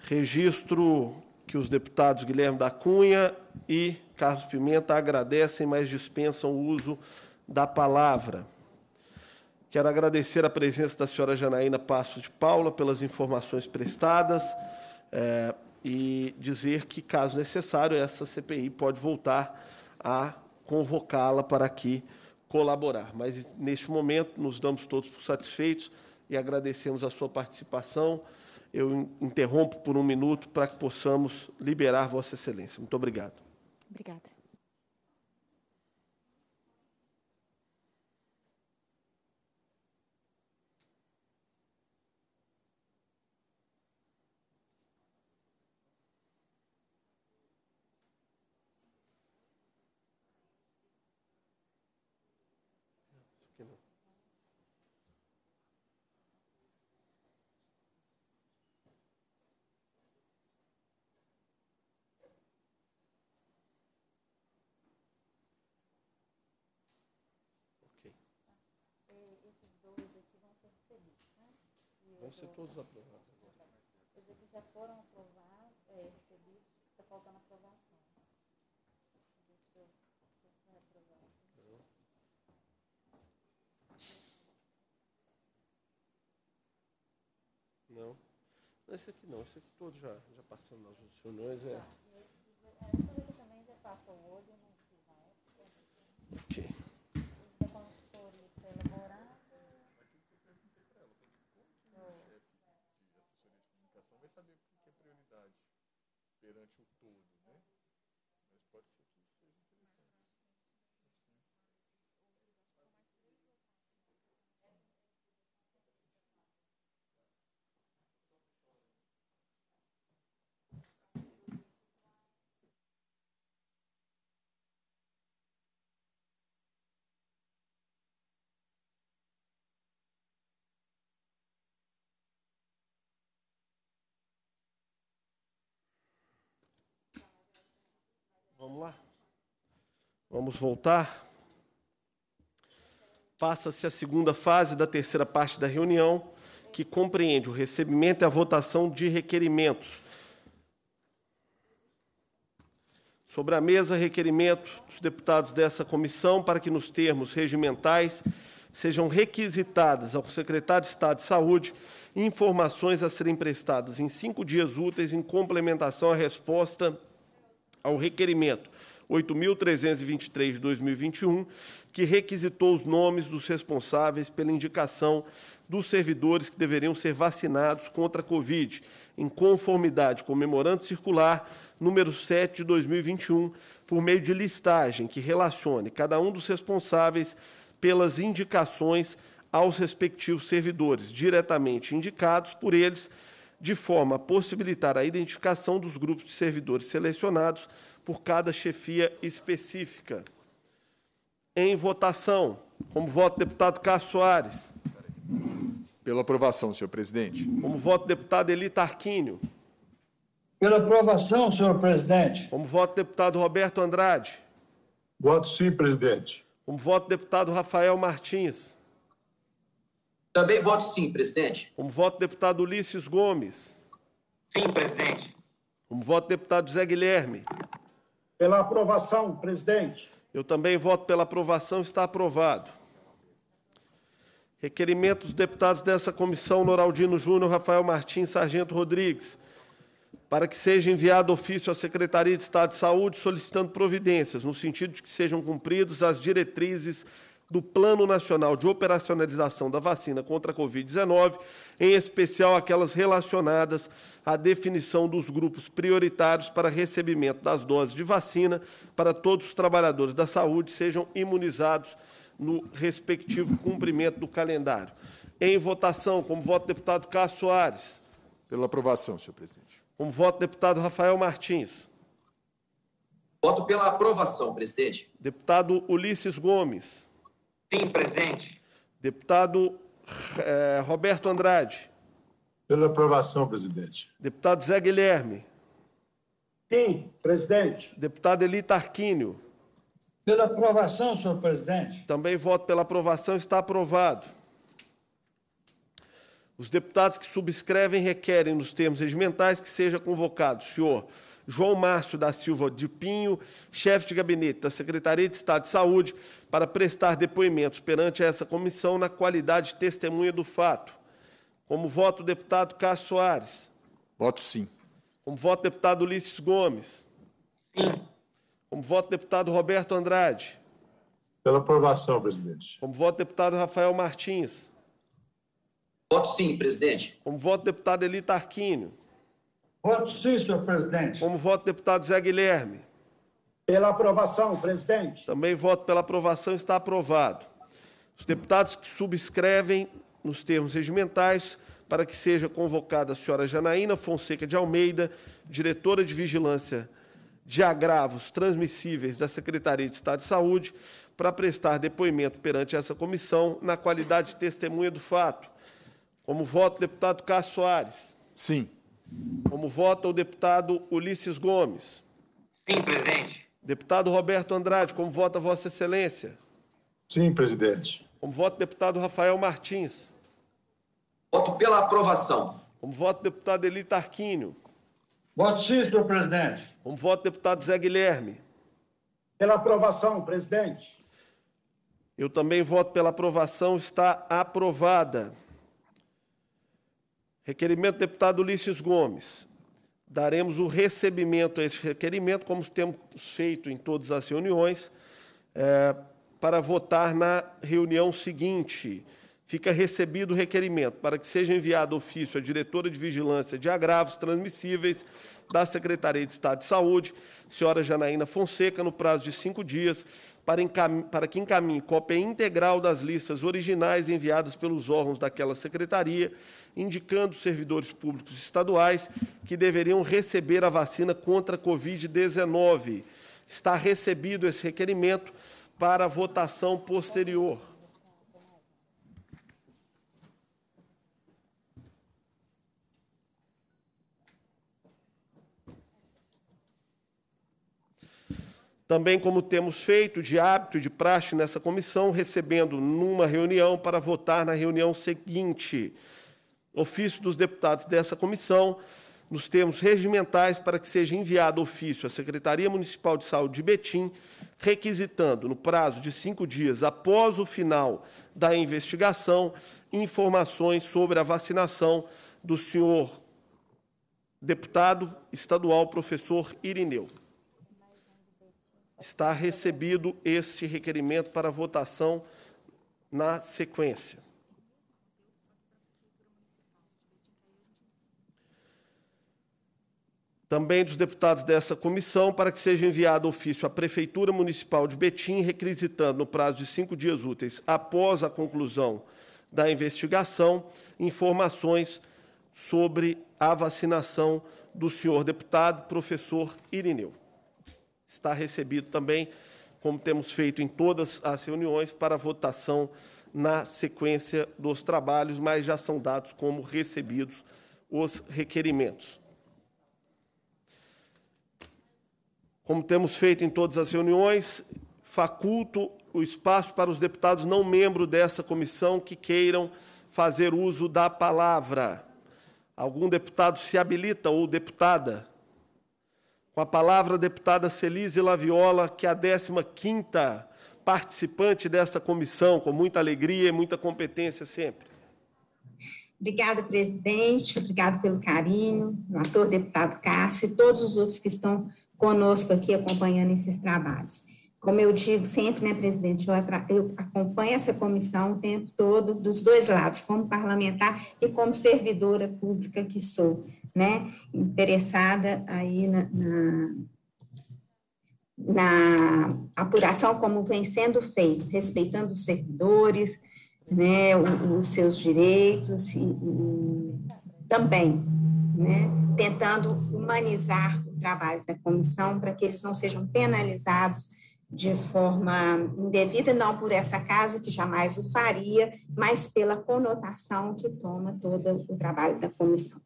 Registro que os deputados Guilherme da Cunha e Carlos Pimenta agradecem, mas dispensam o uso da palavra. Quero agradecer a presença da senhora Janaína Passos de Paula pelas informações prestadas é, e dizer que, caso necessário, essa CPI pode voltar a convocá-la para aqui colaborar. Mas, neste momento, nos damos todos por satisfeitos e agradecemos a sua participação. Eu interrompo por um minuto para que possamos liberar Vossa Excelência. Muito obrigado. Obrigada. É, esses dois aqui vão ser recebidos, né? Vão ser todos aprovados agora. Esses aqui já foram aprovados, é, recebidos, está faltando aprovação. Não. Não, esse aqui não, esse aqui todo já, já passando nas outras reuniões. É... Tá, é também já passou o olho, não né, Ok perante o todo. Vamos lá? Vamos voltar. Passa-se a segunda fase da terceira parte da reunião, que compreende o recebimento e a votação de requerimentos. Sobre a mesa, requerimento dos deputados dessa comissão para que, nos termos regimentais, sejam requisitadas ao secretário de Estado de Saúde informações a serem prestadas em cinco dias úteis em complementação à resposta ao requerimento 8.323 de 2021, que requisitou os nomes dos responsáveis pela indicação dos servidores que deveriam ser vacinados contra a Covid, em conformidade com o Memorando Circular número 7 de 2021, por meio de listagem que relacione cada um dos responsáveis pelas indicações aos respectivos servidores diretamente indicados por eles de forma a possibilitar a identificação dos grupos de servidores selecionados por cada chefia específica. Em votação, como voto deputado Cássio Soares. Pela aprovação, senhor presidente. Como voto deputado Eli Tarquínio. Pela aprovação, senhor presidente. Como voto deputado Roberto Andrade. Voto sim, presidente. Como voto deputado Rafael Martins. Também voto sim, presidente. Como voto deputado Ulisses Gomes. Sim, presidente. Como voto deputado Zé Guilherme. Pela aprovação, presidente. Eu também voto pela aprovação, está aprovado. Requerimento dos deputados dessa comissão, Noraldino Júnior, Rafael Martins, Sargento Rodrigues, para que seja enviado ofício à Secretaria de Estado de Saúde solicitando providências, no sentido de que sejam cumpridas as diretrizes do Plano Nacional de Operacionalização da Vacina contra a Covid-19, em especial aquelas relacionadas à definição dos grupos prioritários para recebimento das doses de vacina para todos os trabalhadores da saúde sejam imunizados no respectivo cumprimento do calendário. Em votação, como voto deputado Cássio Soares. Pela aprovação, senhor presidente. Como voto deputado Rafael Martins. Voto pela aprovação, presidente. Deputado Ulisses Gomes. Sim, presidente. Deputado eh, Roberto Andrade. Pela aprovação, presidente. Deputado Zé Guilherme. Sim, presidente. Deputado Eli Tarquínio. Pela aprovação, senhor presidente. Também voto pela aprovação, está aprovado. Os deputados que subscrevem requerem, nos termos regimentais, que seja convocado, senhor João Márcio da Silva de Pinho, chefe de gabinete da Secretaria de Estado de Saúde, para prestar depoimentos perante essa comissão na qualidade de testemunha do fato. Como voto o deputado Cássio Soares. Voto sim. Como voto deputado Ulisses Gomes. Sim. Como voto deputado Roberto Andrade. Pela aprovação, presidente. Como voto deputado Rafael Martins. Voto sim, presidente. Como voto deputado Eli Tarquínio. Voto sim, senhor presidente. Como voto, deputado Zé Guilherme? Pela aprovação, presidente. Também voto pela aprovação, está aprovado. Os deputados que subscrevem, nos termos regimentais, para que seja convocada a senhora Janaína Fonseca de Almeida, diretora de Vigilância de Agravos Transmissíveis da Secretaria de Estado de Saúde, para prestar depoimento perante essa comissão na qualidade de testemunha do fato. Como voto, deputado Cássio Soares. Sim. Como vota o deputado Ulisses Gomes? Sim, presidente. Deputado Roberto Andrade, como vota Vossa Excelência? Sim, presidente. Como vota o deputado Rafael Martins? Voto pela aprovação. Como vota o deputado Eli Tarquínio? Voto sim, senhor presidente. Como vota o deputado Zé Guilherme? Pela aprovação, presidente. Eu também voto pela aprovação, está aprovada. Requerimento do deputado Ulisses Gomes. Daremos o recebimento a esse requerimento, como temos feito em todas as reuniões, é, para votar na reunião seguinte. Fica recebido o requerimento para que seja enviado ofício à diretora de vigilância de agravos transmissíveis da Secretaria de Estado de Saúde, senhora Janaína Fonseca, no prazo de cinco dias, para, para que encaminhe cópia integral das listas originais enviadas pelos órgãos daquela secretaria indicando servidores públicos estaduais que deveriam receber a vacina contra a Covid-19. Está recebido esse requerimento para votação posterior. Também, como temos feito de hábito e de praxe nessa comissão, recebendo numa reunião para votar na reunião seguinte. Ofício dos deputados dessa comissão, nos termos regimentais, para que seja enviado ofício à Secretaria Municipal de Saúde de Betim, requisitando, no prazo de cinco dias após o final da investigação, informações sobre a vacinação do senhor deputado estadual professor Irineu. Está recebido esse requerimento para votação na sequência. também dos deputados dessa comissão, para que seja enviado ofício à Prefeitura Municipal de Betim, requisitando, no prazo de cinco dias úteis após a conclusão da investigação, informações sobre a vacinação do senhor deputado, professor Irineu. Está recebido também, como temos feito em todas as reuniões, para votação na sequência dos trabalhos, mas já são dados como recebidos os requerimentos. como temos feito em todas as reuniões, faculto o espaço para os deputados não membros dessa comissão que queiram fazer uso da palavra. Algum deputado se habilita ou deputada? Com a palavra, a deputada Celise Laviola, que é a 15ª participante desta comissão, com muita alegria e muita competência sempre. Obrigada, presidente, obrigado pelo carinho, o ator deputado Cássio e todos os outros que estão conosco aqui acompanhando esses trabalhos. Como eu digo sempre, né, presidente, eu, eu acompanho essa comissão o tempo todo, dos dois lados, como parlamentar e como servidora pública que sou, né, interessada aí na, na na apuração como vem sendo feito, respeitando os servidores, né, os seus direitos e, e também, né, tentando humanizar trabalho da comissão para que eles não sejam penalizados de forma indevida, não por essa casa, que jamais o faria, mas pela conotação que toma todo o trabalho da comissão.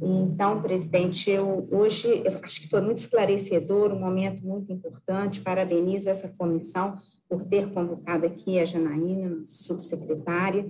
Então, presidente, eu hoje eu acho que foi muito esclarecedor, um momento muito importante. Parabenizo essa comissão por ter convocado aqui a Janaína, nossa subsecretária,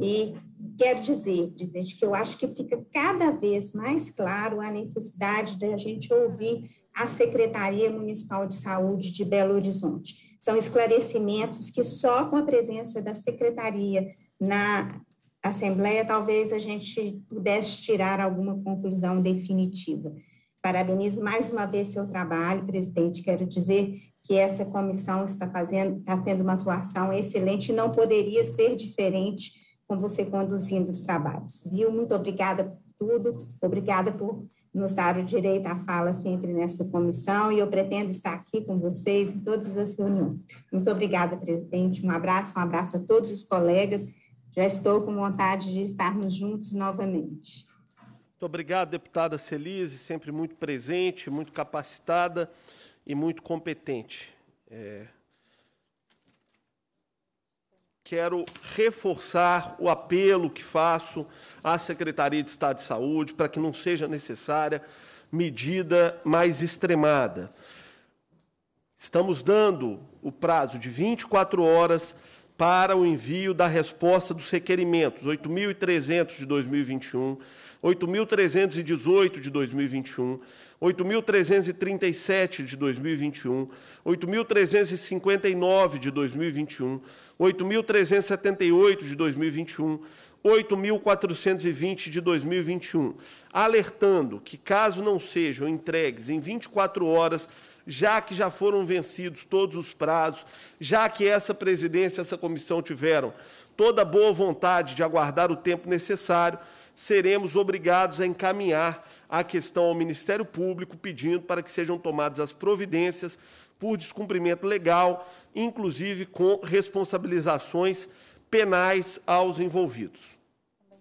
e quero dizer, presidente, que eu acho que fica cada vez mais claro a necessidade de a gente ouvir a Secretaria Municipal de Saúde de Belo Horizonte. São esclarecimentos que só com a presença da secretaria na Assembleia talvez a gente pudesse tirar alguma conclusão definitiva. Parabenizo mais uma vez seu trabalho, presidente. Quero dizer que essa comissão está fazendo, está tendo uma atuação excelente e não poderia ser diferente com você conduzindo os trabalhos, viu? Muito obrigada por tudo, obrigada por nos dar o direito à fala sempre nessa comissão e eu pretendo estar aqui com vocês em todas as reuniões. Muito obrigada, presidente. Um abraço, um abraço a todos os colegas. Já estou com vontade de estarmos juntos novamente. Muito obrigado, deputada Celise, sempre muito presente, muito capacitada e muito competente. É quero reforçar o apelo que faço à Secretaria de Estado de Saúde para que não seja necessária medida mais extremada. Estamos dando o prazo de 24 horas para o envio da resposta dos requerimentos 8.300 de 2021, 8.318 de 2021, 8.337 de 2021, 8.359 de 2021, 8.378 de 2021, 8.420 de 2021, alertando que, caso não sejam entregues em 24 horas, já que já foram vencidos todos os prazos, já que essa presidência, essa comissão tiveram toda a boa vontade de aguardar o tempo necessário, seremos obrigados a encaminhar a questão ao Ministério Público, pedindo para que sejam tomadas as providências por descumprimento legal, inclusive com responsabilizações penais aos envolvidos. Né?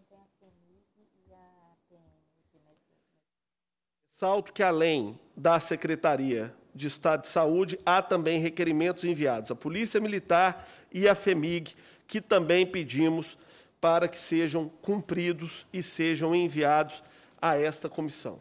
Salto que, além da Secretaria de Estado de Saúde, há também requerimentos enviados à Polícia Militar e à FEMIG, que também pedimos para que sejam cumpridos e sejam enviados a esta comissão.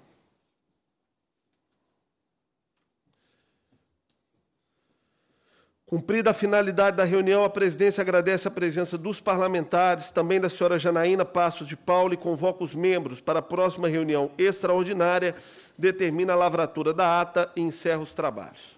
Cumprida a finalidade da reunião, a presidência agradece a presença dos parlamentares, também da senhora Janaína Passos de Paula, e convoca os membros para a próxima reunião extraordinária, determina a lavratura da ata e encerra os trabalhos.